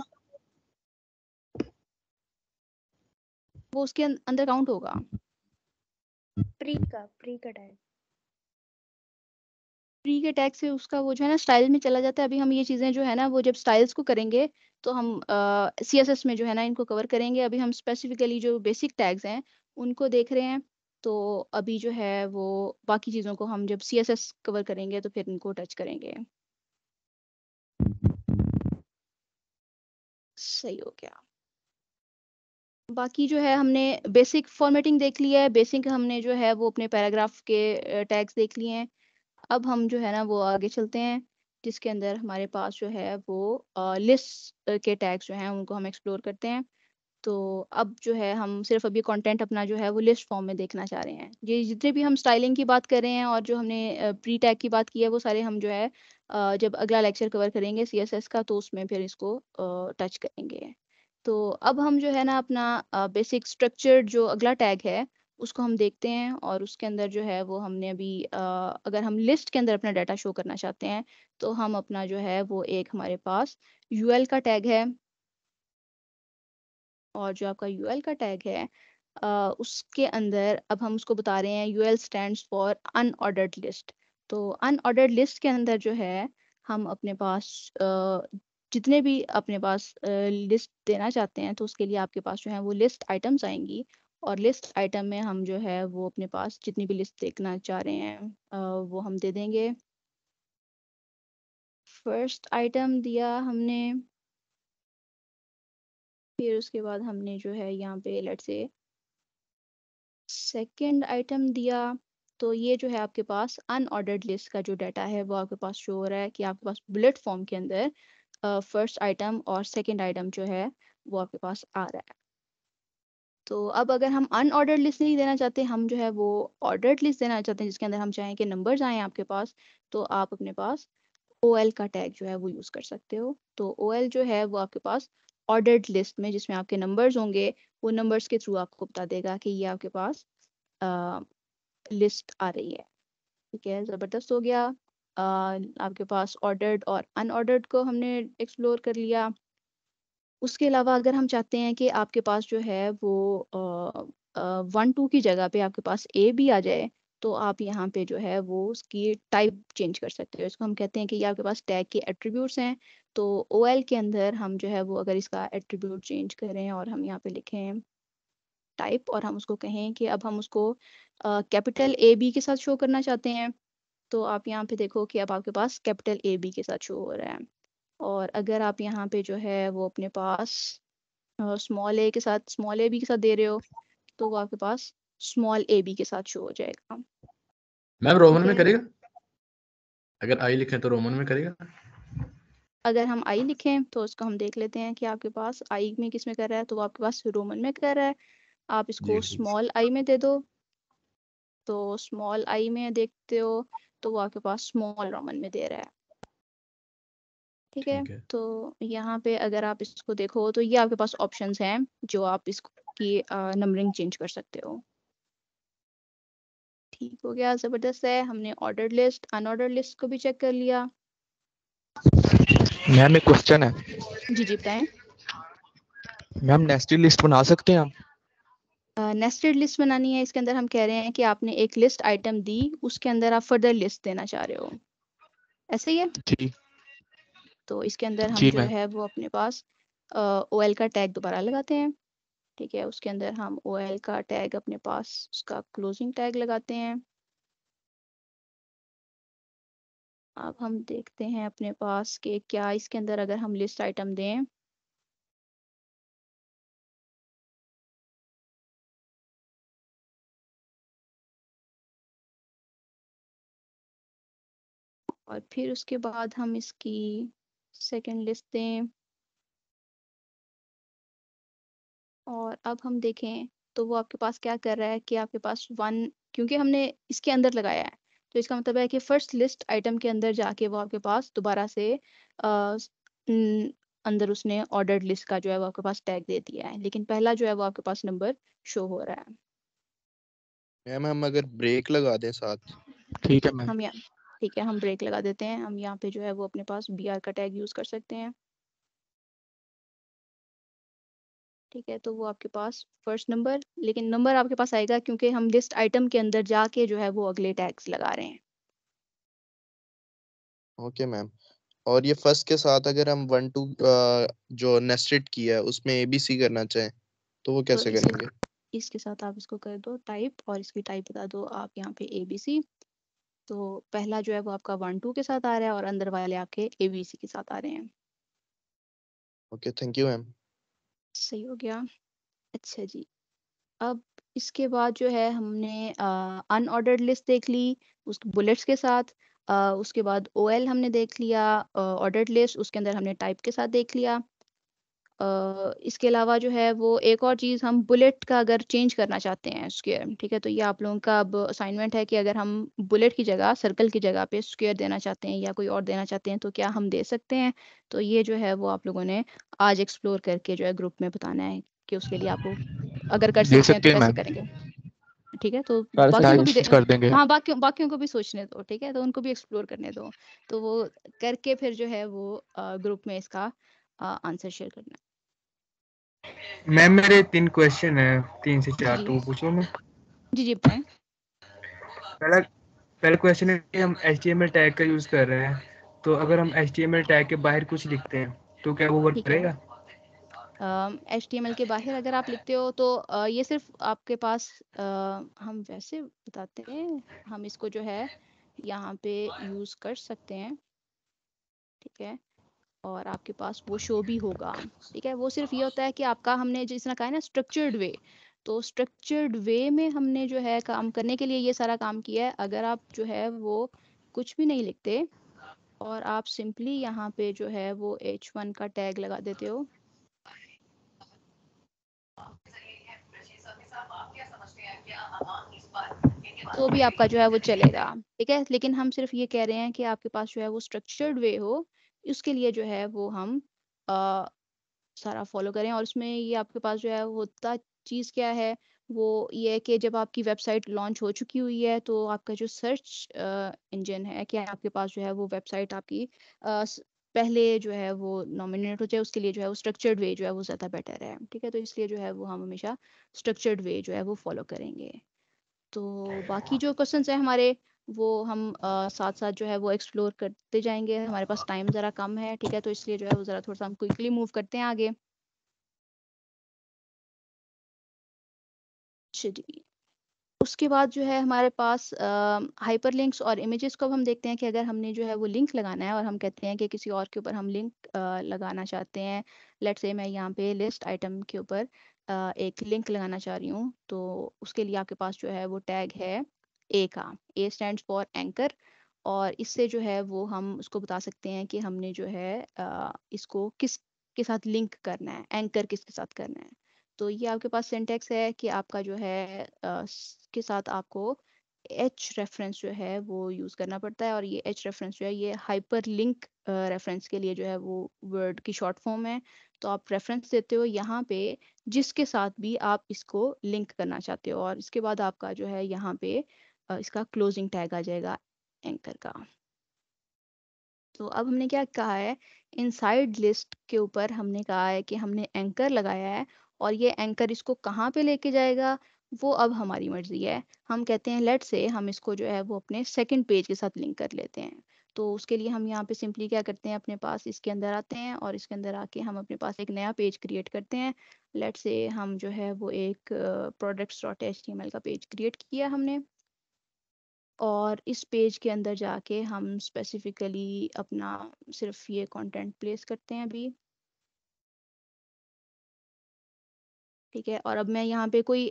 वो उसके अं-, अंदर काउंट होगा प्री का प्री का टैग प्री के टैग से उसका वो जो है ना स्टाइल में चला जाता है अभी हम ये चीज़ें जो है ना वो जब स्टाइल्स को करेंगे तो हम सी एस एस में जो है ना इनको कवर करेंगे अभी हम स्पेसिफिकली जो बेसिक टैग्स हैं उनको देख रहे हैं तो अभी जो है वो बाकी चीज़ों को हम जब सी एस एस कवर करेंगे तो फिर इनको टच करेंगे सही हो गया बाकी जो है हमने बेसिक फॉर्मेटिंग देख ली है बेसिक हमने जो है वो अपने पैराग्राफ के टैग्स देख लिए हैं अब हम जो है ना वो आगे चलते हैं जिसके अंदर हमारे पास जो है वो लिस्ट के टैग्स जो हैं उनको हम एक्सप्लोर करते हैं तो अब जो है हम सिर्फ अभी कंटेंट अपना जो है वो लिस्ट फॉर्म में देखना चाह रहे हैं ये जितने भी हम स्टाइलिंग की बात कर रहे हैं और जो हमने प्री टैग की बात की है वो सारे हम जो है जब अगला लेक्चर कवर करेंगे सी का तो उसमें फिर इसको टच करेंगे तो अब हम जो है ना अपना बेसिक स्ट्रक्चर जो अगला टैग है उसको हम देखते हैं और उसके अंदर जो है वो हमने अभी अगर हम लिस्ट के अंदर अपना डाटा शो करना चाहते हैं तो हम अपना जो है वो एक हमारे पास यूएल का टैग है और जो आपका यूएल का टैग है उसके अंदर अब हम उसको बता रहे हैं UL stand for unordered list तो अनऑर्डर्ड लिस्ट के अंदर जो है हम अपने पास आ, जितने भी अपने पास लिस्ट देना चाहते हैं तो उसके लिए आपके पास जो है वो लिस्ट आइटम्स आएंगी और लिस्ट आइटम में हम जो है वो अपने पास जितनी भी लिस्ट देखना चाह रहे हैं वो हम दे देंगे फर्स्ट आइटम दिया हमने फिर उसके बाद हमने जो है यहाँ पे लेट से सेकंड आइटम दिया तो ये जो है आपके पास अनऑर्डर्ड लिस्ट का जो डाटा है वो आपके पास शो हो रहा है कि आपके पास बुलेट फॉर्म के अंदर फर्स्ट आइटम और सेकेंड आइटम जो है वो आपके पास आ रहा है तो अब अगर हम अनऑर्डर्ड लिस्ट नहीं देना चाहते हम जो है वो ऑर्डर्ड लिस्ट देना चाहते हैं जिसके अंदर हम चाहें कि नंबर्स आए आपके पास तो आप अपने पास ओ एल का टैग जो है वो यूज़ कर सकते हो तो ओ एल जो है वो आपके पास ऑर्डर्ड लिस्ट में जिसमें आपके नंबर्स होंगे वो नंबर्स के थ्रू आपको बता देगा कि ये आपके पास आ, लिस्ट आ रही है ठीक है ज़बरदस्त हो गया आपके पास ऑर्डर्ड और अनऑर्डर्ड को हमने एक्सप्लोर कर लिया। उसके अलावा अगर हम चाहते हैं कि आपके पास जो है वो वन टू की जगह पे आपके पास ए भी आ जाए, तो आप यहाँ पे जो है वो उसकी टाइप चेंज कर सकते हो। इसको हम कहते हैं कि ये आपके पास टैग के एट्रीब्यूट्स हैं, तो ओ के अंदर हम जो है वो अगर इसका एट्रीब्यूट चेंज करें और हम यहाँ पे लिखें टाइप और हम उसको कहें कि अब हम उसको कैपिटल ए बी के साथ शो करना चाहते हैं। तो आप यहाँ पे देखो कि अब आपके पास कैपिटल ए बी के साथ शो हो रहा है और अगर आप यहाँ पे जो है वो अपने पास स्मॉल ए के साथ स्मॉल ए बी के साथ दे रहे हो तो वो आपके पास स्मॉल ए बी के साथ शो हो जाएगा मैम रोमन में करेगा अगर आई लिखें तो रोमन में करेगा अगर हम आई लिखें तो उसको हम देख लेते हैं कि आपके पास आई में किस में कर रहा है तो वो आपके पास रोमन में कर रहा है आप इसको स्मॉल आई में दे दो तो स्मॉल आई में देखते हो तो वो आपके पास स्मॉल रोमन में दे रहा है ठीक है तो यहाँ पे अगर आप इसको देखो तो ये आपके पास ऑप्शंस हैं जो आप इसकी नंबरिंग चेंज कर सकते हो ठीक हो गया जबरदस्त है हमने ऑर्डर लिस्ट अनऑर्डर लिस्ट को भी चेक कर लिया मैम एक क्वेश्चन है जी जी बताएं मैम नेस्टेड लिस्ट बना सकते हैं हम नेस्टेड लिस्ट बनानी है इसके अंदर हम कह रहे हैं कि आपने एक लिस्ट आइटम दी उसके अंदर आप फर्दर लिस्ट देना चाह रहे हो ऐसे ही है जी तो इसके अंदर हम जो है वो अपने पास ओ uh, का टैग दोबारा लगाते हैं ठीक है उसके अंदर हम ओ का टैग अपने पास उसका क्लोजिंग टैग लगाते हैं अब हम देखते हैं अपने पास के क्या इसके अंदर अगर हम लिस्ट आइटम दें और फिर उसके बाद हम इसकी सेकंड लिस्ट दें और अब हम देखें तो वो आपके पास क्या कर रहा है कि आपके पास वन क्योंकि हमने इसके अंदर लगाया है तो इसका मतलब है कि फर्स्ट लिस्ट आइटम के अंदर जाके वो आपके पास दोबारा से आ, न, अंदर उसने ऑर्डर लिस्ट का जो है वो आपके पास टैग दे दिया है लेकिन पहला जो है वो आपके पास नंबर शो हो रहा है मैम हम अगर ब्रेक लगा दें साथ ठीक है मैम हम यहाँ ठीक है हम ब्रेक लगा देते हैं हम यहाँ पे जो है वो अपने पास बी आर का टैग यूज़ कर सकते हैं ठीक है तो वो आपके पास फर्स्ट नंबर लेकिन नंबर आपके पास आएगा क्योंकि हम लिस्ट आइटम के अंदर जाके जो है वो अगले टैग्स लगा रहे हैं ओके मैम और ये फर्स्ट के साथ अगर हम वन टू जो नेस्टेड किया है उसमें एबीसी करना चाहें तो वो कैसे तो इस, करेंगे इसके साथ आप इसको कर दो टाइप और इसकी टाइप बता दो आप यहाँ पे एबीसी बी तो पहला जो है वो आपका वन टू के साथ आ रहा है और अंदर वाले आपके ए बी सी के साथ आ रहे हैं। Okay thank you ma'am. सही हो गया। अच्छा जी। अब इसके बाद जो है हमने अनऑर्डर्ड लिस्ट देख ली उस बुलेट्स के साथ आ, उसके बाद ओएल हमने देख लिया ऑर्डर्ड लिस्ट उसके अंदर हमने टाइप के साथ देख लिया। इसके अलावा जो है वो एक और चीज़ हम बुलेट का अगर चेंज करना चाहते हैं स्क्वेयर ठीक है तो ये आप लोगों का अब असाइनमेंट है कि अगर हम बुलेट की जगह सर्कल की जगह पे स्क्वेयर देना चाहते हैं या कोई और देना चाहते हैं तो क्या हम दे सकते हैं तो ये जो है वो आप लोगों ने आज एक्सप्लोर करके जो है ग्रुप में बताना है कि उसके लिए आप अगर कर सकते, सकते हैं तो कैसे करेंगे ठीक है तो बाकी हाँ बाकी बाकियों को भी सोचने दो ठीक है तो उनको भी एक्सप्लोर करने दो तो वो करके फिर जो है वो ग्रुप में इसका आंसर शेयर करना मैम मेरे तीन क्वेश्चन है तीन से चार तो पूछो मैं जी जी बताएं पहला पहला क्वेश्चन है कि हम एच एम एल टैग का यूज़ कर रहे हैं तो अगर हम एच एम एल टैग के बाहर कुछ लिखते हैं तो क्या वो वर्क करेगा एच टी के बाहर अगर आप लिखते हो तो uh, ये सिर्फ आपके पास uh, हम वैसे बताते हैं हम इसको जो है यहाँ पे यूज़ कर सकते हैं ठीक है और आपके पास वो शो भी होगा ठीक है वो सिर्फ ये होता है कि आपका हमने जिस तरह कहा है ना स्ट्रक्चर्ड वे तो स्ट्रक्चर्ड वे में हमने जो है काम करने के लिए ये सारा काम किया है अगर आप जो है वो कुछ भी नहीं लिखते और आप सिंपली यहाँ पे जो है वो एच वन का टैग लगा देते हो तो भी आपका जो है वो चलेगा ठीक है लेकिन हम सिर्फ ये कह रहे हैं कि आपके पास जो है वो स्ट्रक्चर्ड वे हो उसके लिए जो है वो हम आ, सारा फ़ॉलो करें और उसमें ये आपके पास जो है होता चीज़ क्या है, वो ये है कि जब आपकी वेबसाइट लॉन्च हो चुकी हुई है तो आपका जो सर्च इंजन है क्या आपके पास जो है वो वेबसाइट आपकी आ, पहले जो है वो नॉमिनेट हो जाए उसके लिए जो है वो स्ट्रक्चर्ड वे जो है वो ज़्यादा बेटर है, ठीक है? तो इसलिए जो है वो हम हमेशा स्ट्रक्चर्ड वे जो है वो फ़ॉलो करेंगे। तो बाकी जो पर्सन्स है हमारे वो हम आ, साथ साथ जो है वो एक्सप्लोर करते जाएंगे हमारे पास टाइम हाँ। ज़रा कम है ठीक है तो इसलिए जो है वो ज़रा थोड़ा सा हम क्विकली मूव करते हैं आगे जी उसके बाद जो है हमारे पास हाइपर लिंक्स और इमेजेस को हम देखते हैं कि अगर हमने जो है वो लिंक लगाना है और हम कहते हैं कि किसी और के ऊपर हम लिंक आ, लगाना चाहते हैं लेट से मैं यहाँ पे लिस्ट आइटम के ऊपर एक लिंक लगाना चाह रही हूँ तो उसके लिए आपके पास जो है वो टैग है ए का ए स्टैंड फॉर एंकर और इससे जो है वो हम उसको बता सकते हैं कि हमने जो है इसको किस के साथ लिंक करना है एंकर किसके साथ करना है तो ये आपके पास सेंटेक्स है कि आपका जो है के साथ आपको एच रेफरेंस जो है वो यूज़ करना पड़ता है और ये एच रेफरेंस जो है ये हाइपर लिंक रेफरेंस के लिए जो है वो वर्ड की शॉर्ट फॉर्म है तो आप रेफरेंस देते हो यहाँ पे जिसके साथ भी आप इसको लिंक करना चाहते हो और इसके बाद आपका जो है यहाँ पे इसका क्लोजिंग टैग आ जाएगा एंकर का तो अब हमने क्या कहा है इनसाइड लिस्ट के ऊपर हमने कहा है कि हमने एंकर लगाया है और ये एंकर इसको कहाँ पे लेके जाएगा वो अब हमारी मर्जी है हम कहते हैं लेट से हम इसको जो है वो अपने सेकंड पेज के साथ लिंक कर लेते हैं तो उसके लिए हम यहाँ पे सिंपली क्या करते हैं अपने पास इसके अंदर आते हैं और इसके अंदर आके हम अपने पास एक नया पेज क्रिएट करते हैं लेट से हम जो है वो एक प्रोडक्ट्स डॉट एच का पेज क्रिएट किया हमने और इस पेज के अंदर जाके हम स्पेसिफिकली अपना सिर्फ ये कंटेंट प्लेस करते हैं अभी ठीक है और अब मैं यहाँ पे कोई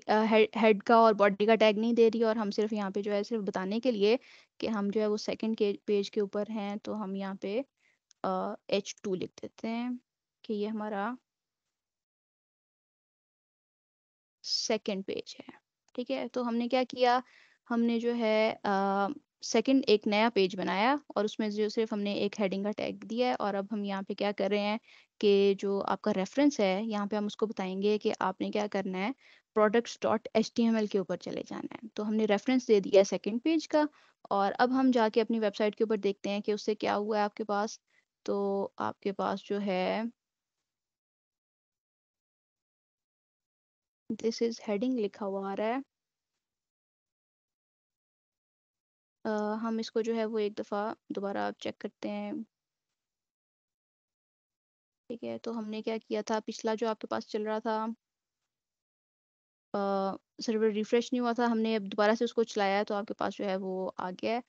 हेड का और बॉडी का टैग नहीं दे रही और हम सिर्फ यहाँ पे जो है सिर्फ बताने के लिए कि हम जो है वो सेकंड के पेज के ऊपर हैं तो हम यहाँ पे एच टू लिख देते हैं कि ये हमारा सेकंड पेज है ठीक है तो हमने क्या किया हमने जो है सेकंड एक नया पेज बनाया और उसमें जो सिर्फ हमने एक हेडिंग का टैग दिया है और अब हम यहाँ पे क्या कर रहे हैं कि जो आपका रेफरेंस है यहाँ पे हम उसको बताएंगे कि आपने क्या करना है products dot H M L के ऊपर चले जाना है तो हमने रेफरेंस दे दिया है सेकेंड पेज का और अब हम जाके अपनी वेबसाइट के ऊपर देखते हैं कि उससे क्या हुआ है आपके पास तो आपके पास जो है दिस इज हेडिंग लिखा हुआ आ रहा है हम इसको जो है वो एक दफ़ा दोबारा आप चेक करते हैं ठीक है तो हमने क्या किया था पिछला जो आपके पास चल रहा था सर्वर रिफ्रेश नहीं हुआ था हमने दोबारा से उसको चलाया तो आपके पास जो है वो आ गया है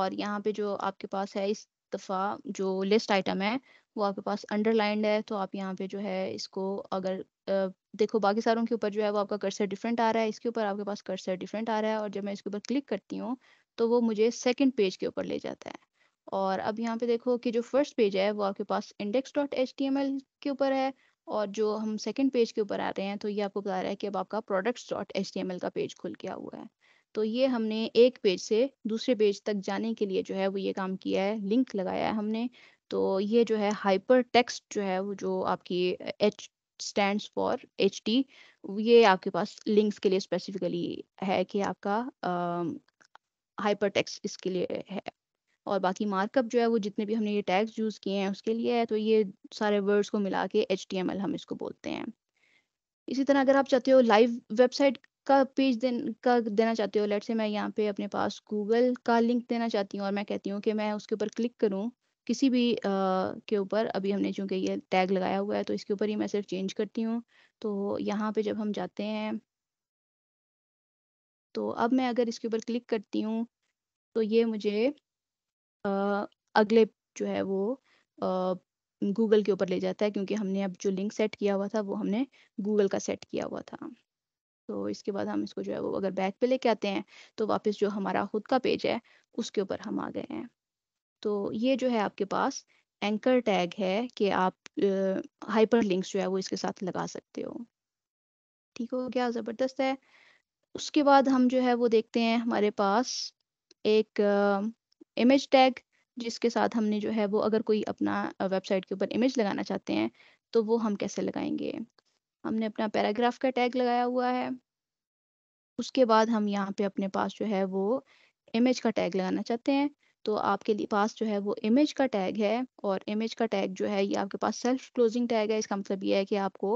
और यहाँ पे जो आपके पास है इस दफ़ा जो लिस्ट आइटम है वो आपके पास अंडरलाइंड है तो आप यहाँ पे जो है इसको अगर आ, देखो बाकी सारों के ऊपर जो है वो आपका कर्सर डिफरेंट आ रहा है इसके ऊपर आपके पास कर्सर डिफरेंट आ रहा है और जब मैं इसके ऊपर क्लिक करती हूँ तो वो मुझे सेकेंड पेज के ऊपर ले जाता है और अब यहाँ पे देखो कि जो फर्स्ट पेज है वो आपके पास index dot H T M L के ऊपर है और जो हम सेकेंड पेज के ऊपर आ रहे हैं तो ये आपको बता रहा है कि अब आपका products dot H T M L का पेज खुल गया हुआ है तो ये हमने एक पेज से दूसरे पेज तक जाने के लिए जो है वो ये काम किया है लिंक लगाया है हमने तो ये जो है हाइपर टेक्स्ट जो है वो जो आपकी H stand for H D ये आपके पास लिंक्स के लिए स्पेसिफिकली है कि आपका हाइपर टेक्स्ट इसके लिए है और बाकी मार्कअप जो है वो जितने भी हमने ये टैग्स यूज़ किए हैं उसके लिए है तो ये सारे वर्ड्स को मिला के एच हम इसको बोलते हैं इसी तरह अगर आप चाहते हो लाइव वेबसाइट का पेज देन का देना चाहते हो लेट से मैं यहाँ पे अपने पास गूगल का लिंक देना चाहती हूँ और मैं कहती हूँ कि मैं उसके ऊपर क्लिक करूँ किसी भी आ, के ऊपर अभी हमने चूँकि ये टैग लगाया हुआ है तो इसके ऊपर ही मैं सिर्फ चेंज करती हूँ तो यहाँ पे जब हम जाते हैं तो अब मैं अगर इसके ऊपर क्लिक करती हूँ तो ये मुझे आ, अगले जो है वो गूगल के ऊपर ले जाता है क्योंकि हमने अब जो लिंक सेट किया हुआ था वो हमने गूगल का सेट किया हुआ था तो इसके बाद हम इसको जो है वो अगर बैक पे लेके आते हैं तो वापस जो हमारा खुद का पेज है उसके ऊपर हम आ गए हैं तो ये जो है आपके पास एंकर टैग है कि आप हाइपर लिंक्स जो है वो इसके साथ लगा सकते हो ठीक हो गया ज़बरदस्त है उसके बाद हम जो है वो देखते हैं हमारे पास एक इमेज टैग जिसके साथ हमने जो है वो अगर कोई अपना वेबसाइट के ऊपर इमेज लगाना चाहते हैं तो वो हम कैसे लगाएंगे हमने अपना पैराग्राफ का टैग लगाया हुआ है उसके बाद हम यहाँ पे अपने पास जो है वो इमेज का टैग लगाना चाहते हैं तो आपके लिए पास जो है वो इमेज का टैग है और इमेज का टैग जो है ये आपके पास सेल्फ क्लोजिंग टैग है इसका मतलब ये है कि आपको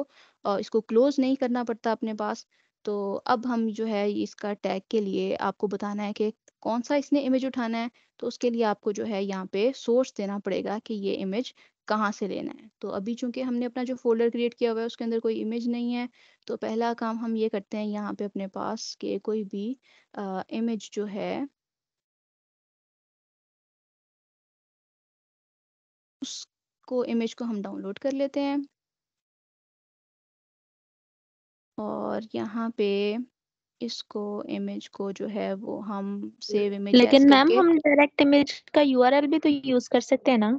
इसको क्लोज नहीं करना पड़ता अपने पास तो अब हम जो है इसका टैग के लिए आपको बताना है कि कौन सा इसने इमेज उठाना है तो उसके लिए आपको जो है यहाँ पे सोर्स देना पड़ेगा कि ये इमेज कहाँ से लेना है तो अभी चूंकि हमने अपना जो फोल्डर क्रिएट किया हुआ है उसके अंदर कोई इमेज नहीं है तो पहला काम हम ये करते हैं यहाँ पे अपने पास के कोई भी आ, इमेज जो है उसको इमेज को हम डाउनलोड कर लेते हैं और यहाँ पे इसको इमेज को जो है वो हम सेव इमेज लेकिन मैम हम डायरेक्ट इमेज का यूआरएल भी तो यूज कर सकते हैं ना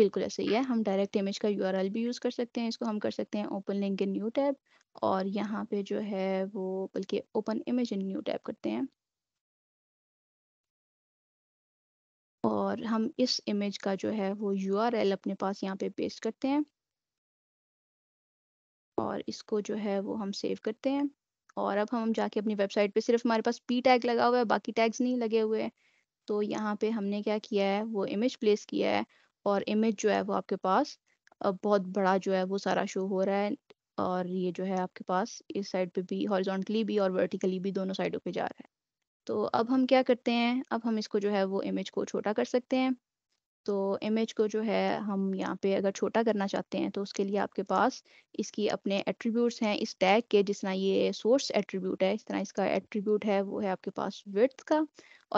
बिल्कुल ऐसे ही है हम डायरेक्ट इमेज का यूआरएल भी यूज कर सकते हैं इसको हम कर सकते हैं open link in new tab और यहाँ पे जो है वो बल्कि open image in new tab करते हैं और हम इस इमेज का जो है वो यूआरएल अपने पास यहाँ पे पेस्ट करते हैं और इसको जो है वो हम सेव करते हैं और अब हम जाके अपनी वेबसाइट पे सिर्फ हमारे पास पी टैग लगा हुआ है बाकी टैग्स नहीं लगे हुए हैं तो यहाँ पे हमने क्या किया है वो इमेज प्लेस किया है और इमेज जो है वो आपके पास अब बहुत बड़ा जो है वो सारा शो हो रहा है और ये जो है आपके पास इस साइड पे भी हॉरिजॉन्टली भी और वर्टिकली भी दोनों साइडों पे जा रहा है तो अब हम क्या करते हैं अब हम इसको जो है वो इमेज को छोटा कर सकते हैं तो इमेज को जो है हम यहाँ पे अगर छोटा करना चाहते हैं तो उसके लिए आपके पास इसकी अपने एट्रीब्यूट्स हैं इस टैग के जिस तरह ये सोर्स एट्रीब्यूट है इस तरह इसका एट्रीब्यूट है वो है आपके पास विर्थ का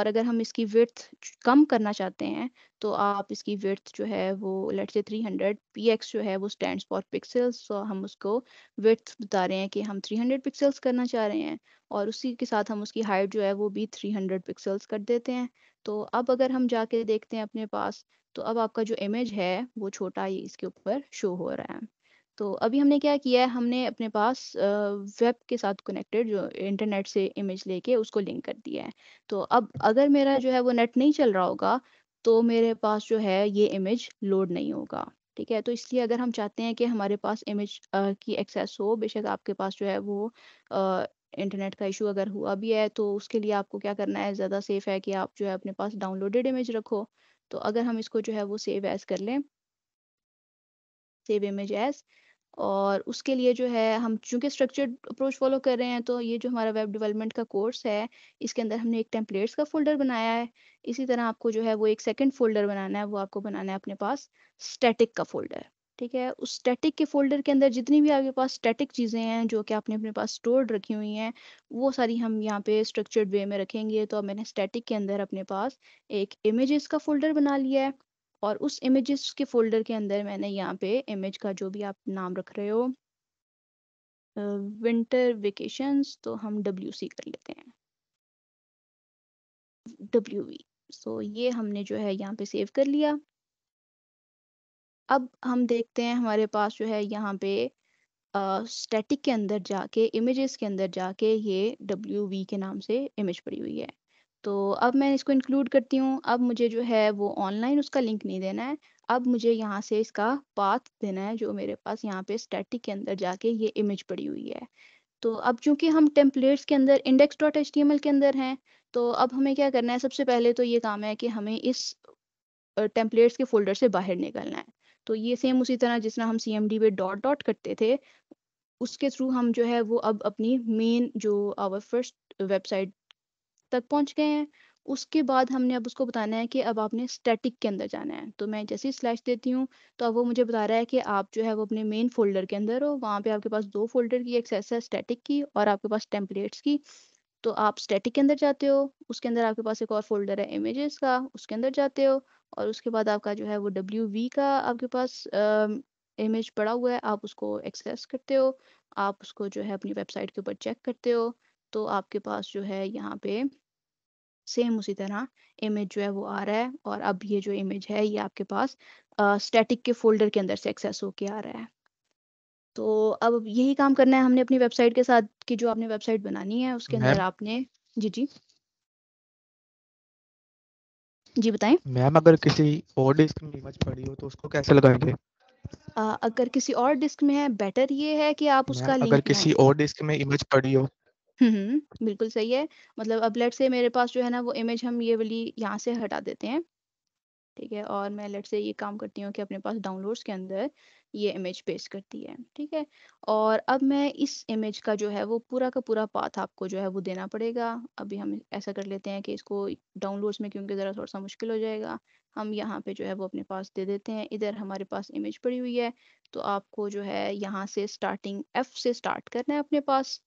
और अगर हम इसकी विर्थ कम करना चाहते हैं तो आप इसकी विर्थ जो है वो लेट से 300 हंड्रेड जो है वो स्टैंड फॉर पिक्सल्स तो हम उसको विर्थ बता रहे हैं कि हम 300 पिक्सल्स करना चाह रहे हैं और उसी के साथ हम उसकी हाइट जो है वो भी 300 पिक्सल्स कर देते हैं तो अब अगर हम जाके देखते हैं अपने पास तो अब आपका जो इमेज है वो छोटा ही इसके ऊपर शो हो रहा है तो अभी हमने क्या किया है हमने अपने पास वेब के साथ कनेक्टेड जो इंटरनेट से इमेज लेके उसको लिंक कर दिया है तो अब अगर मेरा जो है वो नेट नहीं चल रहा होगा तो मेरे पास जो है ये इमेज लोड नहीं होगा ठीक है तो इसलिए अगर हम चाहते हैं कि हमारे पास इमेज की एक्सेस हो बेशक आपके पास जो है वो इंटरनेट का इशू अगर हुआ भी है तो उसके लिए आपको क्या करना है ज़्यादा सेफ़ है कि आप जो है अपने पास डाउनलोडेड इमेज रखो तो अगर हम इसको जो है वो सेव एज़ कर लें सेव इमेज एज़ और उसके लिए जो है हम चूंकि स्ट्रक्चर्ड अप्रोच फॉलो कर रहे हैं तो ये जो हमारा वेब डेवलपमेंट का कोर्स है इसके अंदर हमने एक टेम्पलेट्स का फोल्डर बनाया है इसी तरह आपको जो है वो एक सेकंड फोल्डर बनाना है वो आपको बनाना है अपने पास स्टैटिक का फोल्डर ठीक है उस स्टैटिक के फोल्डर के अंदर जितनी भी आपके पास स्टैटिक चीज़ें हैं जो कि आपने अपने पास स्टोर्ड रखी हुई हैं वो सारी हम यहाँ पे स्ट्रक्चर्ड वे में रखेंगे तो अब मैंने स्टैटिक के अंदर अपने पास एक इमेजेस का फोल्डर बना लिया है और उस इमेजेस के फोल्डर के अंदर मैंने यहाँ पे इमेज का जो भी आप नाम रख रहे हो विंटर वेकेशंस तो हम डब्ल्यू सी कर लेते हैं डब्ल्यू वी सो ये हमने जो है यहाँ पे सेव कर लिया अब हम देखते हैं हमारे पास जो है यहाँ पे स्टैटिक के अंदर जाके इमेजेस के अंदर जाके ये डब्ल्यू वी के नाम से इमेज पड़ी हुई है तो अब मैं इसको इंक्लूड करती हूँ अब मुझे जो है वो ऑनलाइन उसका लिंक नहीं देना है अब मुझे यहाँ से इसका पाथ देना है जो मेरे पास यहाँ पे स्टैटिक के अंदर जाके ये इमेज पड़ी हुई है तो अब चूंकि हम टेम्पलेट्स के अंदर इंडेक्स डॉट एच के अंदर हैं तो अब हमें क्या करना है सबसे पहले तो ये काम है कि हमें इस टेम्पलेट्स के फोल्डर से बाहर निकलना है तो ये सेम उसी तरह जिस तरह हम सी एम डी पे डॉट डॉट करते थे उसके थ्रू हम जो है वो अब अपनी मेन जो आवर फर्स्ट वेबसाइट तक पहुंच गए हैं उसके बाद हमने अब उसको बताना है कि अब आपने स्टैटिक के अंदर जाना है तो मैं जैसे ही स्लैश देती हूँ तो अब वो मुझे बता रहा है कि आप जो है वो अपने मेन फोल्डर के अंदर हो वहाँ पे आपके पास दो फोल्डर की एक्सेस है स्टैटिक की और आपके पास टेम्पलेट्स की तो आप स्टैटिक के अंदर जाते हो उसके अंदर आपके पास एक और फोल्डर है इमेजेस का उसके अंदर जाते हो और उसके बाद आपका जो है वो डब्ल्यू वी का आपके पास इमेज पड़ा हुआ है आप उसको एक्सेस करते हो आप उसको जो है अपनी वेबसाइट के ऊपर चेक करते हो तो आपके पास जो है यहाँ पे सेम उसी तरह इमेज जो है वो आ रहा है और अब ये जो इमेज है ये आपके पास स्टैटिक के फोल्डर के अंदर से एक्सेस होके आ रहा है तो अब यही काम करना है हमने अपनी वेबसाइट के साथ की जो आपने वेबसाइट बनानी है उसके अंदर आपने जी जी जी बताएं मैम अगर किसी और डिस्क में इमेज पड़ी हो तो उसको कैसे लगाएंगे आ, अगर किसी और डिस्क में है बेटर ये है कि आप उसका लिंक अगर किसी और डिस्क में इमेज पड़ी हो हम्म बिल्कुल सही है मतलब अब लेट से मेरे पास जो है ना वो इमेज हम ये वाली यहाँ से हटा देते हैं ठीक है और मैं लेट से ये काम करती हूँ कि अपने पास डाउनलोड्स के अंदर ये इमेज पेस्ट करती है ठीक है और अब मैं इस इमेज का जो है वो पूरा का पूरा पाथ आपको जो है वो देना पड़ेगा अभी हम ऐसा कर लेते हैं कि इसको डाउनलोड्स में क्योंकि ज़रा थोड़ा सा मुश्किल हो जाएगा हम यहाँ पे जो है वो अपने पास दे देते हैं इधर हमारे पास इमेज पड़ी हुई है तो आपको जो है यहाँ से स्टार्टिंग एफ़ से स्टार्ट करना है अपने पास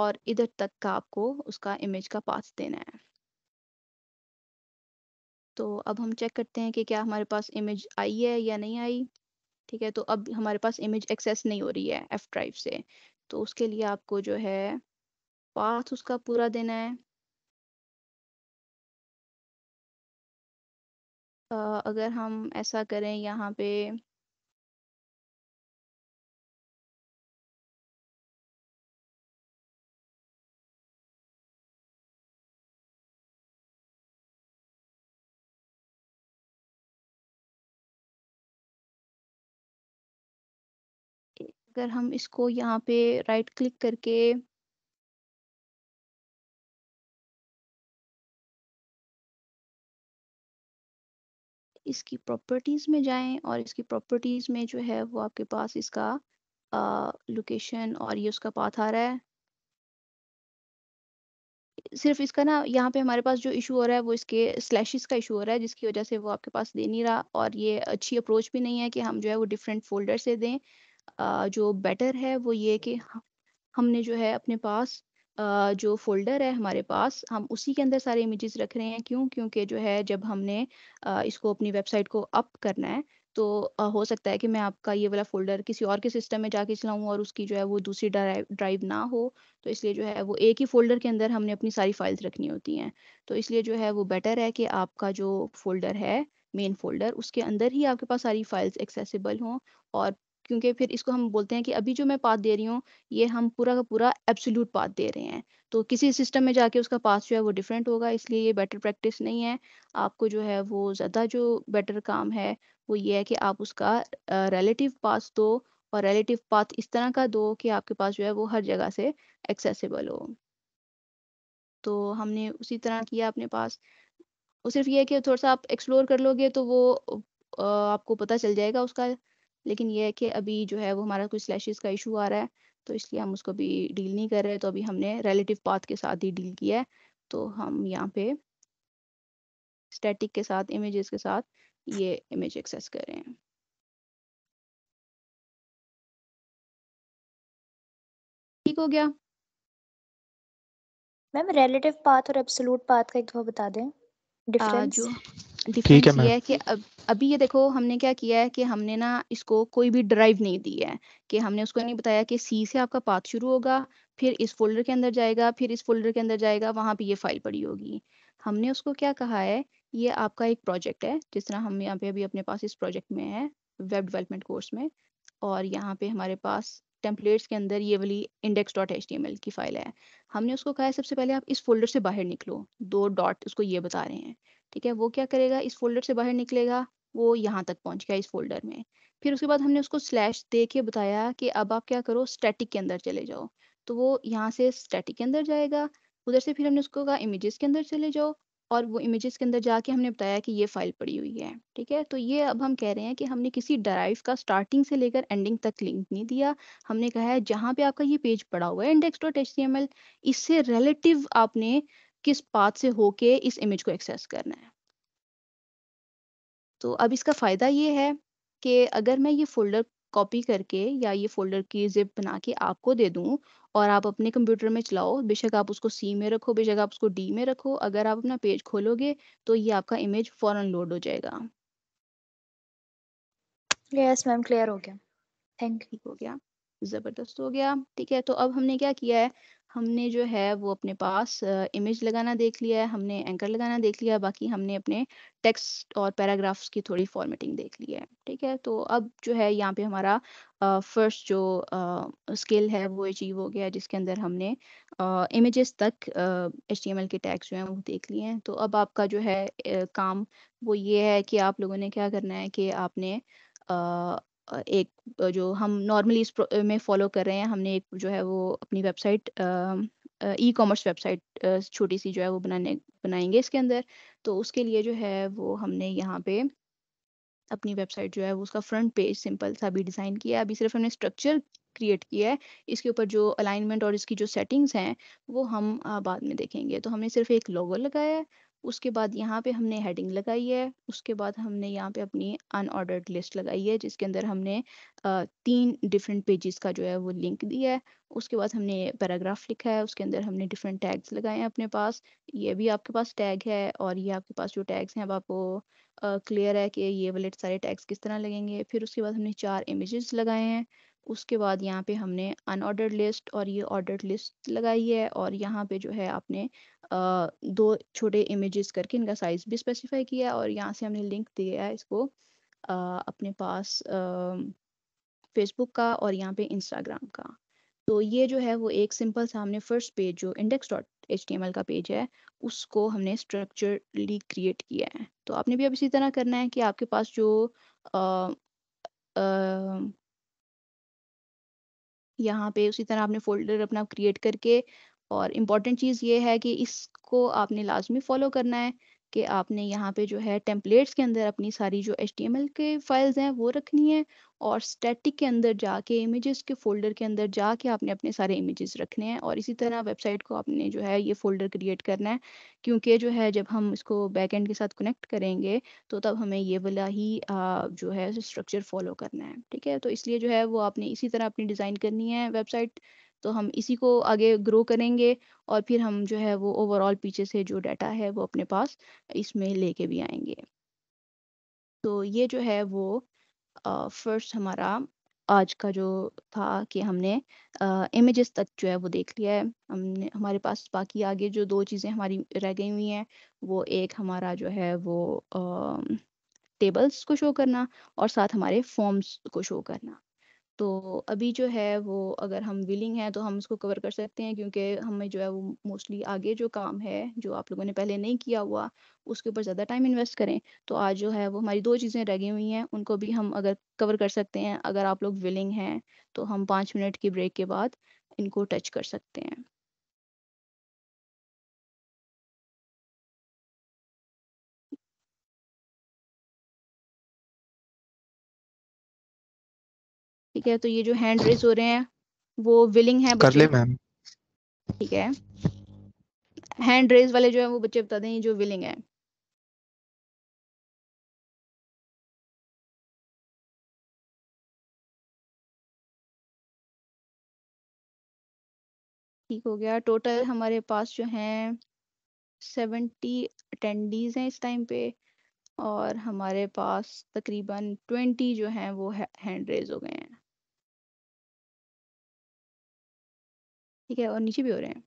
और इधर तक का आपको उसका इमेज का पाथ देना है तो अब हम चेक करते हैं कि क्या हमारे पास इमेज आई है या नहीं आई ठीक है तो अब हमारे पास इमेज एक्सेस नहीं हो रही है एफ ड्राइव से तो उसके लिए आपको जो है पाथ उसका पूरा देना है अगर हम ऐसा करें यहाँ पे अगर हम इसको यहाँ पे राइट क्लिक करके इसकी प्रॉपर्टीज़ में जाएं और इसकी प्रॉपर्टीज़ में जो है वो आपके पास इसका लोकेशन और ये उसका पाथ आ रहा है सिर्फ इसका ना यहाँ पे हमारे पास जो इशू हो रहा है वो इसके स्लैशेस का इशू हो रहा है जिसकी वजह से वो आपके पास दे नहीं रहा और ये अच्छी अप्रोच भी नहीं है कि हम जो है वो डिफरेंट फोल्डर से दें जो बेटर है वो ये कि हमने जो है अपने पास जो फ़ोल्डर है हमारे पास हम उसी के अंदर सारे इमेजेस रख रहे हैं क्यों? क्योंकि जो है जब हमने इसको अपनी वेबसाइट को अप करना है तो हो सकता है कि मैं आपका ये वाला फ़ोल्डर किसी और के सिस्टम में जाके चलाऊँ और उसकी जो है वो दूसरी ड्राइव ड्राइव ना हो। तो इसलिए जो है वो एक ही फ़ोल्डर के अंदर हमने अपनी सारी फाइल्स रखनी होती हैं। तो इसलिए जो है वो बेटर है कि आपका जो फ़ोल्डर है, मेन फ़ोल्डर उसके अंदर ही आपके पास सारी फाइल्स एक्सेसिबल हों और क्योंकि फिर इसको हम बोलते हैं कि अभी जो मैं पाथ दे रही हूँ ये हम पूरा का पूरा एब्सोल्यूट पाथ दे रहे हैं तो किसी सिस्टम में जाके उसका पाथ जो है वो डिफरेंट होगा इसलिए ये बेटर प्रैक्टिस नहीं है आपको जो है वो ज़्यादा जो बेटर काम है वो ये है कि आप उसका रेलेटिव पास दो और रेलेटिव पाथ इस तरह का दो कि आपके पास जो है वो हर जगह से एक्सेसिबल हो तो हमने उसी तरह किया अपने पास सिर्फ ये है कि थोड़ा सा आप एक्सप्लोर कर लोगे तो वो आपको पता चल जाएगा उसका लेकिन ये है कि अभी जो है वो हमारा कुछ स्लैशेस का इशू आ रहा है तो इसलिए हम उसको भी डील नहीं कर रहे तो अभी हमने रिलेटिव पाथ के साथ ही डील किया है तो हम यहाँ पे स्टैटिक के साथ इमेजेस के साथ ये इमेज एक्सेस कर रहे हैं ठीक हो गया मैम रिलेटिव पाथ और एब्सोल्यूट पाथ का एक दफा बता दें डिफरेंस जो डिफरेंस ये है कि अब अभी ये देखो हमने क्या किया है कि हमने ना इसको कोई भी ड्राइव नहीं दी है कि हमने उसको नहीं बताया कि सी से आपका पाथ शुरू होगा फिर इस फोल्डर के अंदर जाएगा फिर इस फोल्डर के अंदर जाएगा वहां पे ये फाइल पड़ी होगी हमने उसको क्या कहा है ये आपका एक प्रोजेक्ट है जिस तरह हम यहाँ पे अभी अपने पास इस प्रोजेक्ट में है वेब डेवलपमेंट कोर्स में और यहाँ पे हमारे पास टेम्पलेट्स के अंदर ये वाली index dot H D M L की फाइल है हमने उसको कहा है सबसे पहले आप इस फोल्डर से बाहर निकलो दो डॉट उसको ये बता रहे हैं ठीक है वो क्या करेगा इस फोल्डर से बाहर निकलेगा वो यहाँ तक पहुंच गया इस फोल्डर में फिर उसके बाद हमने उसको स्लैश दे के बताया कि अब आप क्या करो स्टैटिक के अंदर चले जाओ तो वो यहाँ से स्टैटिक के अंदर जाएगा उधर से फिर हमने उसको कहा इमेजेस के अंदर चले जाओ और वो इमेजेस के अंदर जाके हमने बताया कि ये फाइल पड़ी हुई है ठीक है तो ये अब हम कह रहे हैं कि हमने किसी डराइव का स्टार्टिंग से लेकर एंडिंग तक लिंक नहीं दिया हमने कहा है जहाँ पे आपका ये पेज पड़ा हुआ है इंडेक्स डॉट एच इससे रिलेटिव आपने किस पाथ से होके इस इमेज को एक्सेस करना है तो अब इसका फ़ायदा ये है कि अगर मैं ये फोल्डर कॉपी करके या ये फोल्डर की जिप बना के आपको दे दूं और आप अपने कंप्यूटर में चलाओ बेशक आप उसको सी में रखो बेशक आप उसको डी में रखो अगर आप अपना पेज खोलोगे तो ये आपका इमेज फ़ौरन लोड हो जाएगा यस मैम क्लियर हो गया थैंक यू हो गया ज़बरदस्त हो गया ठीक है तो अब हमने क्या किया है हमने जो है वो अपने पास इमेज लगाना देख लिया है हमने एंकर लगाना देख लिया बाकी हमने अपने टेक्स्ट और पैराग्राफ्स की थोड़ी फॉर्मेटिंग देख ली है ठीक है तो अब जो है यहाँ पे हमारा फर्स्ट जो स्किल है वो अचीव हो गया जिसके अंदर हमने इमेजेस तक एच के टैक्स जो है वो देख लिए हैं तो अब आपका जो है काम वो ये है कि आप लोगों ने क्या करना है कि आपने एक जो हम नॉर्मली इस में फॉलो कर रहे हैं हमने एक जो है वो अपनी वेबसाइट ई कॉमर्स वेबसाइट छोटी सी जो है वो बनाने बनाएंगे इसके अंदर तो उसके लिए जो है वो हमने यहाँ पे अपनी वेबसाइट जो है वो उसका फ्रंट पेज सिंपल सा भी डिज़ाइन किया है अभी सिर्फ हमने स्ट्रक्चर क्रिएट किया है इसके ऊपर जो अलाइनमेंट और इसकी जो सेटिंग्स हैं वो हम बाद में देखेंगे तो हमने सिर्फ एक लोगो लगाया है उसके बाद यहाँ पे हमने हेडिंग लगाई है उसके बाद हमने यहाँ पे अपनी अनऑर्डर्ड लिस्ट लगाई है जिसके अंदर हमने तीन डिफरेंट पेजेस का जो है वो लिंक दिया है उसके बाद हमने पैराग्राफ लिखा है उसके अंदर हमने डिफरेंट टैग्स लगाए हैं अपने पास ये भी आपके पास टैग है और ये आपके पास जो टैग्स हैं अब आपको क्लियर है कि ये वाले सारे टैग्स किस तरह लगेंगे फिर उसके बाद हमने चार इमेजेस लगाए हैं उसके बाद यहाँ पे हमने अनऑर्डर्ड लिस्ट और ये ऑर्डर्ड लिस्ट लगाई है और यहाँ पे जो है आपने दो छोटे इमेजेस करके इनका साइज़ भी स्पेसिफाई किया है और यहाँ से हमने लिंक दिया है इसको अपने पास फेसबुक का और यहाँ पे इंस्टाग्राम का तो ये जो है वो एक सिंपल सा हमने फर्स्ट पेज जो इंडेक्स डॉट एच का पेज है उसको हमने स्ट्रक्चरली क्रिएट किया है तो आपने भी अब इसी तरह करना है कि आपके पास जो आ, आ, यहाँ पे उसी तरह आपने फोल्डर अपना क्रिएट करके और इम्पॉर्टेंट चीज़ ये है कि इसको आपने लाजमी फॉलो करना है कि आपने यहाँ पे जो है टेम्पलेट्स के अंदर अपनी सारी जो एच के फाइल्स हैं वो रखनी है और स्टैटिक के अंदर जाके इमेजेस के फोल्डर के अंदर जाके आपने अपने सारे इमेजेस रखने हैं और इसी तरह वेबसाइट को आपने जो है ये फोल्डर क्रिएट करना है क्योंकि जो है जब हम इसको बैकएंड के साथ कनेक्ट करेंगे तो तब हमें ये वाला ही जो है स्ट्रक्चर फॉलो करना है ठीक है तो इसलिए जो है वो आपने इसी तरह अपनी डिज़ाइन करनी है वेबसाइट तो हम इसी को आगे ग्रो करेंगे और फिर हम जो है वो ओवरऑल पीछे से जो डाटा है वो अपने पास इसमें लेके भी आएंगे तो ये जो है वो फर्स्ट हमारा आज का जो था कि हमने इमेजेस तक जो है वो देख लिया है हमने हमारे पास बाकी आगे जो दो चीज़ें हमारी रह गई हुई हैं वो एक हमारा जो है वो टेबल्स को शो करना और साथ हमारे फॉर्म्स को शो करना तो अभी जो है वो अगर हम विलिंग हैं तो हम उसको कवर कर सकते हैं क्योंकि हमें जो है वो मोस्टली आगे जो काम है जो आप लोगों ने पहले नहीं किया हुआ उसके ऊपर ज़्यादा टाइम इन्वेस्ट करें तो आज जो है वो हमारी दो चीज़ें रह गई हुई हैं उनको भी हम अगर कवर कर सकते हैं अगर आप लोग विलिंग हैं तो हम पाँच मिनट की ब्रेक के बाद इनको टच कर सकते हैं ठीक है तो ये जो हैंड रेज हो रहे हैं वो विलिंग है कर ले मैम ठीक है हैंड रेज वाले जो है वो बच्चे बता दें जो विलिंग है ठीक हो गया टोटल हमारे पास जो हैं सेवेंटी अटेंडीज हैं इस टाइम पे और हमारे पास तकरीबन ट्वेंटी जो हैं वो हैंड रेज हो गए हैं ठीक है और नीचे भी हो रहे हैं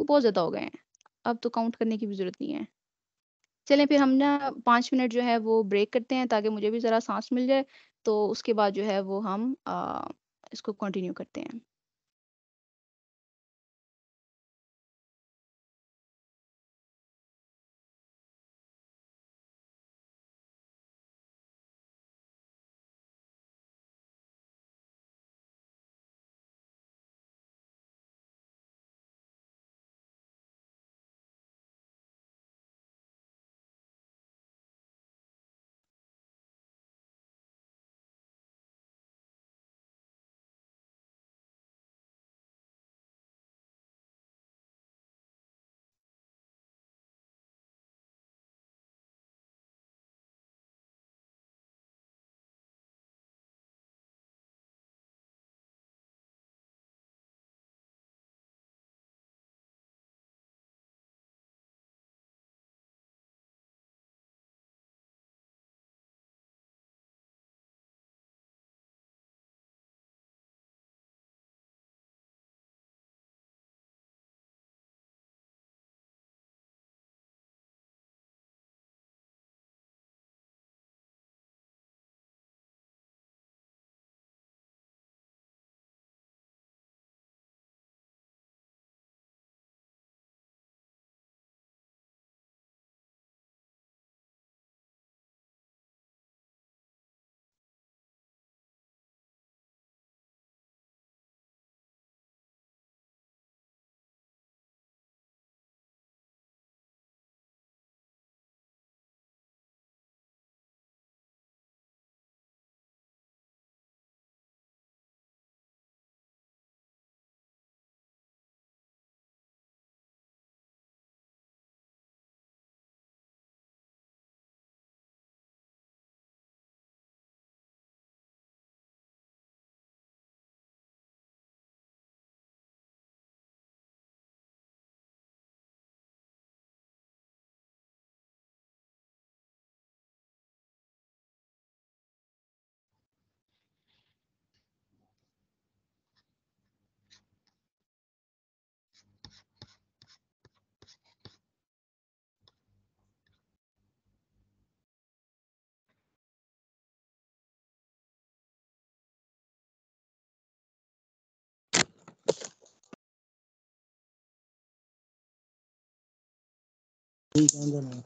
वो बहुत ज़्यादा हो गए हैं अब तो काउंट करने की भी ज़रूरत नहीं है चलें फिर हम ना पाँच मिनट जो है वो ब्रेक करते हैं ताकि मुझे भी ज़रा सांस मिल जाए तो उसके बाद जो है वो हम आ, इसको कंटिन्यू करते हैं 一般在哪？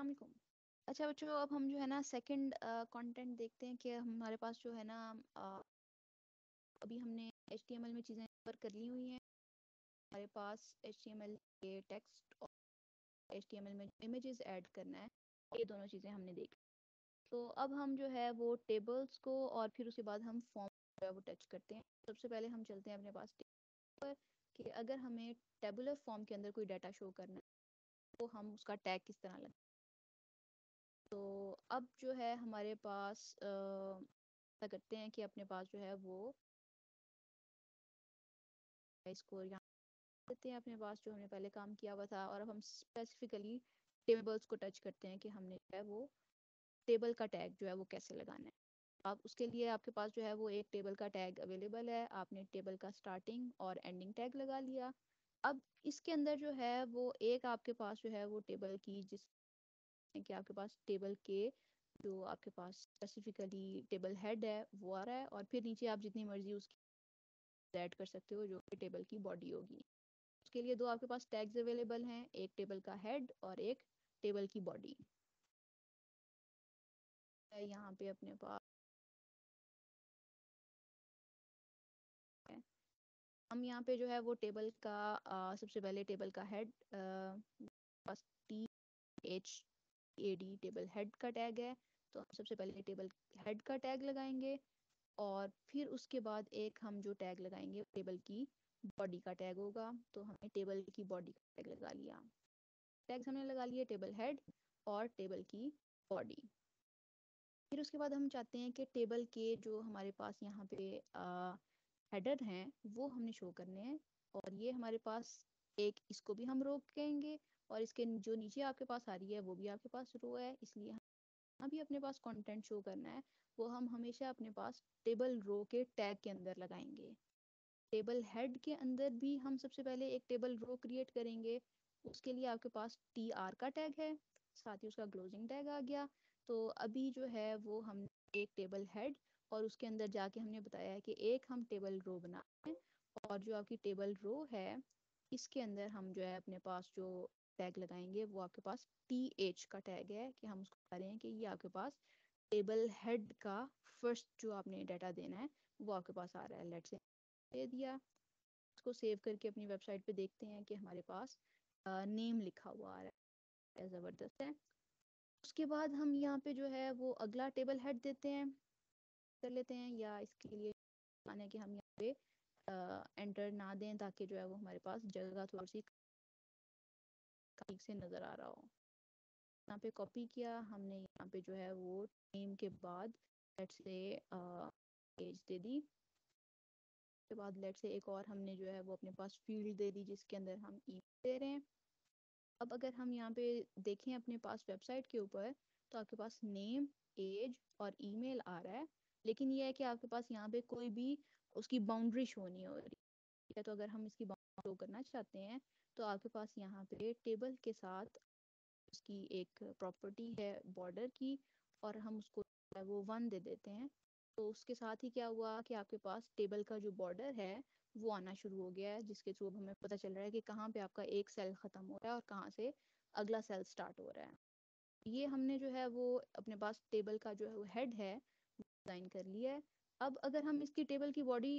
असलकुम अच्छा बच्चों अब हम जो है ना सेकंड कंटेंट देखते हैं कि हमारे पास जो है ना uh, अभी हमने एच में चीज़ें कवर कर ली हुई हैं हमारे पास एच के टेक्स्ट और एच में इमेजेस ऐड करना है ये दोनों चीज़ें हमने देखी तो अब हम जो है वो टेबल्स को और फिर उसके बाद हम फॉर्म जो है वो टच करते हैं सबसे पहले हम चलते हैं अपने पास पर कि अगर हमें टेबुलर फॉर्म के अंदर कोई डाटा शो करना है तो हम उसका टैग किस तरह लगाएं तो अब जो है हमारे पास क्या करते हैं कि अपने पास जो है वो इसको देते हैं अपने पास जो हमने पहले काम किया हुआ था और अब हम स्पेसिफिकली टेबल्स को टच करते हैं कि हमने जो है वो टेबल का टैग जो है वो कैसे लगाना है आप उसके लिए आपके पास जो है वो एक टेबल का टैग अवेलेबल है आपने टेबल का स्टार्टिंग और एंडिंग टैग लगा लिया अब इसके अंदर जो है वो एक आपके पास जो है वो टेबल की जिस हैं कि आपके पास टेबल के जो आपके पास स्पेसिफिकली टेबल हेड है वो आ रहा है और फिर नीचे आप जितनी मर्जी उसकी ऐड कर सकते हो जो कि टेबल की बॉडी होगी उसके लिए दो आपके पास टैग्स अवेलेबल हैं एक टेबल का हेड और एक टेबल की बॉडी यहाँ पे अपने पास हम यहाँ पे जो है वो टेबल का आ, सबसे पहले टेबल का head H A D table head का टैग है तो हम सबसे पहले टेबल हेड का टैग लगाएंगे और फिर उसके बाद एक हम जो टैग लगाएंगे टेबल की बॉडी का टैग होगा तो हमने टेबल की बॉडी का टैग लगा लिया टैग हमने लगा लिया टेबल हेड और टेबल की बॉडी फिर उसके बाद हम चाहते हैं कि टेबल के जो हमारे पास यहाँ पे हेडर हैं वो हमने शो करने हैं और ये हमारे पास एक इसको भी हम रोक कहेंगे और इसके जो नीचे आपके पास आ रही है वो भी आपके पास रो है इसलिए यहाँ भी अपने पास कंटेंट शो करना है वो हम हमेशा अपने पास टेबल रो के टैग के अंदर लगाएंगे टेबल हेड के अंदर भी हम सबसे पहले एक टेबल रो क्रिएट करेंगे उसके लिए आपके पास टी आर का टैग है साथ ही उसका क्लोजिंग टैग आ गया तो अभी जो है वो हम एक टेबल हेड और उसके अंदर जाके हमने बताया है कि एक हम टेबल रो बना और जो आपकी टेबल रो है इसके अंदर हम जो है अपने पास जो टैग लगाएंगे वो आपके पास टी एच का टैग है कि हम उसको कह रहे हैं कि ये आपके पास टेबल हेड का फर्स्ट जो आपने डाटा देना है वो आपके पास आ रहा है लेट से दे दिया उसको सेव करके अपनी वेबसाइट पे देखते हैं कि हमारे पास नेम लिखा हुआ आ रहा है ज़बरदस्त है उसके बाद हम यहाँ पे जो है वो अगला टेबल हेड देते हैं कर लेते हैं या इसके लिए आने कि हम यहाँ पे एंटर ना दें ताकि जो है वो हमारे पास जगह थोड़ी सी ठीक से नज़र आ रहा हो यहाँ पे कॉपी किया हमने यहाँ पे जो है वो नेम के बाद लेट से एज दे दी उसके बाद लेट से एक और हमने जो है वो अपने पास फील्ड दे दी जिसके अंदर हम ई दे रहे हैं अब अगर हम यहाँ पे देखें अपने पास वेबसाइट के ऊपर तो आपके पास नेम एज और ईमेल आ रहा है लेकिन यह है कि आपके पास यहाँ पे कोई भी उसकी बाउंड्री शो नहीं हो रही है तो अगर हम इसकी बाउंड्री शो करना चाहते हैं तो आपके पास यहाँ पे टेबल के साथ उसकी एक प्रॉपर्टी है बॉर्डर की और हम उसको वो वन दे देते हैं तो उसके साथ ही क्या हुआ कि आपके पास टेबल का जो बॉर्डर है वो आना शुरू हो गया है जिसके थ्रू हमें पता चल रहा है कि कहाँ पे आपका एक सेल ख़त्म हो रहा है और कहाँ से अगला सेल स्टार्ट हो रहा है ये हमने जो है वो अपने पास टेबल का जो है वो हेड है डिज़ाइन कर लिया है अब अगर हम इसकी टेबल की बॉडी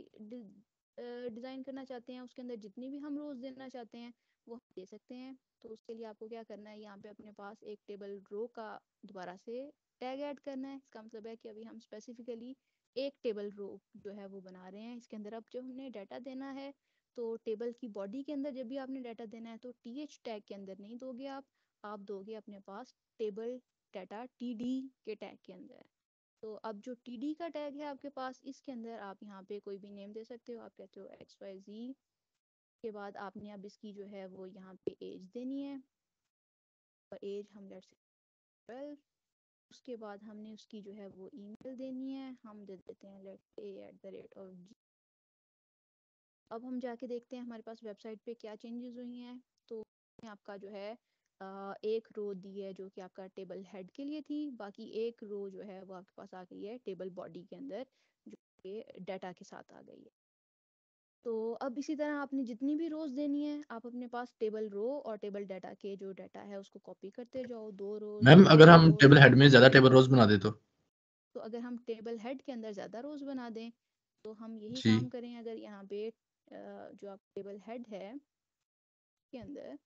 डिज़ाइन करना चाहते हैं उसके अंदर जितनी भी हम रोज देना चाहते हैं वो हम दे सकते हैं तो उसके लिए आपको क्या करना है यहाँ पे अपने पास एक टेबल रो का दोबारा से टैग ऐड करना है इसका मतलब है कि अभी हम स्पेसिफिकली एक टेबल रो जो है वो बना रहे हैं इसके अंदर अब जो हमने डाटा देना है तो टेबल की बॉडी के अंदर जब भी आपने डाटा देना है तो टी एच टैग के अंदर नहीं दोगे आप आप दोगे अपने पास टेबल डाटा टी डी के टैग के अंदर तो अब जो टी डी का टैग है आपके पास इसके अंदर आप यहाँ पे कोई भी नेम दे सकते हो आप कहते हो एक्स वाई जी के बाद आपने अब इसकी जो है वो यहाँ पे एज देनी है और एज हम लेट ट्वेल्व उसके बाद हमने उसकी जो है वो ईमेल देनी है हम दे देते हैं let A at the rate of G अब हम जाके देखते हैं हमारे पास वेबसाइट पे क्या चेंजेस हुई हैं तो आपका जो है एक रो दी है जो कि आपका टेबल हेड के लिए थी बाकी एक रो जो है वो आपके पास आ गई है टेबल बॉडी के अंदर जो कि डाटा के साथ आ गई है तो अब इसी तरह आपने जितनी भी रोज देनी है आप अपने पास टेबल रो और टेबल डाटा के जो डाटा है उसको कॉपी करते जाओ दो रो मैम अगर हम टेबल हेड में ज्यादा टेबल रोज बना दे तो तो अगर हम टेबल हेड के अंदर ज्यादा रोज बना दें तो हम यही काम करें अगर यहाँ पे जो आप टेबल हेड है के अंदर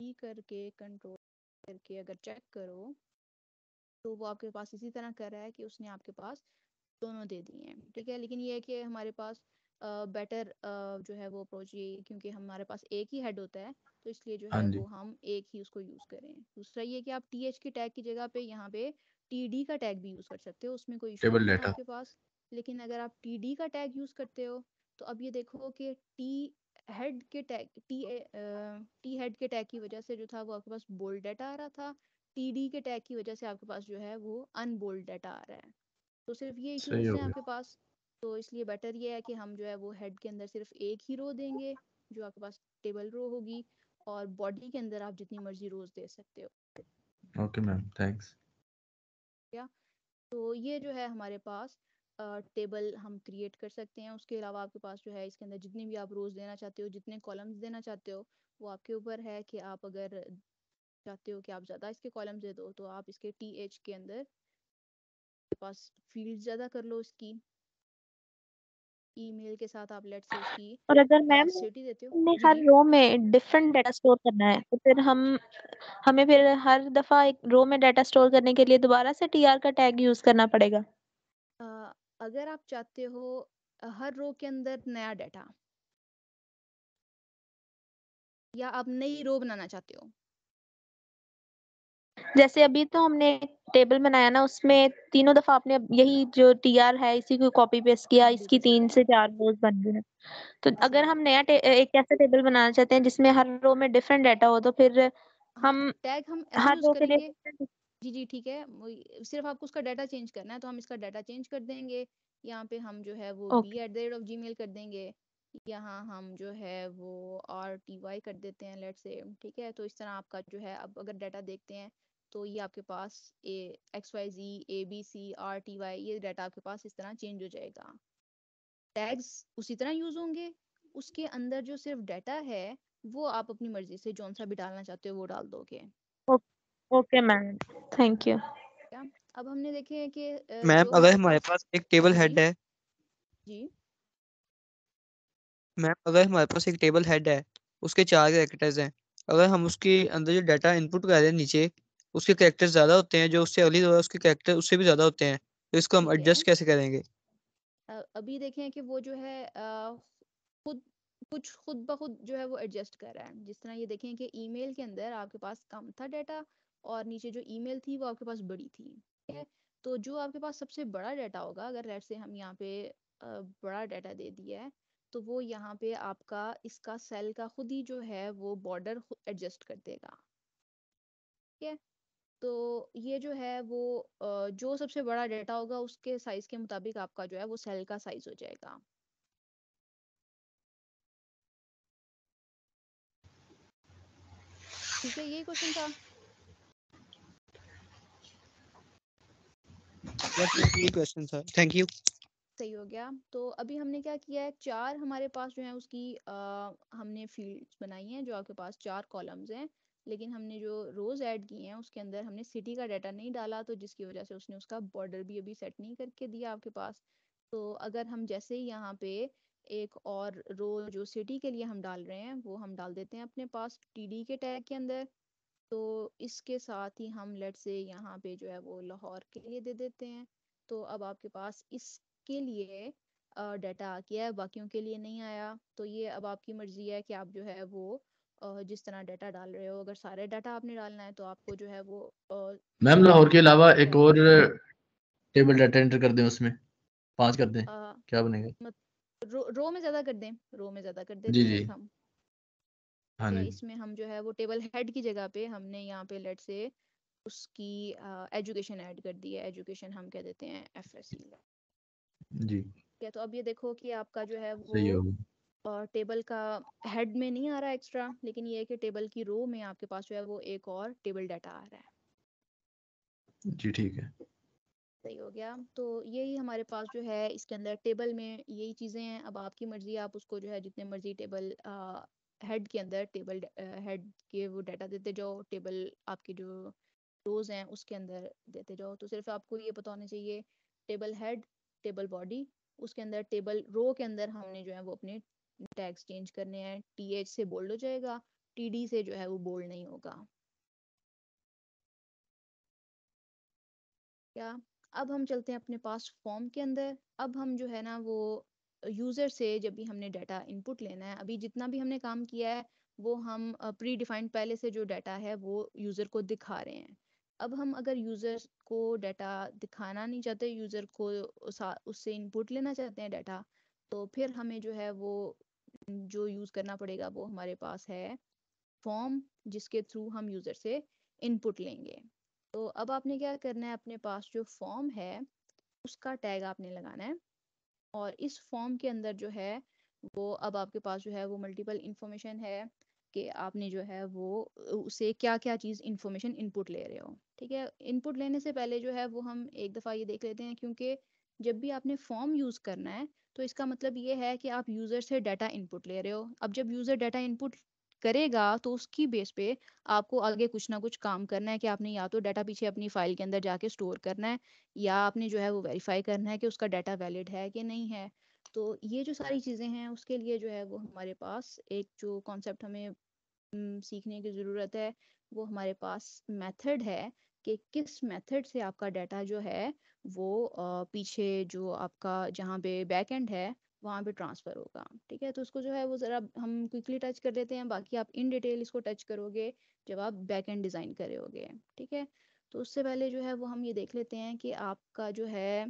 पी करके कंट्रोल करके अगर चेक करो तो वो आपके पास इसी तरह कर रहा है कि उसने आपके पास दोनों दे दिए हैं ठीक है लेकिन ये है कि हमारे पास बेटर uh, uh, जो है वो अप्रोच ये क्योंकि हमारे पास एक ही हेड होता है तो इसलिए जो हाँ है वो हम एक ही उसको यूज करें दूसरा ये कि आप टी एच के टैग की जगह पे यहाँ पे टी डी का टैग भी यूज कर सकते हो उसमें कोई इशू नहीं आपके पास लेकिन अगर आप टी डी का टैग यूज करते हो तो अब ये देखो कि टी हेड के टैग टी टी हेड के टैग की वजह से जो था वो आपके पास बोल्ड डाटा आ रहा था टी डी के टैग की वजह से आपके पास जो है वो अनबोल्ड डाटा आ रहा है तो सिर्फ ये इश्यूज हैं आपके पास तो इसलिए बेटर ये है कि हम जो है वो हेड के अंदर सिर्फ एक ही रो देंगे जो आपके पास टेबल रो होगी और बॉडी के अंदर आप जितनी मर्जी रोज दे सकते हो ओके मैम थैंक्स या तो ये जो है हमारे पास टेबल हम क्रिएट कर सकते हैं उसके अलावा आपके पास जो है इसके अंदर जितने भी आप रोज़ देना चाहते हो जितने कॉलम्स देना चाहते हो वो आपके ऊपर है कि आप अगर चाहते हो कि आप ज़्यादा इसके कॉलम्स दे दो तो आप इसके टी एच के अंदर पास फील्ड ज़्यादा कर लो इसकी ईमेल के साथ आप लेट्स इसकी और अगर मैम हमें हर रो में डिफरेंट डाटा स्टोर करना है तो फिर हम हमें फिर हर दफ़ा एक रो में डाटा स्टोर करने के लिए दोबारा से टीआर का टैग यूज़ करना पड़ेगा अगर आप चाहते हो हर रो के अंदर नया डाटा या आप नई रो बनाना चाहते हो जैसे अभी तो हमने टेबल बनाया ना उसमें तीनों दफा आपने यही जो टीआर है इसी को कॉपी पेस्ट किया हाँ, इसकी तीन से चार रोज बन गई तो हाँ, अगर हम नया एक ऐसा टेबल बनाना चाहते हैं जिसमें हर रो में डिफरेंट डाटा हो तो फिर हाँ, हम टैग हम हर रो के लिए जी, जी, ठीक है। सिर्फ़ आपको उसका डाटा चेंज करना है, तो हम इसका डाटा चेंज कर देंगे। यहाँ पे हम जो है वो B at the rate of Gmail कर देंगे। यहाँ हम जो है वो आर टी वाई कर देते हैं लेट से, ठीक है? तो इस तरह आपका जो है अब अगर डाटा देखते हैं, तो ये आपके पास A X Y G A B C R T Y ये डाटा आपके पास इस तरह चेंज हो जाएगा। टैग्स उसी तरह यूज़ होंगे, उसके अंदर जो सिर्फ़ डाटा है, वो आप अपनी मर्ज़ी से जौन-सा भी डालना चाहते हो, वो डाल दोगे। ओके मैम थैंक यू अब हमने देखे कि मैम अगर हमारे पास एक टेबल हेड है जी मैम अगर हमारे पास एक टेबल हेड है उसके चार कैरेक्टर्स हैं अगर हम उसके अंदर जो डाटा इनपुट कर रहे हैं नीचे उसके कैरेक्टर्स ज़्यादा होते हैं जो उससे अगली रो उसके कैरेक्टर उससे भी ज़्यादा होते हैं तो इसको हम एडजस्ट कैसे करेंगे अभी देखें कि वो जो है खुद कुछ खुद ब खुद जो है वो एडजस्ट कर रहा है जिस तरह ये देखें कि ईमेल के अंदर आपके पास कम था डाटा और नीचे जो ईमेल थी वो आपके पास बड़ी थी ठीक है तो जो आपके पास सबसे बड़ा डाटा होगा अगर लेट से हम यहाँ पे बड़ा डाटा दे दिया है तो वो यहाँ पे आपका इसका सेल का खुद ही जो है वो बॉर्डर एडजस्ट कर देगा ठीक है तो ये जो है वो जो सबसे बड़ा डाटा होगा उसके साइज के मुताबिक आपका जो है वो सेल का साइज हो जाएगा ठीक है ये क्वेश्चन था क्वेश्चन सर थैंक यू सही हो गया तो अभी हमने क्या किया है चार हमारे पास जो है उसकी आ, हमने फील्ड्स बनाई हैं जो आपके पास चार कॉलम्स हैं लेकिन हमने जो रोज ऐड किए हैं उसके अंदर हमने सिटी का डाटा नहीं डाला तो जिसकी वजह से उसने उसका बॉर्डर भी अभी सेट नहीं करके दिया आपके पास तो अगर हम जैसे ही यहाँ पे एक और रो जो सिटी के लिए हम डाल रहे हैं वो हम डाल देते हैं अपने पास टी के टैग के अंदर तो इसके साथ ही हम लेट से यहाँ पे जो है वो लाहौर के लिए दे देते हैं तो अब आपके पास इसके लिए डाटा आ गया है बाकियों के लिए नहीं आया तो ये अब आपकी मर्जी है कि आप जो है वो जिस तरह डाटा डाल रहे हो अगर सारे डाटा आपने डालना है तो आपको जो है वो मैम लाहौर के अलावा तो एक और टेबल डाटा एंटर कर दें उसमें पांच कर दें आ, क्या बनेगा मत, रो, रो में ज्यादा कर दें रो में ज्यादा कर दें जी जी हम तो हाँ या इसमें हम जो है वो टेबल हेड की जगह पे हमने यहाँ पे लेट से उसकी एजुकेशन uh, ऐड कर दी है एजुकेशन हम कह देते हैं एफ एस सी जी क्या तो अब ये देखो कि आपका जो है वो और टेबल का हेड में नहीं आ रहा एक्स्ट्रा लेकिन ये है कि टेबल की रो में आपके पास जो है वो एक और टेबल डाटा आ रहा है जी ठीक है सही हो गया तो यही हमारे पास जो है इसके अंदर टेबल में यही चीज़ें हैं अब आपकी मर्जी आप उसको जो है जितने मर्जी टेबल हेड के अंदर टेबल हेड के वो डाटा देते जाओ टेबल आपकी जो रोज हैं उसके अंदर देते जाओ तो सिर्फ आपको ये पता होना चाहिए टेबल हेड टेबल बॉडी उसके अंदर टेबल रो के अंदर हमने जो है वो अपने टैग्स चेंज करने हैं टी एच से बोल्ड हो जाएगा टी डी से जो है वो बोल्ड नहीं होगा क्या अब हम चलते हैं अपने पास फॉर्म के अंदर अब हम जो है ना वो यूज़र से जब भी हमने डाटा इनपुट लेना है अभी जितना भी हमने काम किया है वो हम प्री डिफाइंड पहले से जो डाटा है वो यूज़र को दिखा रहे हैं अब हम अगर यूज़र को डाटा दिखाना नहीं चाहते यूज़र को उससे इनपुट लेना चाहते हैं डाटा तो फिर हमें जो है वो जो यूज़ करना पड़ेगा वो हमारे पास है फॉर्म जिसके थ्रू हम यूज़र से इनपुट लेंगे तो अब आपने क्या करना है अपने पास जो फॉर्म है उसका टैग आपने लगाना है और इस फॉर्म के अंदर जो है वो अब आपके पास जो है वो मल्टीपल इंफॉर्मेशन है कि आपने जो है वो उसे क्या क्या चीज़ इन्फॉर्मेशन इनपुट ले रहे हो ठीक है इनपुट लेने से पहले जो है वो हम एक दफ़ा ये देख लेते हैं क्योंकि जब भी आपने फॉर्म यूज़ करना है तो इसका मतलब ये है कि आप यूज़र से डाटा इनपुट ले रहे हो अब जब यूज़र डाटा इनपुट करेगा तो उसकी बेस पे आपको आगे कुछ ना कुछ काम करना है कि आपने या तो डाटा पीछे अपनी फाइल के अंदर जाके स्टोर करना है या आपने जो है वो वेरीफाई करना है कि उसका डाटा वैलिड है कि नहीं है तो ये जो सारी चीज़ें हैं उसके लिए जो है वो हमारे पास एक जो कॉन्सेप्ट हमें सीखने की ज़रूरत है वो हमारे पास मेथड है कि किस मेथड से आपका डाटा जो है वो पीछे जो आपका जहाँ पे एंड है वहाँ पे ट्रांसफ़र होगा ठीक है तो उसको जो है वो ज़रा हम क्विकली टच कर देते हैं बाकी आप इन डिटेल इसको टच करोगे जब आप बैक एंड डिज़ाइन करोगे ठीक है तो उससे पहले जो है वो हम ये देख लेते हैं कि आपका जो है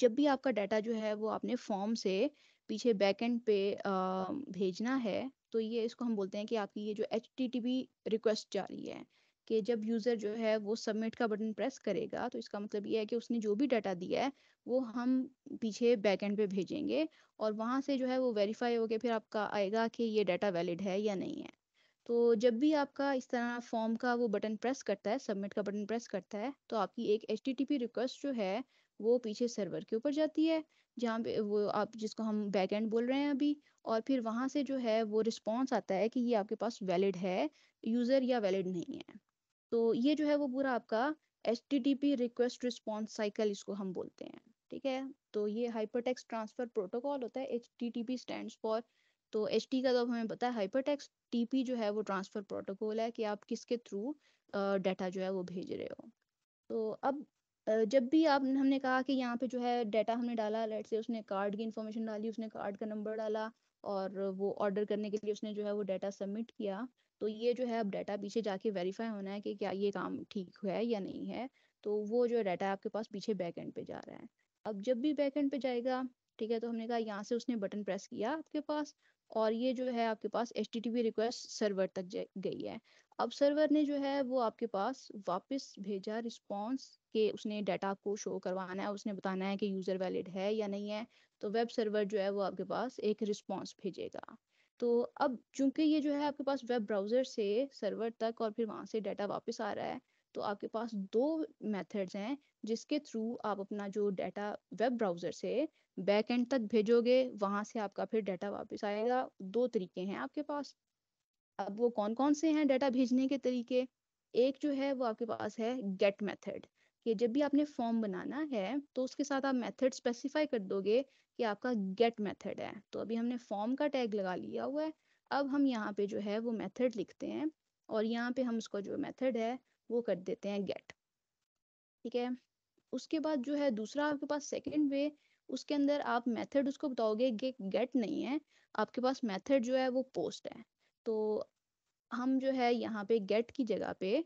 जब भी आपका डाटा जो है वो आपने फॉर्म से पीछे बैक एंड पे भेजना है तो ये इसको हम बोलते हैं कि आपकी ये जो एच रिक्वेस्ट जा रही है कि जब यूज़र जो है वो सबमिट का बटन प्रेस करेगा तो इसका मतलब ये है कि उसने जो भी डाटा दिया है वो हम पीछे बैकएंड पे भेजेंगे और वहाँ से जो है वो वेरीफाई होके फिर आपका आएगा कि ये डाटा वैलिड है या नहीं है तो जब भी आपका इस तरह फॉर्म का वो बटन प्रेस करता है सबमिट का बटन प्रेस करता है तो आपकी एक एच रिक्वेस्ट जो है वो पीछे सर्वर के ऊपर जाती है जहाँ पे वो आप जिसको हम बैक एंड बोल रहे हैं अभी और फिर वहाँ से जो है वो रिस्पॉन्स आता है कि ये आपके पास वैलिड है यूज़र या वैलिड नहीं है तो ये जो है वो पूरा आपका H T T P request response cycle इसको हम बोलते हैं ठीक है तो ये हाइपरटेक्स्ट ट्रांसफर प्रोटोकॉल होता है H T T P stand for तो एच टी का तो हमें पता है हाइपरटेक्स्ट टीपी जो है वो ट्रांसफर प्रोटोकॉल है कि आप किसके थ्रू डाटा जो है वो भेज रहे हो तो अब जब भी आप हमने कहा कि यहाँ पे जो है डाटा हमने डाला लेट से उसने कार्ड की इन्फॉर्मेशन डाली उसने कार्ड का नंबर डाला और वो ऑर्डर करने के लिए उसने जो है वो डाटा सबमिट किया तो ये जो है अब डाटा पीछे जाके वेरीफाई होना है कि क्या ये काम ठीक है या नहीं है तो वो जो डाटा आपके पास पीछे बैक एंड पे जा रहा है अब जब भी बैक एंड पे जाएगा ठीक है तो हमने कहा यहाँ से उसने बटन प्रेस किया आपके पास और ये जो है आपके पास एच रिक्वेस्ट सर्वर तक गई है अब सर्वर ने जो है वो आपके पास वापस भेजा रिस्पॉन्स के उसने डाटा को शो करवाना है उसने बताना है कि यूज़र वैलिड है या नहीं है तो वेब सर्वर जो है वो आपके पास एक रिस्पॉन्स भेजेगा तो अब चूंकि ये जो है आपके पास वेब ब्राउज़र से सर्वर तक और फिर वहाँ से डाटा वापस आ रहा है तो आपके पास दो मेथड्स हैं जिसके थ्रू आप अपना जो डाटा वेब ब्राउज़र से बैक एंड तक भेजोगे वहाँ से आपका फिर डाटा वापस आएगा दो तरीके हैं आपके पास अब वो कौन कौन से हैं डाटा भेजने के तरीके एक जो है वो आपके पास है गेट मेथड कि जब भी आपने फॉर्म बनाना है तो उसके साथ आप मेथड स्पेसिफाई कर दोगे कि आपका गेट मेथड है तो अभी हमने फॉर्म का टैग लगा लिया हुआ है अब हम यहाँ पे जो है वो मेथड लिखते हैं और यहाँ पे हम उसका जो मेथड है वो कर देते हैं गेट ठीक है उसके बाद जो है दूसरा आपके पास सेकेंड वे उसके अंदर आप मेथड उसको बताओगे कि गेट नहीं है आपके पास मेथड जो है वो पोस्ट है तो हम जो है यहाँ पे गेट की जगह पे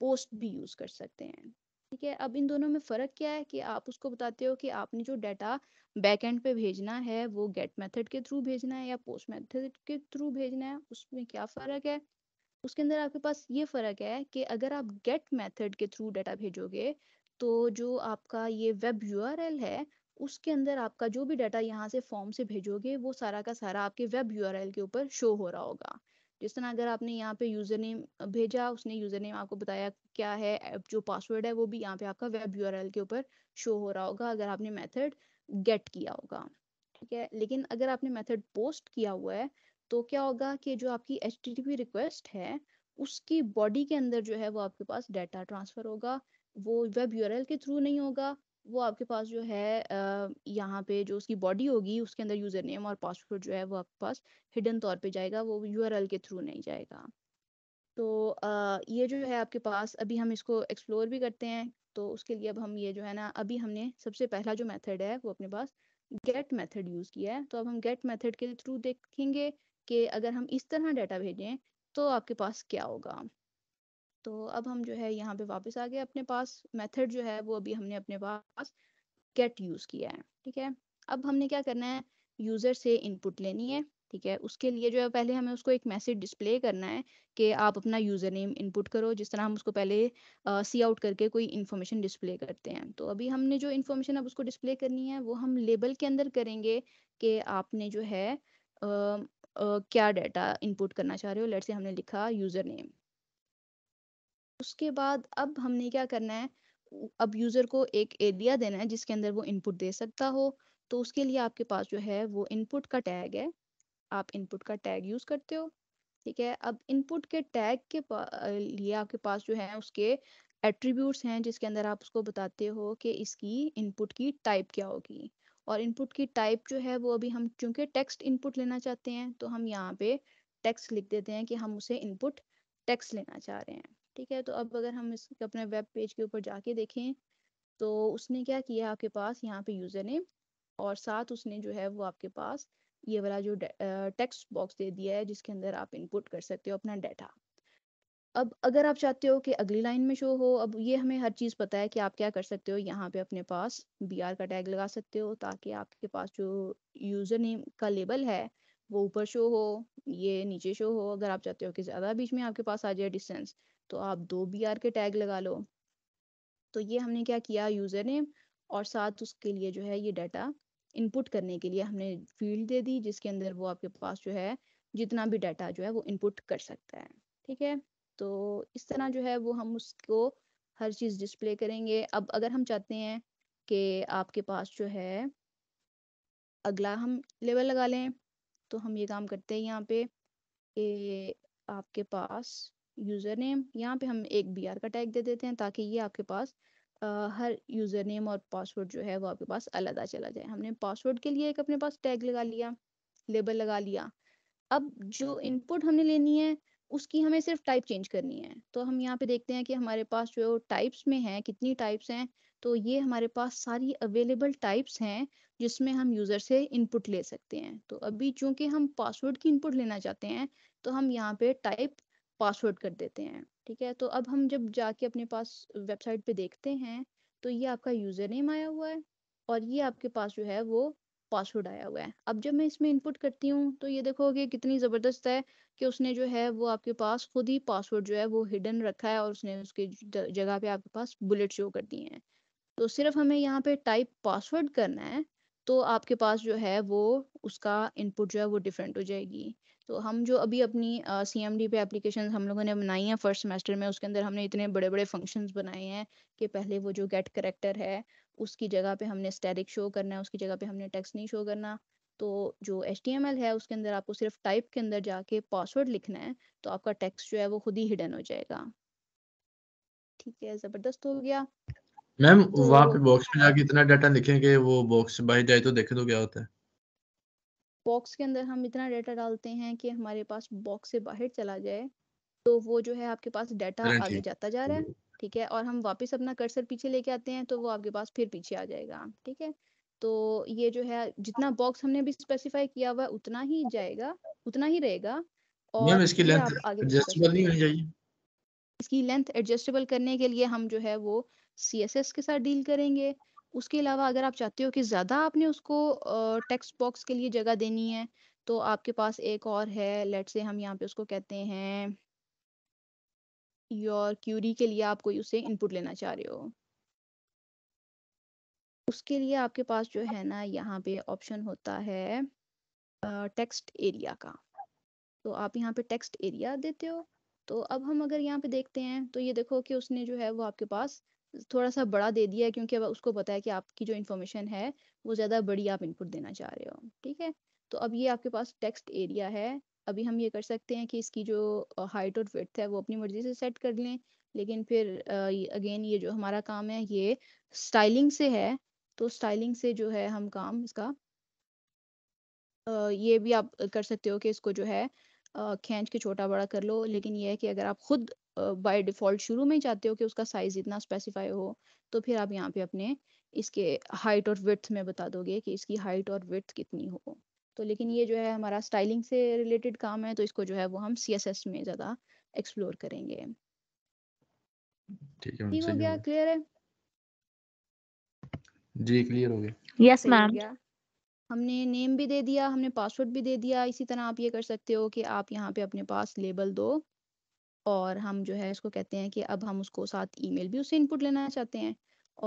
पोस्ट भी यूज कर सकते हैं ठीक है अब इन दोनों में फ़र्क क्या है कि आप उसको बताते हो कि आपने जो डाटा बैक एंड पे भेजना है वो गेट मेथड के थ्रू भेजना है या पोस्ट मेथड के थ्रू भेजना है उसमें क्या फ़र्क है उसके अंदर आपके पास ये फ़र्क है कि अगर आप गेट मेथड के थ्रू डाटा भेजोगे तो जो आपका ये वेब यू है उसके अंदर आपका जो भी डाटा यहाँ से फॉर्म से भेजोगे वो सारा का सारा आपके वेब यू के ऊपर शो हो रहा होगा जिस तरह अगर आपने यहाँ पे यूज़र नेम भेजा उसने यूज़र नेम आपको बताया क्या है जो पासवर्ड है वो भी यहाँ पे आपका वेब यू के ऊपर शो हो रहा होगा अगर आपने मेथड गेट किया होगा ठीक है लेकिन अगर आपने मेथड पोस्ट किया हुआ है तो क्या होगा कि जो आपकी एच रिक्वेस्ट है उसकी बॉडी के अंदर जो है वो आपके पास डाटा ट्रांसफर होगा वो वेब यू के थ्रू नहीं होगा वो आपके पास जो है यहाँ पे जो उसकी बॉडी होगी उसके अंदर यूजर नेम और पासवर्ड जो है वो आपके पास हिडन तौर पे जाएगा वो यूआरएल के थ्रू नहीं जाएगा तो आ, ये जो है आपके पास अभी हम इसको एक्सप्लोर भी करते हैं तो उसके लिए अब हम ये जो है ना अभी हमने सबसे पहला जो मेथड है वो अपने पास गेट मेथड यूज़ किया है तो अब हम गेट मेथड के थ्रू देखेंगे कि अगर हम इस तरह डाटा भेजें तो आपके पास क्या होगा तो अब हम जो है यहाँ पे वापस आ गए अपने पास मेथड जो है वो अभी हमने अपने पास गेट यूज़ किया है ठीक है अब हमने क्या करना है यूज़र से इनपुट लेनी है ठीक है उसके लिए जो है पहले हमें उसको एक मैसेज डिस्प्ले करना है कि आप अपना यूज़र नेम इनपुट करो जिस तरह हम उसको पहले सी आउट करके कोई इन्फॉर्मेशन डिस्प्ले करते हैं तो अभी हमने जो इन्फॉर्मेशन अब उसको डिस्प्ले करनी है वो हम लेबल के अंदर करेंगे कि आपने जो है uh, uh, क्या डाटा इनपुट करना चाह रहे हो लेट से हमने लिखा यूज़र नेम उसके बाद अब हमने क्या करना है अब यूज़र को एक एरिया देना है जिसके अंदर वो इनपुट दे सकता हो तो उसके लिए आपके पास जो है वो इनपुट का टैग है आप इनपुट का टैग यूज़ करते हो ठीक है अब इनपुट के टैग के लिए आपके पास जो है उसके एट्रीब्यूट्स हैं जिसके अंदर आप उसको बताते हो कि इसकी इनपुट की टाइप क्या होगी और इनपुट की टाइप जो है वो अभी हम चूंकि टेक्स्ट इनपुट लेना चाहते हैं तो हम यहाँ पे टेक्स्ट लिख देते हैं कि हम उसे इनपुट टेक्स्ट लेना चाह रहे हैं ठीक है तो अब अगर हम इस अपने वेब पेज के ऊपर जाके देखें तो उसने क्या किया आपके पास यहाँ पे यूज़र ने और साथ उसने जो है वो आपके पास ये वाला जो टेक्स्ट बॉक्स दे दिया है जिसके अंदर आप इनपुट कर सकते हो अपना डाटा अब अगर आप चाहते हो कि अगली लाइन में शो हो अब ये हमें हर चीज़ पता है कि आप क्या कर सकते हो यहाँ पे अपने पास बी आर का टैग लगा सकते हो ताकि आपके पास जो यूज़र नेम का लेबल है वो ऊपर शो हो ये नीचे शो हो अगर आप चाहते हो कि ज़्यादा बीच में आपके पास आ जाए डिस्टेंस तो आप दो बी आर के टैग लगा लो तो ये हमने क्या किया यूज़र नेम और साथ उसके लिए जो है ये डाटा इनपुट करने के लिए हमने फील्ड दे दी जिसके अंदर वो आपके पास जो है जितना भी डाटा जो है वो इनपुट कर सकता है ठीक है तो इस तरह जो है वो हम उसको हर चीज़ डिस्प्ले करेंगे अब अगर हम चाहते हैं कि आपके पास जो है अगला हम लेवल लगा लें तो हम ये काम करते हैं यहाँ पे कि आपके पास यूज़र नेम यहाँ पे हम एक बी आर का टैग दे देते हैं ताकि ये आपके पास हर यूज़र नेम और पासवर्ड जो है वो आपके पास अलग चला जाए हमने पासवर्ड के लिए एक अपने पास टैग लगा लिया लेबल लगा लिया अब जो इनपुट हमने लेनी है उसकी हमें सिर्फ टाइप चेंज करनी है तो हम यहाँ पे देखते हैं कि हमारे पास जो टाइप्स में है कितनी टाइप्स हैं तो ये हमारे पास सारी अवेलेबल टाइप्स हैं जिसमें हम यूज़र से इनपुट ले सकते हैं तो अभी चूंकि हम पासवर्ड की इनपुट लेना चाहते हैं तो हम यहाँ पे टाइप पासवर्ड कर देते हैं ठीक है तो अब हम जब जाके अपने पास वेबसाइट पे देखते हैं तो ये आपका यूज़र नेम आया हुआ है और ये आपके पास जो है वो पासवर्ड आया हुआ है अब जब मैं इसमें इनपुट करती हूँ तो ये देखो कि कितनी ज़बरदस्त है कि उसने जो है वो आपके पास खुद ही पासवर्ड जो है वो हिडन रखा है और उसने उसके जगह पे आपके पास बुलेट शो कर दिए हैं तो सिर्फ हमें यहाँ पे टाइप पासवर्ड करना है तो आपके पास जो है वो उसका इनपुट जो है वो डिफरेंट हो जाएगी तो हम जो अभी अपनी सी एम डी पे एप्लीकेशन हम लोगों ने बनाई हैं फर्स्ट सेमेस्टर में उसके अंदर हमने इतने बड़े बड़े फंक्शन बनाए हैं कि पहले वो जो गेट करेक्टर है उसकी जगह पे हमने स्टेरिक शो करना है उसकी जगह पे हमने टेक्स्ट नहीं शो करना तो जो एच है उसके अंदर आपको सिर्फ टाइप के अंदर जाके पासवर्ड लिखना है तो आपका टेक्स्ट जो है वो खुद ही हिडन हो जाएगा ठीक है जबरदस्त हो गया मैम तो, वहाँ पे बॉक्स में जाके इतना डाटा लिखें कि वो बॉक्स बाहर जाए तो देखे तो क्या होता है बॉक्स के अंदर हम इतना डेटा डालते हैं कि हमारे पास बॉक्स से बाहर चला जाए तो वो जो है आपके पास डेटा आगे जाता जा रहा है हम्म। ठीक है और हम वापस अपना कर्सर पीछे लेके आते हैं तो वो आपके पास फिर पीछे आ जाएगा ठीक है तो ये जो है जितना बॉक्स हमने भी स्पेसिफाई किया हुआ उतना ही जाएगा उतना ही रहेगा और इसकी लेंथ एडजस्टेबल इसकी लेंथ एडजस्टेबल करने के लिए हम जो है वो सी के साथ डील करेंगे उसके अलावा अगर आप चाहते हो कि ज़्यादा आपने उसको टेक्स्ट बॉक्स के लिए जगह देनी है तो आपके पास एक और है लेट से हम यहाँ पे उसको कहते हैं योर क्यूरी के लिए आप कोई उसे इनपुट लेना चाह रहे हो उसके लिए आपके पास जो है ना यहाँ पे ऑप्शन होता है टेक्स्ट एरिया का तो आप यहाँ पे टेक्स्ट एरिया देते हो तो अब हम अगर यहाँ पे देखते हैं तो ये देखो कि उसने जो है वो आपके पास थोड़ा सा बड़ा दे दिया है क्योंकि अब उसको पता है कि आपकी जो इन्फॉर्मेशन है वो ज़्यादा बड़ी आप इनपुट देना चाह रहे हो ठीक है तो अब ये आपके पास टेक्स्ट एरिया है अभी हम ये कर सकते हैं कि इसकी जो हाइट और विथ है वो अपनी मर्जी से सेट कर लें लेकिन फिर अगेन ये जो हमारा काम है ये स्टाइलिंग से है तो स्टाइलिंग से जो है हम काम इसका ये भी आप कर सकते हो कि इसको जो है खींच के छोटा बड़ा कर लो लेकिन ये है कि अगर आप खुद बाय डिफ़ॉल्ट शुरू में ही चाहते हो कि उसका साइज़ इतना स्पेसिफाई हो तो फिर आप यहाँ पे अपने इसके हाइट और विथ में बता दोगे कि इसकी हाइट और विथ कितनी हो तो लेकिन ये जो है हमारा स्टाइलिंग से रिलेटेड काम है तो इसको जो है वो हम सी में ज़्यादा एक्सप्लोर करेंगे ठीक हो गया क्लियर है जी क्लियर हो गया यस मैम हमने नेम भी दे दिया हमने पासवर्ड भी दे दिया इसी तरह आप ये कर सकते हो कि आप यहाँ पे अपने पास लेबल दो और हम जो है इसको कहते हैं कि अब हम उसको साथ ईमेल भी उससे इनपुट लेना चाहते हैं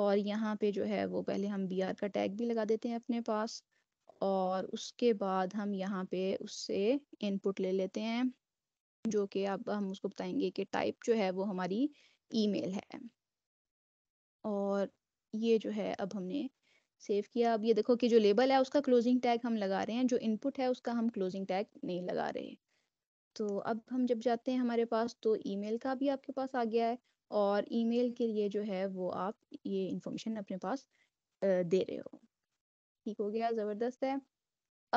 और यहाँ पे जो है वो पहले हम बी आर का टैग भी लगा देते हैं अपने पास और उसके बाद हम यहाँ पे उससे इनपुट ले लेते हैं जो कि अब हम उसको बताएंगे कि टाइप जो है वो हमारी ईमेल है और ये जो है अब हमने सेव किया अब ये देखो कि जो लेबल है उसका क्लोजिंग टैग हम लगा रहे हैं जो इनपुट है उसका हम क्लोजिंग टैग नहीं लगा रहे तो अब हम जब जाते हैं हमारे पास तो ईमेल का भी आपके पास आ गया है और ईमेल के लिए जो है वो आप ये इंफॉर्मेशन अपने पास दे रहे हो ठीक हो गया ज़बरदस्त है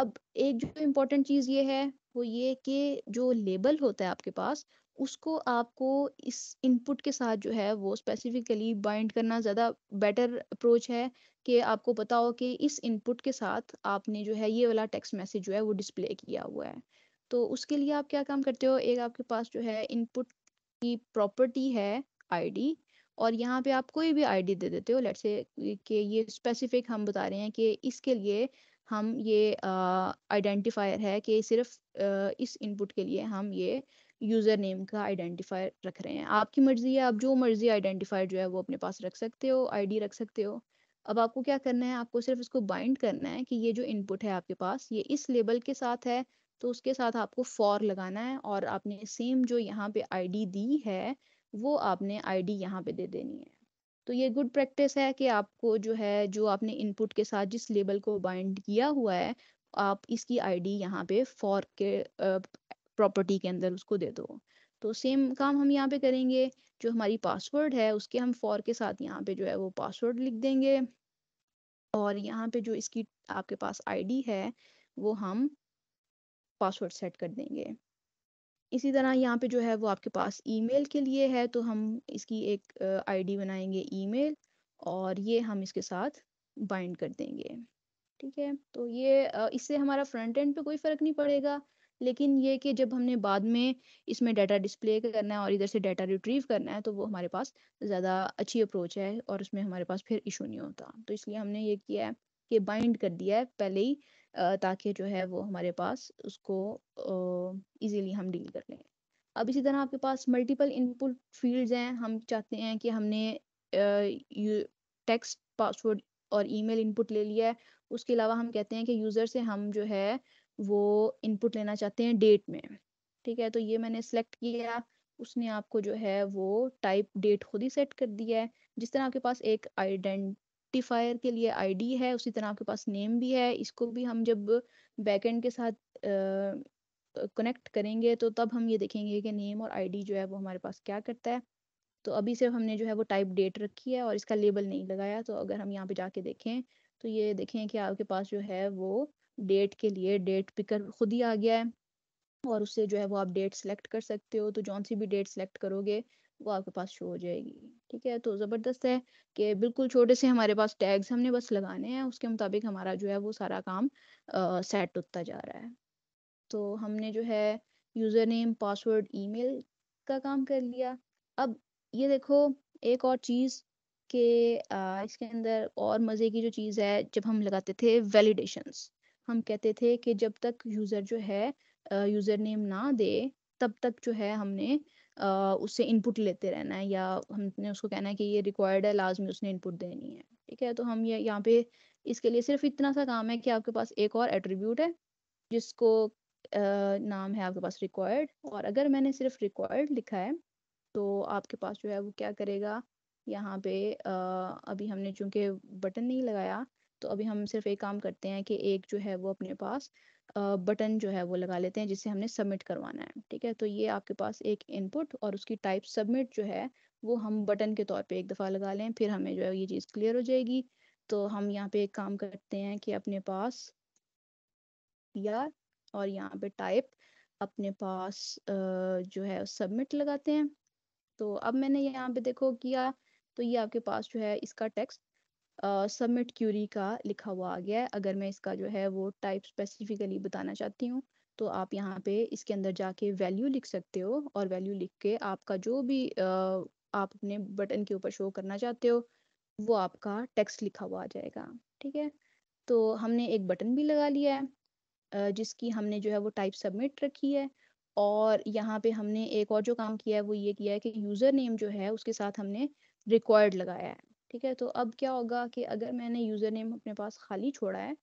अब एक जो इम्पोर्टेंट चीज़ ये है वो ये कि जो लेबल होता है आपके पास उसको आपको इस इनपुट के साथ जो है वो स्पेसिफिकली बाइंड करना ज़्यादा बेटर अप्रोच है कि आपको पता हो कि इस इनपुट के साथ आपने जो है ये वाला टेक्स्ट मैसेज जो है वो डिस्प्ले किया हुआ है तो उसके लिए आप क्या काम करते हो एक आपके पास जो है इनपुट की प्रॉपर्टी है आईडी और यहाँ पे आप कोई भी आईडी दे देते हो लेट से कि ये स्पेसिफिक हम बता रहे हैं कि इसके लिए हम ये आइडेंटिफायर है कि सिर्फ uh, इस इनपुट के लिए हम ये यूज़र नेम का आइडेंटिफायर रख रहे हैं आपकी मर्ज़ी है आप जो मर्ज़ी आइडेंटिफायर जो है वो अपने पास रख सकते हो आईडी रख सकते हो अब आपको क्या करना है आपको सिर्फ इसको बाइंड करना है कि ये जो इनपुट है आपके पास ये इस लेबल के साथ है तो उसके साथ आपको फॉर लगाना है और आपने सेम जो यहाँ पे आईडी दी है वो आपने आईडी यहाँ पे दे देनी है तो ये गुड प्रैक्टिस है कि आपको जो है जो आपने इनपुट के साथ जिस लेबल को बाइंड किया हुआ है आप इसकी आईडी यहाँ पे फॉर के प्रॉपर्टी के अंदर उसको दे दो तो सेम काम हम यहाँ पे करेंगे जो हमारी पासवर्ड है उसके हम फॉर के साथ यहाँ पे जो है वो पासवर्ड लिख देंगे और यहाँ पे जो इसकी आपके पास आईडी है वो हम पासवर्ड सेट कर देंगे इसी तरह यहाँ पे जो है वो आपके पास ईमेल के लिए है तो हम इसकी एक आईडी बनाएंगे ईमेल और ये हम इसके साथ बाइंड कर देंगे ठीक है तो ये इससे हमारा फ्रंट एंड पे कोई फर्क नहीं पड़ेगा लेकिन ये कि जब हमने बाद में इसमें डाटा डिस्प्ले करना है और इधर से डाटा रिट्रीव करना है तो वो हमारे पास ज़्यादा अच्छी अप्रोच है और उसमें हमारे पास फिर इशू नहीं होता तो इसलिए हमने ये किया है कि बाइंड कर दिया है पहले ही ताकि जो है वो हमारे पास उसको ईजीली हम डील कर लें अब इसी तरह आपके पास मल्टीपल इनपुट फील्ड्स हैं हम चाहते हैं कि हमने टेक्स्ट पासवर्ड और ईमेल इनपुट ले लिया है उसके अलावा हम कहते हैं कि यूज़र से हम जो है वो इनपुट लेना चाहते हैं डेट में ठीक है तो ये मैंने सेलेक्ट किया उसने आपको जो है वो टाइप डेट खुद ही सेट कर दिया है जिस तरह आपके पास एक आइडेंट रेक्टिफायर के लिए आईडी है उसी तरह आपके पास नेम भी है इसको भी हम जब बैकएंड के साथ कनेक्ट करेंगे तो तब हम ये देखेंगे कि नेम और आईडी जो है वो हमारे पास क्या करता है तो अभी सिर्फ हमने जो है वो टाइप डेट रखी है और इसका लेबल नहीं लगाया तो अगर हम यहाँ पे जाके देखें तो ये देखें कि आपके पास जो है वो डेट के लिए डेट पिकर खुद ही आ गया है और उससे जो है वो आप डेट सेलेक्ट कर सकते हो तो जौन सी भी डेट सेलेक्ट करोगे वो आपके पास शो हो जाएगी ठीक है तो ज़बरदस्त है कि बिल्कुल छोटे से हमारे पास टैग्स हमने बस लगाने हैं उसके मुताबिक हमारा जो है वो सारा काम आ, सेट होता जा रहा है तो हमने जो है यूज़र नेम पासवर्ड ईमेल का काम कर लिया अब ये देखो एक और चीज़ के आ, इसके अंदर और मज़े की जो चीज़ है जब हम लगाते थे वैलिडेशंस हम कहते थे कि जब तक यूज़र जो है यूज़र नेम ना दे तब तक जो है हमने उससे इनपुट लेते रहना है या हमने उसको कहना है कि ये रिक्वायर्ड है लाजमी उसने इनपुट देनी है ठीक है तो हम ये यहाँ पे इसके लिए सिर्फ इतना सा काम है कि आपके पास एक और एट्रीब्यूट है जिसको नाम है आपके पास रिक्वायर्ड और अगर मैंने सिर्फ रिक्वायर्ड लिखा है तो आपके पास जो है वो क्या करेगा यहाँ पे अभी हमने चूंकि बटन नहीं लगाया तो अभी हम सिर्फ एक काम करते हैं कि एक जो है वो अपने पास बटन जो है वो लगा लेते हैं जिसे हमने सबमिट करवाना है ठीक है तो ये आपके पास एक इनपुट और उसकी टाइप सबमिट जो है वो हम बटन के तौर पे एक दफ़ा लगा लें फिर हमें जो है ये चीज़ क्लियर हो जाएगी तो हम यहाँ पे एक काम करते हैं कि अपने पास या और यहाँ पे टाइप अपने पास जो है सबमिट लगाते हैं तो अब मैंने यहाँ पे देखो किया तो ये आपके पास जो है इसका टेक्स्ट सबमिट क्यूरी का लिखा हुआ आ गया है अगर मैं इसका जो है वो टाइप स्पेसिफिकली बताना चाहती हूँ तो आप यहाँ पे इसके अंदर जाके वैल्यू लिख सकते हो और वैल्यू लिख के आपका जो भी uh, आप अपने बटन के ऊपर शो करना चाहते हो वो आपका टेक्स्ट लिखा हुआ आ जाएगा ठीक है तो हमने एक बटन भी लगा लिया है जिसकी हमने जो है वो टाइप सबमिट रखी है और यहाँ पे हमने एक और जो काम किया है वो ये किया है कि यूज़र नेम जो है उसके साथ हमने रिक्वायर्ड लगाया है ठीक है तो अब क्या होगा कि अगर मैंने यूज़र नेम अपने पास खाली छोड़ा है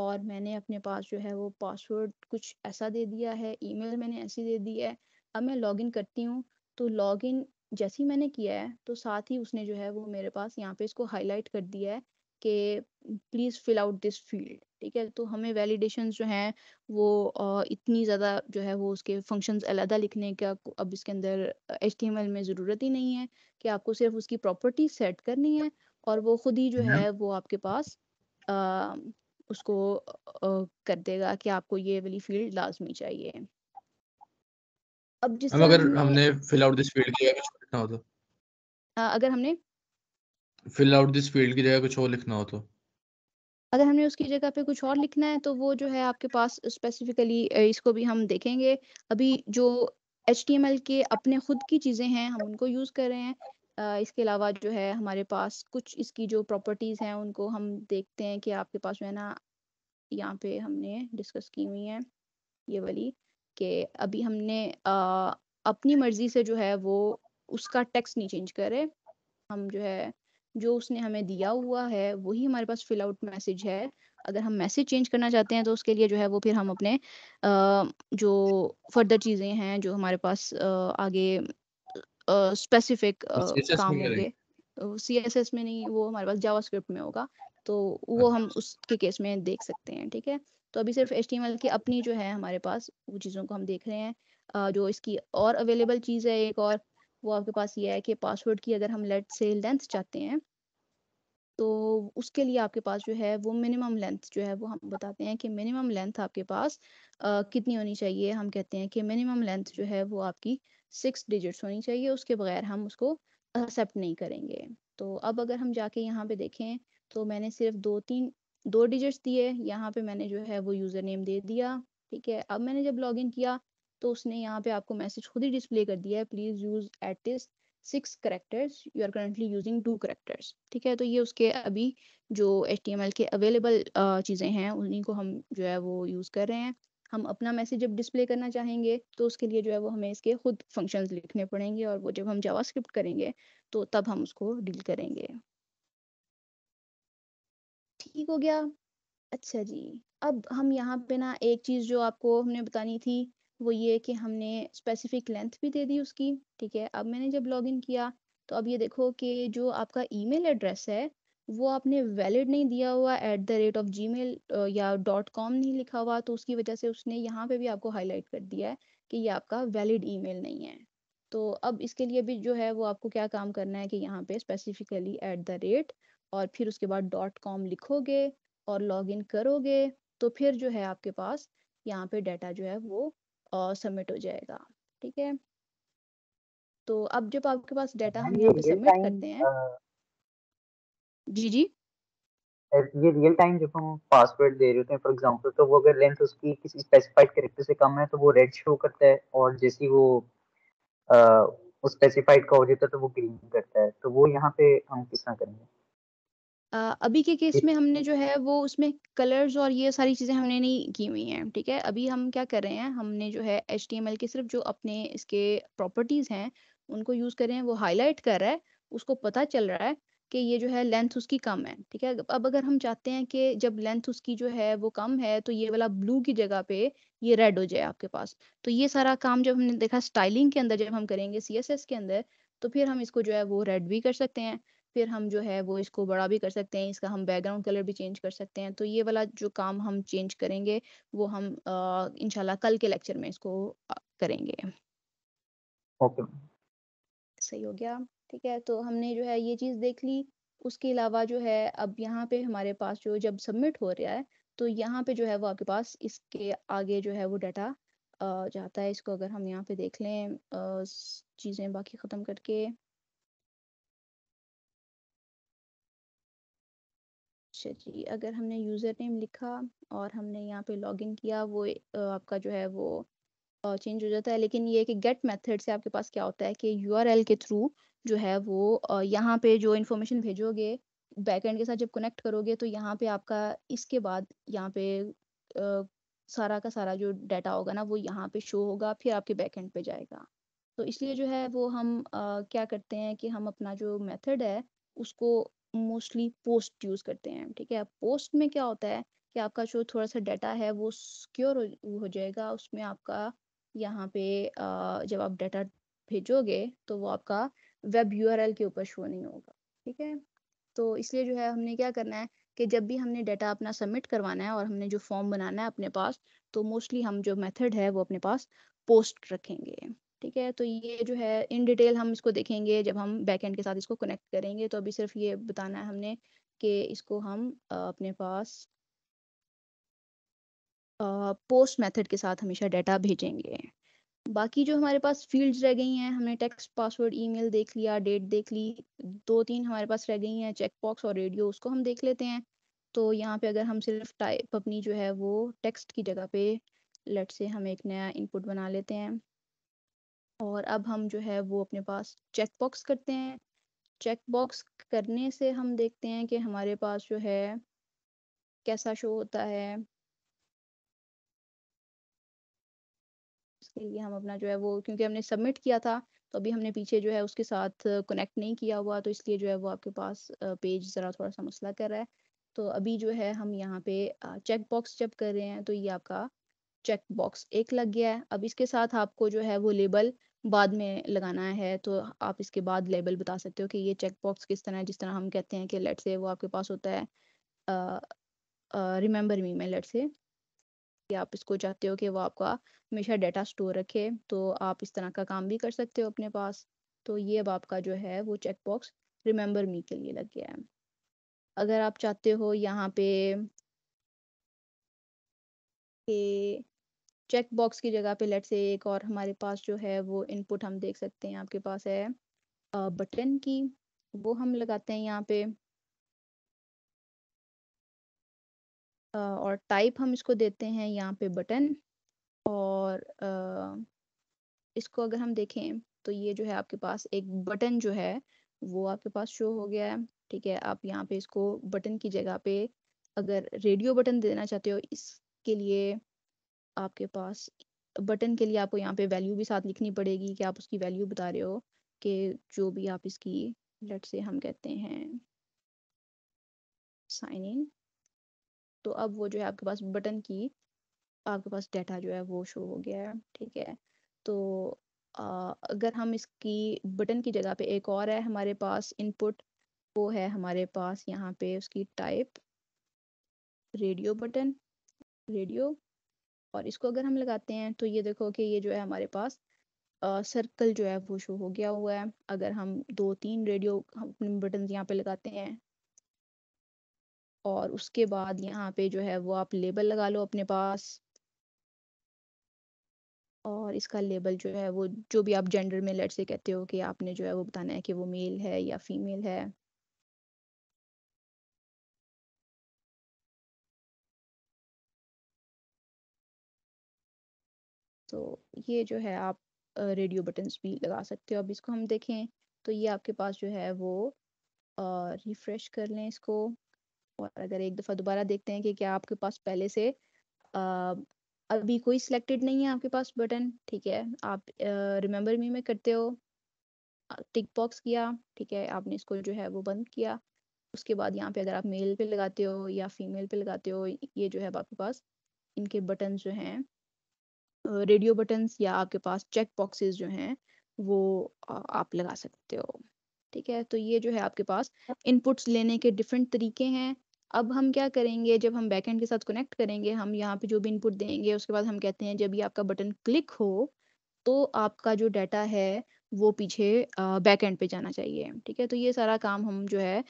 और मैंने अपने पास जो है वो पासवर्ड कुछ ऐसा दे दिया है ईमेल मैंने ऐसी दे दी है अब मैं लॉगिन करती हूँ तो लॉगिन जैसे ही मैंने किया है तो साथ ही उसने जो है वो मेरे पास यहाँ पे इसको हाईलाइट कर दिया है कि please fill out this field ठीक है तो हमें वैलिडेशन जो है वो इतनी ज़्यादा जो है वो उसके फंक्शन अलहदा लिखने का अब इसके अंदर एच में ज़रूरत ही नहीं है कि आपको सिर्फ उसकी प्रॉपर्टी सेट करनी है और वो खुद ही जो हम्म। है वो आपके पास आ, उसको आ, कर देगा कि आपको ये वाली फील्ड लाजमी चाहिए अब जिस तो। अगर हमने फिल आउट दिस फील्ड किया कुछ लिखना हो तो अगर हमने फिल आउट दिस फील्ड की जगह कुछ और लिखना हो तो अगर हमने उसकी जगह पे कुछ और लिखना है तो वो जो है आपके पास स्पेसिफिकली इसको भी हम देखेंगे अभी जो एच के अपने खुद की चीज़ें हैं हम उनको यूज़ कर रहे हैं इसके अलावा जो है हमारे पास कुछ इसकी जो प्रॉपर्टीज़ हैं उनको हम देखते हैं कि आपके पास जो है ना यहाँ पे हमने डिस्कस की हुई हैं ये वाली कि अभी हमने अपनी मर्जी से जो है वो उसका टेक्स्ट नहीं चेंज करे हम जो है जो उसने हमें दिया हुआ है वही हमारे पास फिल आउट मैसेज है अगर हम मैसेज चेंज करना चाहते हैं तो उसके लिए जो है वो फिर हम अपने जो फर्दर चीज़ें हैं जो हमारे पास आगे स्पेसिफिक काम होंगे सी एस एस में नहीं वो हमारे पास जावास्क्रिप्ट में होगा तो वो हम अच्छा। उसके केस में देख सकते हैं ठीक है तो अभी सिर्फ एच की अपनी जो है हमारे पास वो चीज़ों को हम देख रहे हैं जो इसकी और अवेलेबल चीज़ है एक और वो आपके पास ये है कि पासवर्ड की अगर हम लेट से लेंथ चाहते हैं तो उसके लिए आपके पास जो है वो मिनिमम लेंथ जो है वो हम बताते हैं कि मिनिमम लेंथ आपके पास आ, कितनी होनी चाहिए हम कहते हैं कि मिनिमम लेंथ जो है वो आपकी सिक्स डिजिट्स होनी चाहिए उसके बगैर हम उसको एक्सेप्ट नहीं करेंगे तो अब अगर हम जाके यहाँ पे देखें तो मैंने सिर्फ दो तीन दो डिजिट्स दिए यहाँ पे मैंने जो है वो यूज़र नेम दे दिया ठीक है अब मैंने जब लॉग किया तो उसने यहाँ पे आपको मैसेज खुद ही डिस्प्ले कर दिया है please use at least six characters you are currently using two characters ठीक है तो ये उसके अभी जो एच के अवेलेबल चीज़ें हैं उन्हीं को हम जो है वो यूज़ कर रहे हैं हम अपना मैसेज जब डिस्प्ले करना चाहेंगे तो उसके लिए जो है वो हमें इसके खुद फंक्शन लिखने पड़ेंगे और वो जब हम जावास्क्रिप्ट करेंगे तो तब हम उसको डील करेंगे ठीक हो गया अच्छा जी अब हम यहाँ पे ना एक चीज़ जो आपको हमने बतानी थी वो ये कि हमने स्पेसिफिक लेंथ भी दे दी उसकी ठीक है अब मैंने जब लॉग इन किया तो अब ये देखो कि जो आपका ईमेल एड्रेस है वो आपने वैलिड नहीं दिया हुआ at the rate of Gmail या डॉट कॉम नहीं लिखा हुआ तो उसकी वजह से उसने यहाँ पे भी आपको हाईलाइट कर दिया है कि ये आपका वैलिड ईमेल नहीं है तो अब इसके लिए भी जो है वो आपको क्या काम करना है कि यहाँ पे स्पेसिफिकली एट द रेट और फिर उसके बाद डॉट कॉम लिखोगे और लॉग इन करोगे तो फिर जो है आपके पास यहाँ पे डाटा जो है वो सबमिट हो जाएगा ठीक है तो अब जब आपके पास डाटा हम यहाँ पे सबमिट करते हैं जी जी ये रियल टाइम जब हम पासवर्ड दे रहे होते हैं फॉर एग्जांपल तो वो अगर लेंथ उसकी किसी स्पेसिफाइड कैरेक्टर से कम है तो वो रेड शो करता है और जैसे वो आ, उस स्पेसिफाइड का हो जाता है तो वो ग्रीन करता है तो वो यहाँ पे हम किस तरह करेंगे अभी के केस में हमने जो है वो उसमें कलर्स और ये सारी चीज़ें हमने नहीं की हुई हैं, ठीक है? अभी हम क्या कर रहे हैं, हमने जो है एल के सिर्फ़ जो अपने इसके प्रॉपर्टीज़ हैं, उनको यूज़ कर रहे हैं, वो हाईलाइट कर रहा है, उसको पता चल रहा है कि ये जो है लेंथ उसकी कम है, ठीक है? अब अगर हम चाहते हैं कि जब लेंथ उसकी जो है वो कम है, तो ये वाला ब्लू की जगह पे ये रेड हो जाए आपके पास। तो ये सारा काम जब हमने देखा स्टाइलिंग के अंदर जब हम करेंगे एस के अंदर, तो फिर हम इसको जो है वो रेड भी कर सकते हैं। फिर हम जो है वो इसको बड़ा भी कर सकते हैं इसका हम बैकग्राउंड कलर भी चेंज कर सकते हैं तो ये वाला जो काम हम चेंज करेंगे वो हम इनशाला कल के लेक्चर में इसको करेंगे ओके okay. सही हो गया ठीक है तो हमने जो है ये चीज़ देख ली उसके अलावा जो है अब यहाँ पे हमारे पास जो जब सबमिट हो रहा है तो यहाँ पे जो है वो आपके पास इसके आगे जो है वो डाटा जाता है इसको अगर हम यहाँ पे देख लें चीज़ें बाकी ख़त्म करके अच्छा जी अगर हमने यूज़र नेम लिखा और हमने यहाँ पे लॉगिन किया वो आपका जो है वो चेंज हो जाता है लेकिन ये कि गेट मेथड से आपके पास क्या होता है कि यूआरएल के थ्रू जो है वो यहाँ पे जो इन्फॉर्मेशन भेजोगे बैकएंड के साथ जब कनेक्ट करोगे तो यहाँ पे आपका इसके बाद यहाँ पे आ, सारा का सारा जो डाटा होगा ना वो यहाँ पे शो होगा फिर आपके बैकएंड पे जाएगा तो इसलिए जो है वो हम आ, क्या करते हैं कि हम अपना जो मेथड है उसको मोस्टली पोस्ट यूज करते हैं ठीक है पोस्ट में क्या होता है कि आपका जो थोड़ा सा डाटा है वो सिक्योर हो, जाएगा उसमें आपका यहाँ पे जब आप डाटा भेजोगे तो वो आपका वेब यू के ऊपर शो नहीं होगा ठीक है तो इसलिए जो है हमने क्या करना है कि जब भी हमने डाटा अपना सबमिट करवाना है और हमने जो फॉर्म बनाना है अपने पास तो मोस्टली हम जो मेथड है वो अपने पास पोस्ट रखेंगे ठीक है तो ये जो है इन डिटेल हम इसको देखेंगे जब हम बैकएंड के साथ इसको कनेक्ट करेंगे तो अभी सिर्फ ये बताना है हमने कि इसको हम अपने पास पोस्ट मेथड के साथ हमेशा डाटा भेजेंगे बाकी जो हमारे पास फील्ड्स रह गई हैं हमने टेक्स्ट पासवर्ड ईमेल देख लिया डेट देख ली दो तीन हमारे पास रह गई हैं चेक बॉक्स और रेडियो उसको हम देख लेते हैं तो यहाँ पे अगर हम सिर्फ टाइप अपनी जो है वो टेक्स्ट की जगह पे लेट से हम एक नया इनपुट बना लेते हैं और अब हम जो है वो अपने पास चेक बॉक्स करते हैं चेक बॉक्स करने से हम देखते हैं कि हमारे पास जो है कैसा शो होता है इसके लिए हम अपना जो है वो क्योंकि हमने सबमिट किया था तो अभी हमने पीछे जो है उसके साथ कनेक्ट नहीं किया हुआ तो इसलिए जो है वो आपके पास पेज ज़रा थोड़ा सा मसला कर रहा है तो अभी जो है हम यहाँ पे चेक बॉक्स जब कर रहे हैं तो ये आपका चेक बॉक्स एक लग गया है अब इसके साथ आपको जो है वो लेबल बाद में लगाना है तो आप इसके बाद लेबल बता सकते हो कि ये चेक बॉक्स किस तरह है जिस तरह हम कहते हैं कि लेट से वो आपके पास होता है रिमेंबर मी में लेट से कि आप इसको चाहते हो कि वो आपका हमेशा डाटा स्टोर रखे तो आप इस तरह का काम भी कर सकते हो अपने पास तो ये अब आपका जो है वो चेक बॉक्स रिमेंबर मी के लिए लग गया है अगर आप चाहते हो यहाँ पे चेक बॉक्स की जगह पे लेट से एक और हमारे पास जो है वो इनपुट हम देख सकते हैं आपके पास है बटन की वो हम लगाते हैं यहाँ पे और टाइप हम इसको देते हैं यहाँ पे बटन और इसको अगर हम देखें तो ये जो है आपके पास एक बटन जो है वो आपके पास शो हो गया है ठीक है आप यहाँ पे इसको बटन की जगह पे अगर रेडियो बटन देना चाहते हो इसके लिए आपके पास बटन के लिए आपको यहाँ पे वैल्यू भी साथ लिखनी पड़ेगी कि आप उसकी वैल्यू बता रहे हो कि जो भी आप इसकी लेट से हम कहते हैं साइन इन तो अब वो जो है आपके पास बटन की आपके पास डाटा जो है वो शो हो गया है ठीक है तो आ, अगर हम इसकी बटन की जगह पे एक और है हमारे पास इनपुट वो है हमारे पास यहाँ पे उसकी टाइप रेडियो बटन रेडियो और इसको अगर हम लगाते हैं तो ये देखो कि ये जो है हमारे पास आ, सर्कल जो है वो शो हो गया हुआ है अगर हम दो तीन रेडियो अपने बटन यहाँ पे लगाते हैं और उसके बाद यहाँ पे जो है वो आप लेबल लगा लो अपने पास और इसका लेबल जो है वो जो भी आप जेंडर में लेट से कहते हो कि आपने जो है वो बताना है कि वो मेल है या फीमेल है तो ये जो है आप रेडियो बटन्स भी लगा सकते हो अब इसको हम देखें तो ये आपके पास जो है वो रिफ़्रेश कर लें इसको और अगर एक दफ़ा दोबारा देखते हैं कि क्या आपके पास पहले से आ, अभी कोई सिलेक्टेड नहीं है आपके पास बटन ठीक है आप रिमेंबर मी में करते हो टिक बॉक्स किया ठीक है आपने इसको जो है वो बंद किया उसके बाद यहाँ पे अगर आप मेल पे लगाते हो या फीमेल पे लगाते हो ये जो है आपके पास इनके बटन जो हैं रेडियो बटन्स या आपके पास चेक बॉक्सेस जो हैं वो आप लगा सकते हो ठीक है तो ये जो है आपके पास इनपुट्स लेने के डिफरेंट तरीके हैं अब हम क्या करेंगे जब हम बैकएंड के साथ कनेक्ट करेंगे हम यहाँ पे जो भी इनपुट देंगे उसके बाद हम कहते हैं जब ये आपका बटन क्लिक हो तो आपका जो डाटा है वो पीछे बैक एंड पे जाना चाहिए ठीक है तो ये सारा काम हम जो है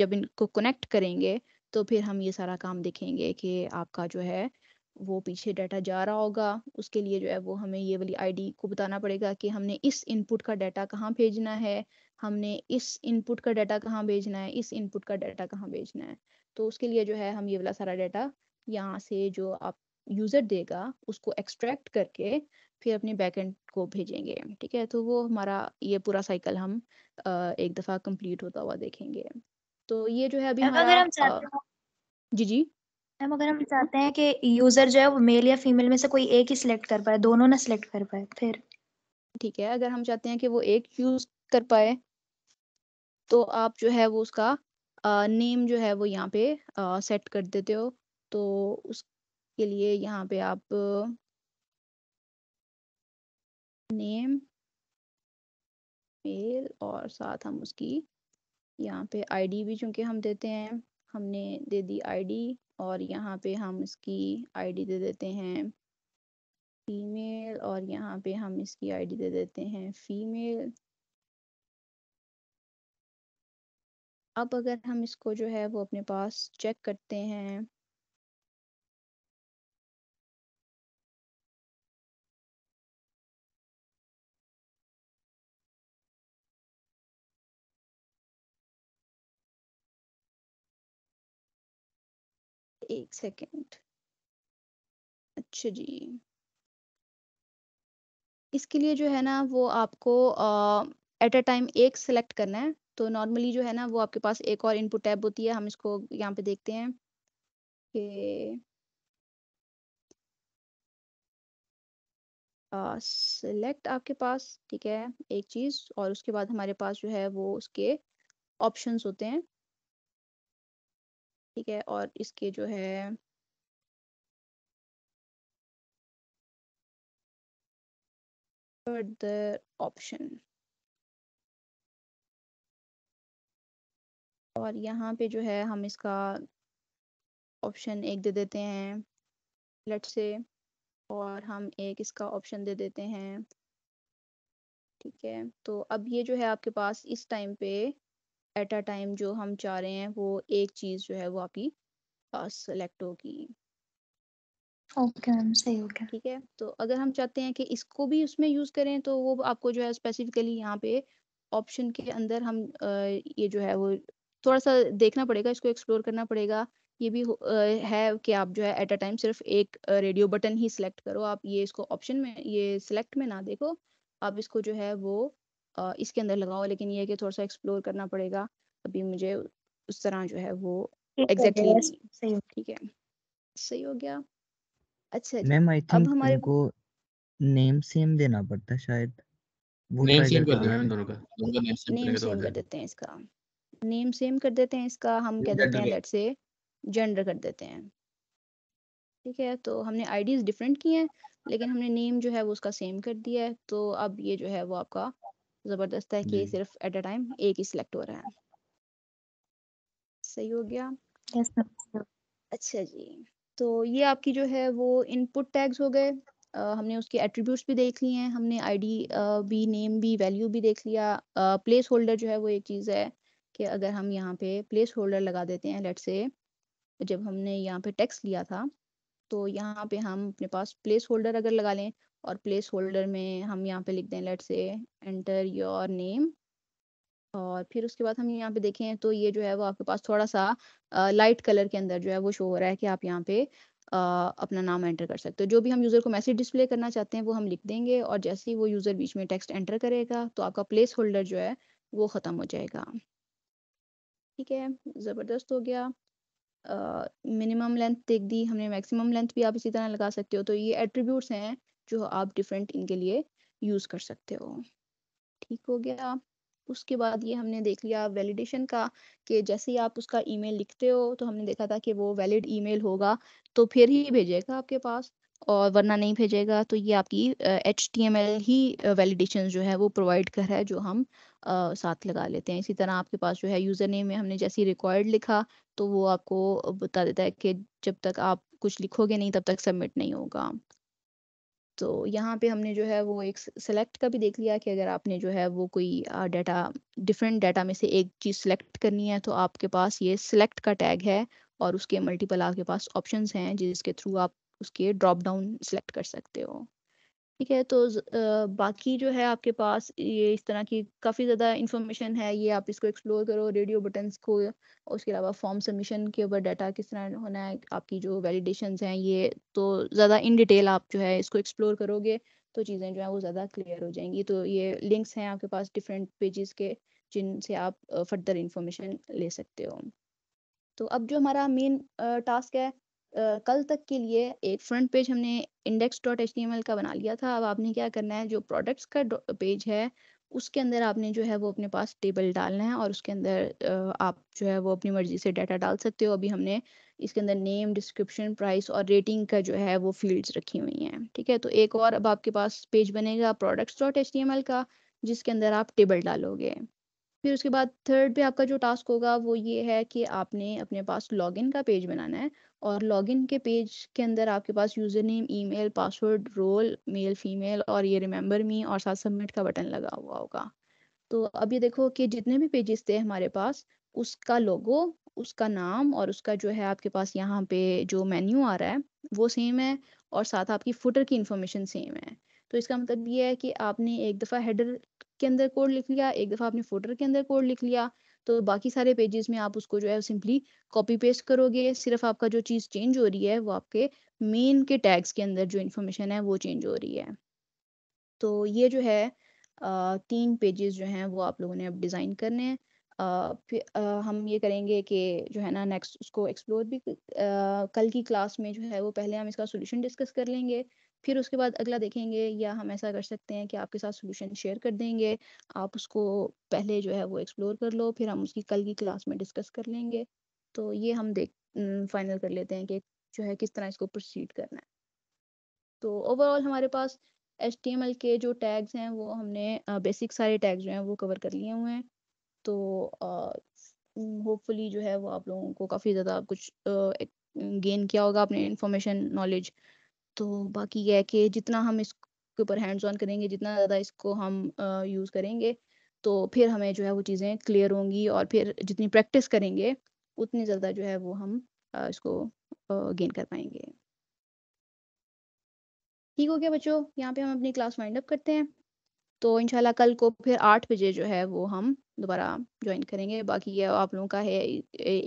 जब इनको कनेक्ट करेंगे तो फिर हम ये सारा काम देखेंगे कि आपका जो है वो पीछे डाटा जा रहा होगा उसके लिए जो है वो हमें ये वाली आईडी को बताना पड़ेगा कि हमने इस इनपुट का डाटा कहाँ भेजना है हमने इस इनपुट का डाटा कहाँ भेजना है इस इनपुट का डाटा कहाँ भेजना है तो उसके लिए जो है हम ये वाला सारा डाटा यहाँ से जो आप यूज़र देगा उसको एक्सट्रैक्ट करके फिर अपने बैकएंड को भेजेंगे ठीक है तो वो हमारा ये पूरा साइकिल हम एक दफ़ा कंप्लीट होता हुआ देखेंगे तो ये जो है अभी हमारा हम जी जी मैम अगर हम चाहते हैं कि यूजर जो है वो मेल या फीमेल में से कोई एक ही सिलेक्ट कर पाए दोनों ना सिलेक्ट कर पाए फिर ठीक है अगर हम चाहते हैं कि वो एक यूज कर पाए तो आप जो है वो उसका नेम जो है वो यहाँ पे सेट कर देते हो तो उसके लिए यहाँ पे आप नेम मेल और साथ हम उसकी यहाँ पे आईडी भी चूंकि हम देते हैं हमने दे दी आईडी और यहाँ पे हम इसकी आईडी दे देते हैं फीमेल और यहाँ पे हम इसकी आईडी दे देते हैं फीमेल अब अगर हम इसको जो है वो अपने पास चेक करते हैं एक सेकेंड अच्छा जी इसके लिए जो है ना वो आपको एट अ टाइम एक सेलेक्ट करना है तो नॉर्मली जो है ना वो आपके पास एक और इनपुट टैब होती है हम इसको यहाँ पे देखते हैं कि सेलेक्ट आपके पास ठीक है एक चीज़ और उसके बाद हमारे पास जो है वो उसके ऑप्शंस होते हैं ठीक है और इसके जो है फर्दर ऑप्शन और यहाँ पे जो है हम इसका ऑप्शन एक दे देते हैं लट से और हम एक इसका ऑप्शन दे देते हैं ठीक है तो अब ये जो है आपके पास इस टाइम पे एट अ टाइम जो हम चाह रहे हैं वो एक चीज़ जो है वो आपकी पास सेलेक्ट होगी ओके मैम सही हो गया ठीक है तो अगर हम चाहते हैं कि इसको भी उसमें यूज़ करें तो वो आपको जो है स्पेसिफिकली यहाँ पे ऑप्शन के अंदर हम आ, ये जो है वो थोड़ा सा देखना पड़ेगा इसको एक्सप्लोर करना पड़ेगा ये भी आ, है कि आप जो है एट अ टाइम सिर्फ एक रेडियो बटन ही सिलेक्ट करो आप ये इसको ऑप्शन में ये सिलेक्ट में ना देखो आप इसको जो है वो इसके अंदर लगाओ लेकिन ये कि थोड़ा सा एक्सप्लोर करना पड़ेगा अभी मुझे उस तरह जो है वो एग्जैक्टली exactly ठीक है सही हो गया अच्छा मैम आई थिंक हमारे को नेम सेम देना पड़ता शायद नेम सेम कर देना दोनों का नेम सेम तो कर देते हैं इसका नेम सेम कर देते हैं इसका हम कह देते हैं लेट्स से जेंडर कर देते हैं ठीक है तो हमने आईडीज डिफरेंट की हैं लेकिन हमने नेम जो है वो उसका सेम कर दिया है तो अब ये जो है वो आपका ज़बरदस्त है कि सिर्फ एट अ टाइम एक ही सिलेक्ट हो रहा है। सही हो गया? yes, अच्छा जी, तो ये आपकी जो है वो इनपुट टैग्स हो गए। Uh, हमने उसके एट्रीब्यूट भी देख लिए हैं, हमने आईडी uh, भी, नेम भी, वैल्यू भी देख लिया। प्लेस प्लेस होल्डर जो है वो एक चीज़ है कि अगर हम यहाँ पे प्लेस होल्डर लगा देते हैं लेट से जब हमने यहाँ पे टेक्स्ट लिया था, तो यहाँ पे हम अपने पास प्लेस होल्डर अगर लगा लें और प्लेस होल्डर में हम यहाँ पे लिख दें लेट से एंटर योर नेम और फिर उसके बाद हम यहाँ पे देखें तो ये जो है वो आपके पास थोड़ा सा आ, लाइट कलर के अंदर जो है वो शो हो रहा है कि आप यहाँ पे आ, अपना नाम एंटर कर सकते हो जो भी हम यूज़र को मैसेज डिस्प्ले करना चाहते हैं वो हम लिख देंगे और जैसे ही वो यूज़र बीच में टेक्स्ट एंटर करेगा तो आपका प्लेस होल्डर जो है वो ख़त्म हो जाएगा ठीक है ज़बरदस्त हो गया मिनिमम लेंथ देख दी हमने मैक्सिमम लेंथ भी आप इसी तरह लगा सकते हो तो ये एट्रीब्यूट्स हैं जो आप डिफरेंट इनके लिए यूज़ कर सकते हो ठीक हो गया उसके बाद ये हमने देख लिया वैलिडेशन का कि जैसे ही आप उसका ईमेल लिखते हो तो हमने देखा था कि वो वैलिड ईमेल होगा तो फिर ही भेजेगा आपके पास और वरना नहीं भेजेगा तो ये आपकी एच टी एम एल ही वैलिडेशन जो है वो प्रोवाइड कर है जो हम uh, साथ लगा लेते हैं इसी तरह आपके पास जो है यूज़र नेम में हमने जैसे रिक्वायर्ड लिखा तो वो आपको बता देता है कि जब तक आप कुछ लिखोगे नहीं तब तक सबमिट नहीं होगा तो यहाँ पे हमने जो है वो एक सेलेक्ट का भी देख लिया कि अगर आपने जो है वो कोई डाटा डिफरेंट डाटा में से एक चीज़ सेलेक्ट करनी है तो आपके पास ये सेलेक्ट का टैग है और उसके मल्टीपल आपके पास ऑप्शंस हैं जिसके थ्रू आप उसके ड्रॉप डाउन सेलेक्ट कर सकते हो ठीक है तो बाकी जो है आपके पास ये इस तरह की काफ़ी ज़्यादा इन्फॉर्मेशन है ये आप इसको एक्सप्लोर करो रेडियो बटन्स को उसके अलावा फॉर्म सबमिशन के ऊपर डाटा किस तरह होना है आपकी जो वैलिडेशंस हैं ये तो ज़्यादा इन डिटेल आप जो है इसको एक्सप्लोर करोगे तो चीज़ें जो है वो ज़्यादा क्लियर हो जाएंगी तो ये लिंक्स हैं आपके पास डिफरेंट पेजेस के जिनसे आप फर्दर इंफॉर्मेशन ले सकते हो तो अब जो हमारा मेन टास्क है कल तक के लिए एक फ्रंट पेज हमने इंडेक्स डॉट एच का बना लिया था अब आपने क्या करना है जो प्रोडक्ट्स का पेज है उसके अंदर आपने जो है वो अपने पास टेबल डालना है और उसके अंदर आप जो है वो अपनी मर्जी से डाटा डाल सकते हो अभी हमने इसके अंदर नेम डिस्क्रिप्शन प्राइस और रेटिंग का जो है वो फील्ड्स रखी हुई हैं ठीक है तो एक और अब आपके पास पेज बनेगा प्रोडक्ट्स डॉट एच का जिसके अंदर आप टेबल डालोगे फिर उसके बाद थर्ड पे आपका जो टास्क होगा वो ये है कि आपने अपने पास लॉगिन का पेज बनाना है और लॉगिन के पेज के अंदर आपके पास user name email password role male female और ये रिमेंबर मी और साथ सबमिट का बटन लगा हुआ होगा तो अब ये देखो कि जितने भी पेजेस थे हमारे पास उसका लोगो उसका नाम और उसका जो है आपके पास यहाँ पे जो मेन्यू आ रहा है वो सेम है और साथ आपकी फुटर की इंफॉर्मेशन सेम है तो इसका मतलब ये है कि आपने एक दफ़ा हेडर के अंदर कोड लिख लिया एक दफ़ा आपने फुटर के अंदर कोड लिख लिया तो बाकी सारे पेजेस में आप उसको जो है सिंपली कॉपी पेस्ट करोगे सिर्फ आपका जो चीज़ चेंज हो रही है वो आपके मेन के टैग्स के अंदर जो इन्फॉर्मेशन है वो चेंज हो रही है तो ये जो है तीन पेजेस जो हैं वो आप लोगों ने अब डिज़ाइन करने हैं फिर हम ये करेंगे कि जो है ना नेक्स्ट उसको एक्सप्लोर भी आ, कल की क्लास में जो है वो पहले हम इसका सोल्यूशन डिस्कस कर लेंगे फिर उसके बाद अगला देखेंगे या हम ऐसा कर सकते हैं कि आपके साथ सोल्यूशन शेयर कर देंगे आप उसको पहले जो है वो एक्सप्लोर कर लो फिर हम उसकी कल की क्लास में डिस्कस कर लेंगे तो ये हम देख फाइनल कर लेते हैं कि जो है किस तरह इसको प्रोसीड करना है तो ओवरऑल हमारे पास एच के जो टैग्स हैं वो हमने बेसिक सारे टैग जो हैं वो कवर कर लिए हुए हैं तो होपफुली जो है वो आप लोगों को काफ़ी ज़्यादा कुछ गेन किया होगा आपने इन्फॉर्मेशन नॉलेज तो बाकी यह है कि जितना हम इसके ऊपर हैंड्स ऑन करेंगे जितना ज़्यादा इसको हम यूज़ करेंगे तो फिर हमें जो है वो चीज़ें क्लियर होंगी और फिर जितनी प्रैक्टिस करेंगे उतनी ज़्यादा जो है वो हम इसको गेन कर पाएंगे ठीक हो गया बच्चों यहाँ पे हम अपनी क्लास वाइंड अप करते हैं तो इंशाल्लाह कल को फिर आठ बजे जो है वो हम दोबारा ज्वाइन करेंगे बाकी ये आप लोगों का है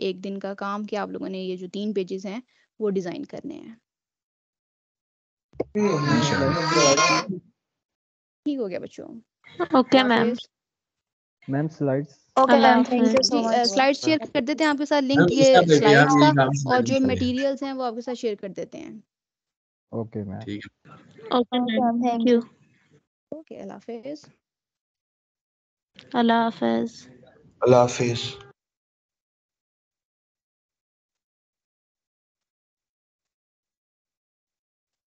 एक दिन का काम कि आप लोगों ने ये जो तीन पेजेस हैं वो डिज़ाइन करने हैं ठीक हो गया बच्चों okay ma'am ma'am slides okay ma'am thank you so much slides share कर देते हैं आपके साथ लिंक ये स्लाइड्स का और जो मटेरियल्स हैं वो आपके साथ शेयर कर देते हैं ओके मैम ठीक okay ma'am thank you okay अल्लाह हाफिज अल्लाह हाफिज अल्लाह हाफिज